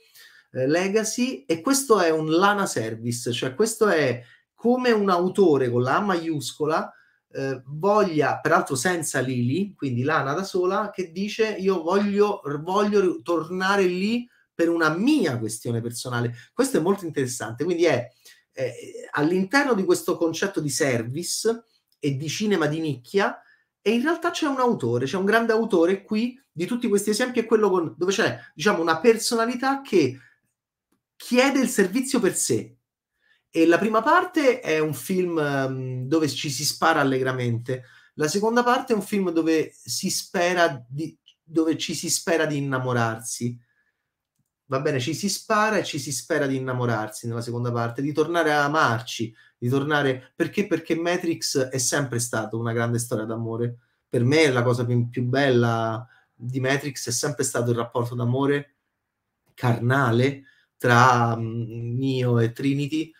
eh, Legacy e questo è un lana service, cioè questo è come un autore con la A maiuscola eh, voglia, peraltro senza Lili, quindi Lana da sola, che dice io voglio, voglio tornare lì per una mia questione personale. Questo è molto interessante, quindi è eh, all'interno di questo concetto di service e di cinema di nicchia, e in realtà c'è un autore, c'è un grande autore qui di tutti questi esempi, è quello con, dove c'è, diciamo, una personalità che chiede il servizio per sé. E la prima parte è un film um, dove ci si spara allegramente, la seconda parte è un film dove si spera di, dove ci si spera di innamorarsi va bene, ci si spara e ci si spera di innamorarsi nella seconda parte, di tornare a amarci, di tornare perché? Perché Matrix è sempre stata una grande storia d'amore. Per me la cosa più, più bella di Matrix è sempre stato il rapporto d'amore carnale tra mm, Neo e Trinity.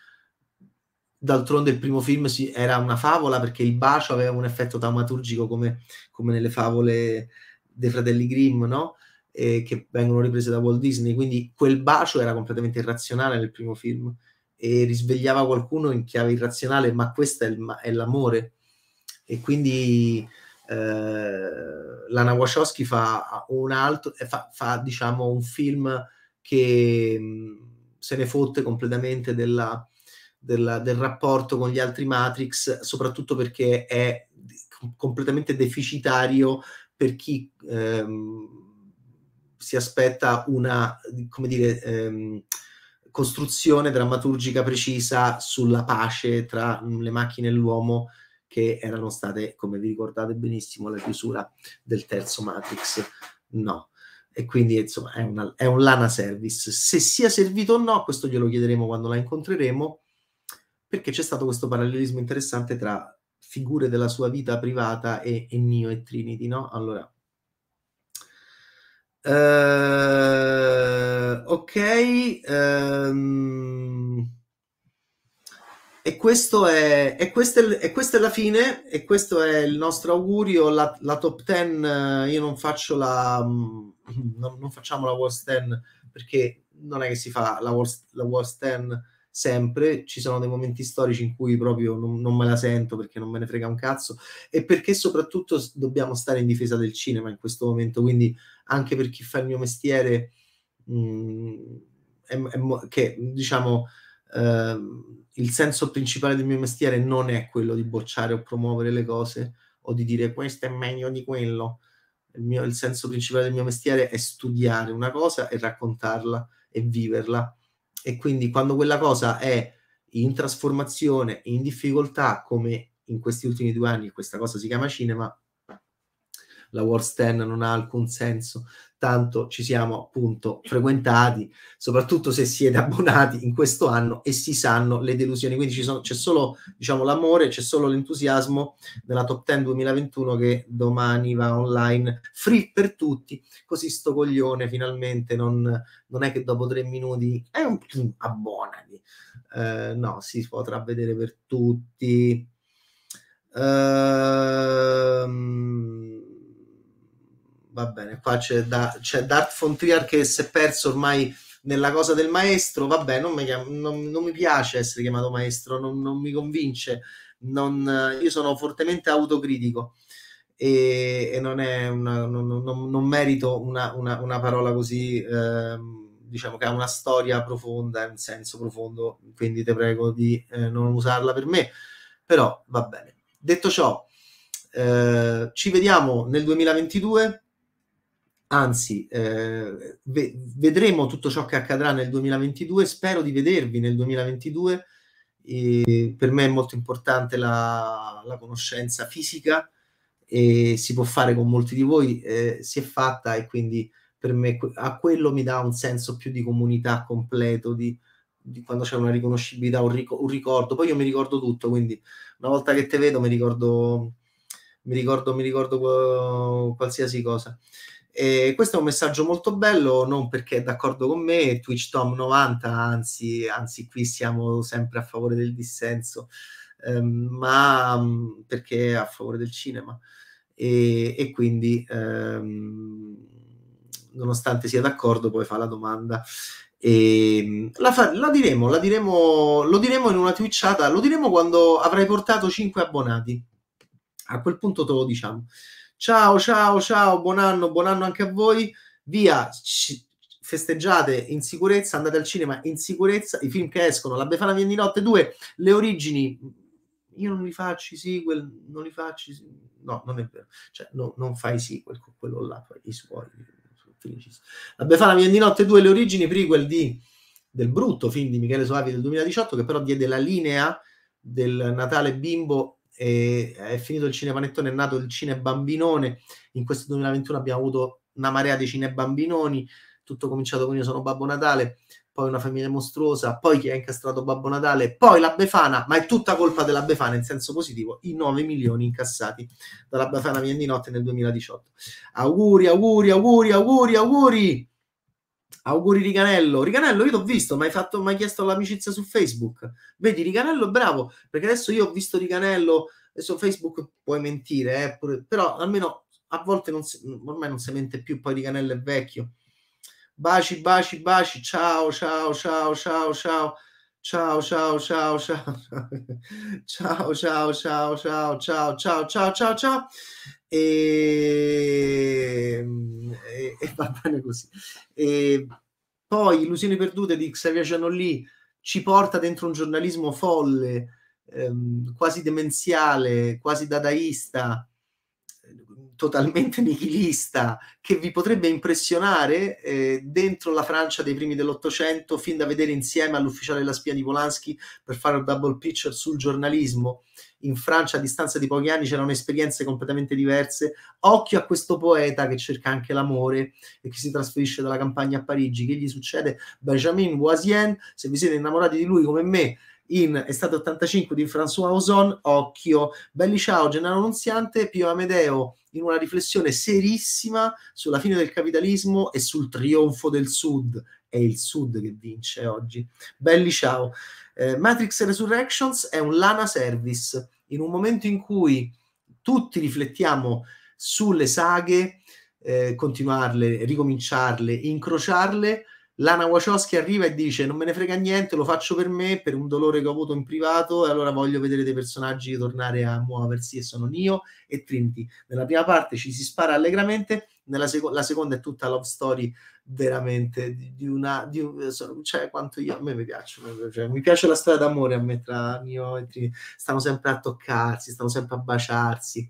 D'altronde il primo film si, era una favola perché il bacio aveva un effetto taumaturgico come, come nelle favole dei fratelli Grimm, no? eh, che vengono riprese da Walt Disney, quindi quel bacio era completamente irrazionale nel primo film e risvegliava qualcuno in chiave irrazionale, ma questo è, il, è l'amore. E quindi eh, Lana Wachowski fa un altro, fa, fa diciamo un film che mh, mm, se ne fotte completamente della, della, del rapporto con gli altri Matrix, soprattutto perché è completamente deficitario per chi ehm, si aspetta una, come dire, ehm, costruzione drammaturgica precisa sulla pace tra le macchine e l'uomo che erano state, come vi ricordate benissimo, la chiusura del terzo Matrix. No. E quindi insomma è, una, è un lana service. Se sia servito o no, questo glielo chiederemo quando la incontreremo, perché c'è stato questo parallelismo interessante tra figure della sua vita privata e, e Neo e Trinity, no? Allora, Uh, ok. Um, e, questo è, e, questo è, e questa è la fine, e questo è il nostro augurio. La, la top 10, eh, io non faccio la. Mm, non, non facciamo la worst 10 perché non è che si fa la worst, la worst 10 sempre, ci sono dei momenti storici in cui proprio non, non, me la sento perché non me ne frega un cazzo e perché soprattutto dobbiamo stare in difesa del cinema in questo momento, quindi anche per chi fa il mio mestiere, mh, mm, è, è, che diciamo eh, il senso principale del mio mestiere non è quello di bocciare o promuovere le cose o di dire questo è meglio di quello. Il, mio, il senso principale del mio mestiere è studiare una cosa e raccontarla e viverla e quindi quando quella cosa è in trasformazione, in difficoltà, come in questi ultimi due anni questa cosa si chiama cinema, la World 10 non ha alcun senso, tanto ci siamo appunto frequentati, soprattutto se siete abbonati in questo anno e si sanno le delusioni, quindi sono, c'è solo diciamo, l'amore, c'è solo l'entusiasmo della Top 10 2021 che domani va online, free per tutti, così sto coglione finalmente non, non è che dopo tre minuti è un po' abbonati, eh, no, si potrà vedere per tutti. Ehm va bene, qua c'è, da, c'è Dart Fontrier che si è perso ormai nella cosa del maestro, vabbè, non non, non mi piace essere chiamato maestro, non, non mi convince, eh, io sono fortemente autocritico e, e non, è una, non, merito una, una, una parola così, eh, diciamo che ha una storia profonda, un senso profondo, quindi ti prego di eh, non usarla per me, però va bene. Detto ciò, eh, ci vediamo nel 2022 anzi eh, ve- vedremo tutto ciò che accadrà nel 2022, spero di vedervi nel 2022, e per me è molto importante la, la conoscenza fisica e si può fare con molti di voi, eh, si è fatta e quindi per me a quello mi dà un senso più di comunità completo, di, di quando c'è una riconoscibilità, un, ric- un, ricordo. Poi io mi ricordo tutto, quindi una volta che te vedo mi ricordo, mi ricordo, mi ricordo qualsiasi cosa. E questo è un messaggio molto bello, non perché è d'accordo con me, Twitch Tom 90, anzi, anzi qui siamo sempre a favore del dissenso, ehm, ma mm, perché è a favore del cinema. E, e quindi, ehm, nonostante sia d'accordo, poi fa la domanda. E, mm, la, fa- la, diremo, la diremo, lo diremo in una twitchata, lo diremo quando avrai portato 5 abbonati. A quel punto te lo diciamo. Ciao, ciao, ciao, buon anno, buon anno anche a voi. Via, c- festeggiate in sicurezza, andate al cinema in sicurezza. I film che escono, La Befana viene di notte 2, Le origini, io non li faccio i sequel, non li faccio, no, non è vero, cioè no, non fai i sequel con quello là, i suoi, La Befana viene di notte 2, Le origini, prequel di, del brutto film di Michele Soavi del 2018, che però diede la linea del Natale bimbo e è finito il cinepanettone, è nato il cine bambinone. In questo 2021 abbiamo avuto una marea di cine bambinoni, tutto cominciato con Io sono Babbo Natale, poi Una famiglia mostruosa, poi Chi ha incastrato Babbo Natale, poi La Befana, ma è tutta colpa della Befana in senso positivo, i 9 milioni incassati dalla Befana Vien di Notte nel 2018. Auguri, auguri, auguri, auguri, auguri! Auguri Ricanello. Ricanello, io l'ho visto, mi hai, fatto, mi chiesto l'amicizia su Facebook. Vedi, Ricanello, bravo, perché adesso io ho visto Ricanello, adesso Facebook puoi mentire, eh, pure, però almeno a volte non si, ormai non si mente più, poi Ricanello è vecchio. Baci, baci, baci, ciao, ciao, ciao, ciao, ciao. Ciao ciao ciao ciao ciao ciao ciao ciao ciao ciao ciao ciao e, e, e va bene così. E poi Illusioni perdute di Xavier Gianolli ci porta dentro un giornalismo folle, ehm, quasi demenziale, quasi dadaista, totalmente nichilista che vi potrebbe impressionare eh, dentro la Francia dei primi dell'Ottocento, fin da vedere insieme all'ufficiale La spia di Polanski per fare un double picture sul giornalismo in Francia a distanza di pochi anni c'erano esperienze completamente diverse. Occhio a questo poeta che cerca anche l'amore e che si trasferisce dalla campagna a Parigi. Che gli succede? Benjamin Boisien, se vi siete innamorati di lui come me, in Estate 85 di François Ozon, Occhio, Belli Ciao, Gennaro Nunziante, Pio Amedeo, in una riflessione serissima sulla fine del capitalismo e sul trionfo del Sud, è il sud che vince oggi. Belli ciao. Eh, Matrix Resurrections è un lana service. In un momento in cui tutti riflettiamo sulle saghe, eh, continuarle, ricominciarle, incrociarle, Lana Wachowski arriva e dice non me ne frega niente, lo faccio per me, per un dolore che ho avuto in privato e allora voglio vedere dei personaggi tornare a muoversi e sono Nio e Trinity. Nella prima parte ci si spara allegramente, seco- la seconda è tutta love story veramente di, una di un, cioè quanto io a me mi piace cioè, mi piace la storia d'amore a me tra mio e Trini stanno sempre a toccarsi stanno sempre a baciarsi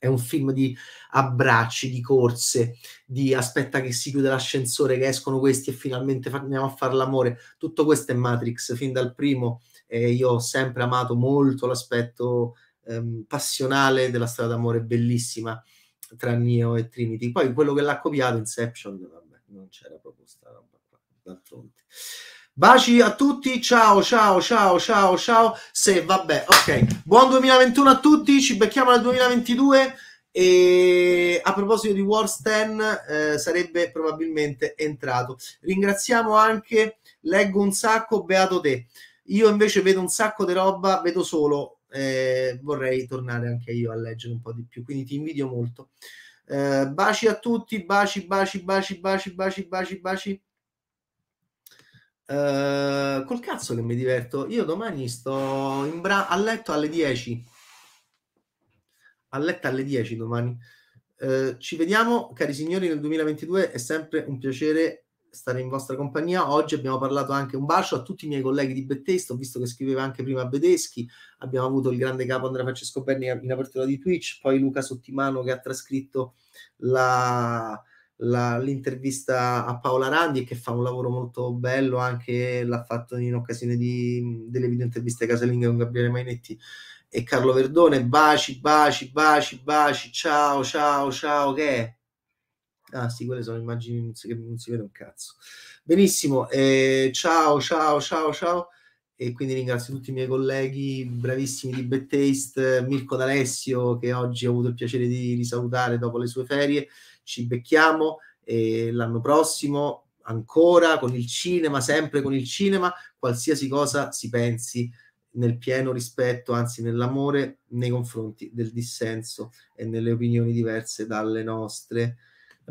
è un film di abbracci, di corse, di aspetta che si chiude l'ascensore, che escono questi e finalmente andiamo a fare l'amore. Tutto questo è Matrix fin dal primo eh, io ho sempre amato molto l'aspetto ehm, passionale della strada d'amore, bellissima tra Neo e Trinity. Poi quello che l'ha copiato, Inception, vabbè, non c'era proprio sta roba qua, d'altronde. Baci a tutti, ciao ciao ciao ciao ciao. Se vabbè, ok. Buon 2021 a tutti, ci becchiamo nel 2022 e a proposito di Warsten eh, sarebbe probabilmente entrato. Ringraziamo anche leggo un sacco, beato te. Io invece vedo un sacco di roba, vedo solo e vorrei tornare anche io a leggere un po' di più, quindi ti invidio molto. Eh, baci a tutti, baci, baci, baci, baci, baci, baci, baci. Eh, col cazzo che mi diverto, io domani sto bra- a letto alle 10. A letto alle 10 domani. Eh, ci vediamo, cari signori, nel 2022 è sempre un piacere stare in vostra compagnia. Oggi abbiamo parlato anche un bacio a tutti i miei colleghi di Bettesto, ho visto che scriveva anche prima Bedeschi, abbiamo avuto il grande capo Andrea Francesco Berni in apertura di Twitch, poi Luca Sottimano che ha trascritto la, la, l'intervista a Paola Randi che fa un lavoro molto bello, anche l'ha fatto in occasione di, delle video interviste casalinghe con Gabriele Mainetti e Carlo Verdone. Baci, baci, baci, baci, ciao, ciao, ciao, che è? Ah sì, quelle sono immagini che non si vede un cazzo. Benissimo, eh, ciao, ciao, ciao, ciao. E quindi ringrazio tutti i miei colleghi bravissimi di Bad Taste, Mirko D'Alessio che oggi ho avuto il piacere di risalutare dopo le sue ferie. Ci becchiamo eh, l'anno prossimo ancora con il cinema, sempre con il cinema, qualsiasi cosa si pensi nel pieno rispetto, anzi nell'amore nei confronti del dissenso e nelle opinioni diverse dalle nostre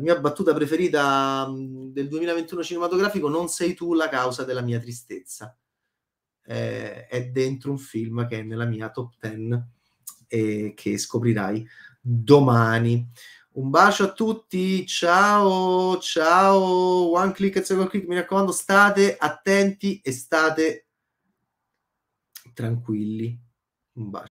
la mia battuta preferita mm, del 2021 cinematografico, non sei tu la causa della mia tristezza. Eh, è dentro un film che è nella mia top 10 e che scoprirai domani. Un bacio a tutti, ciao, ciao, one click e second click, mi raccomando, state attenti e state tranquilli. Un bacio.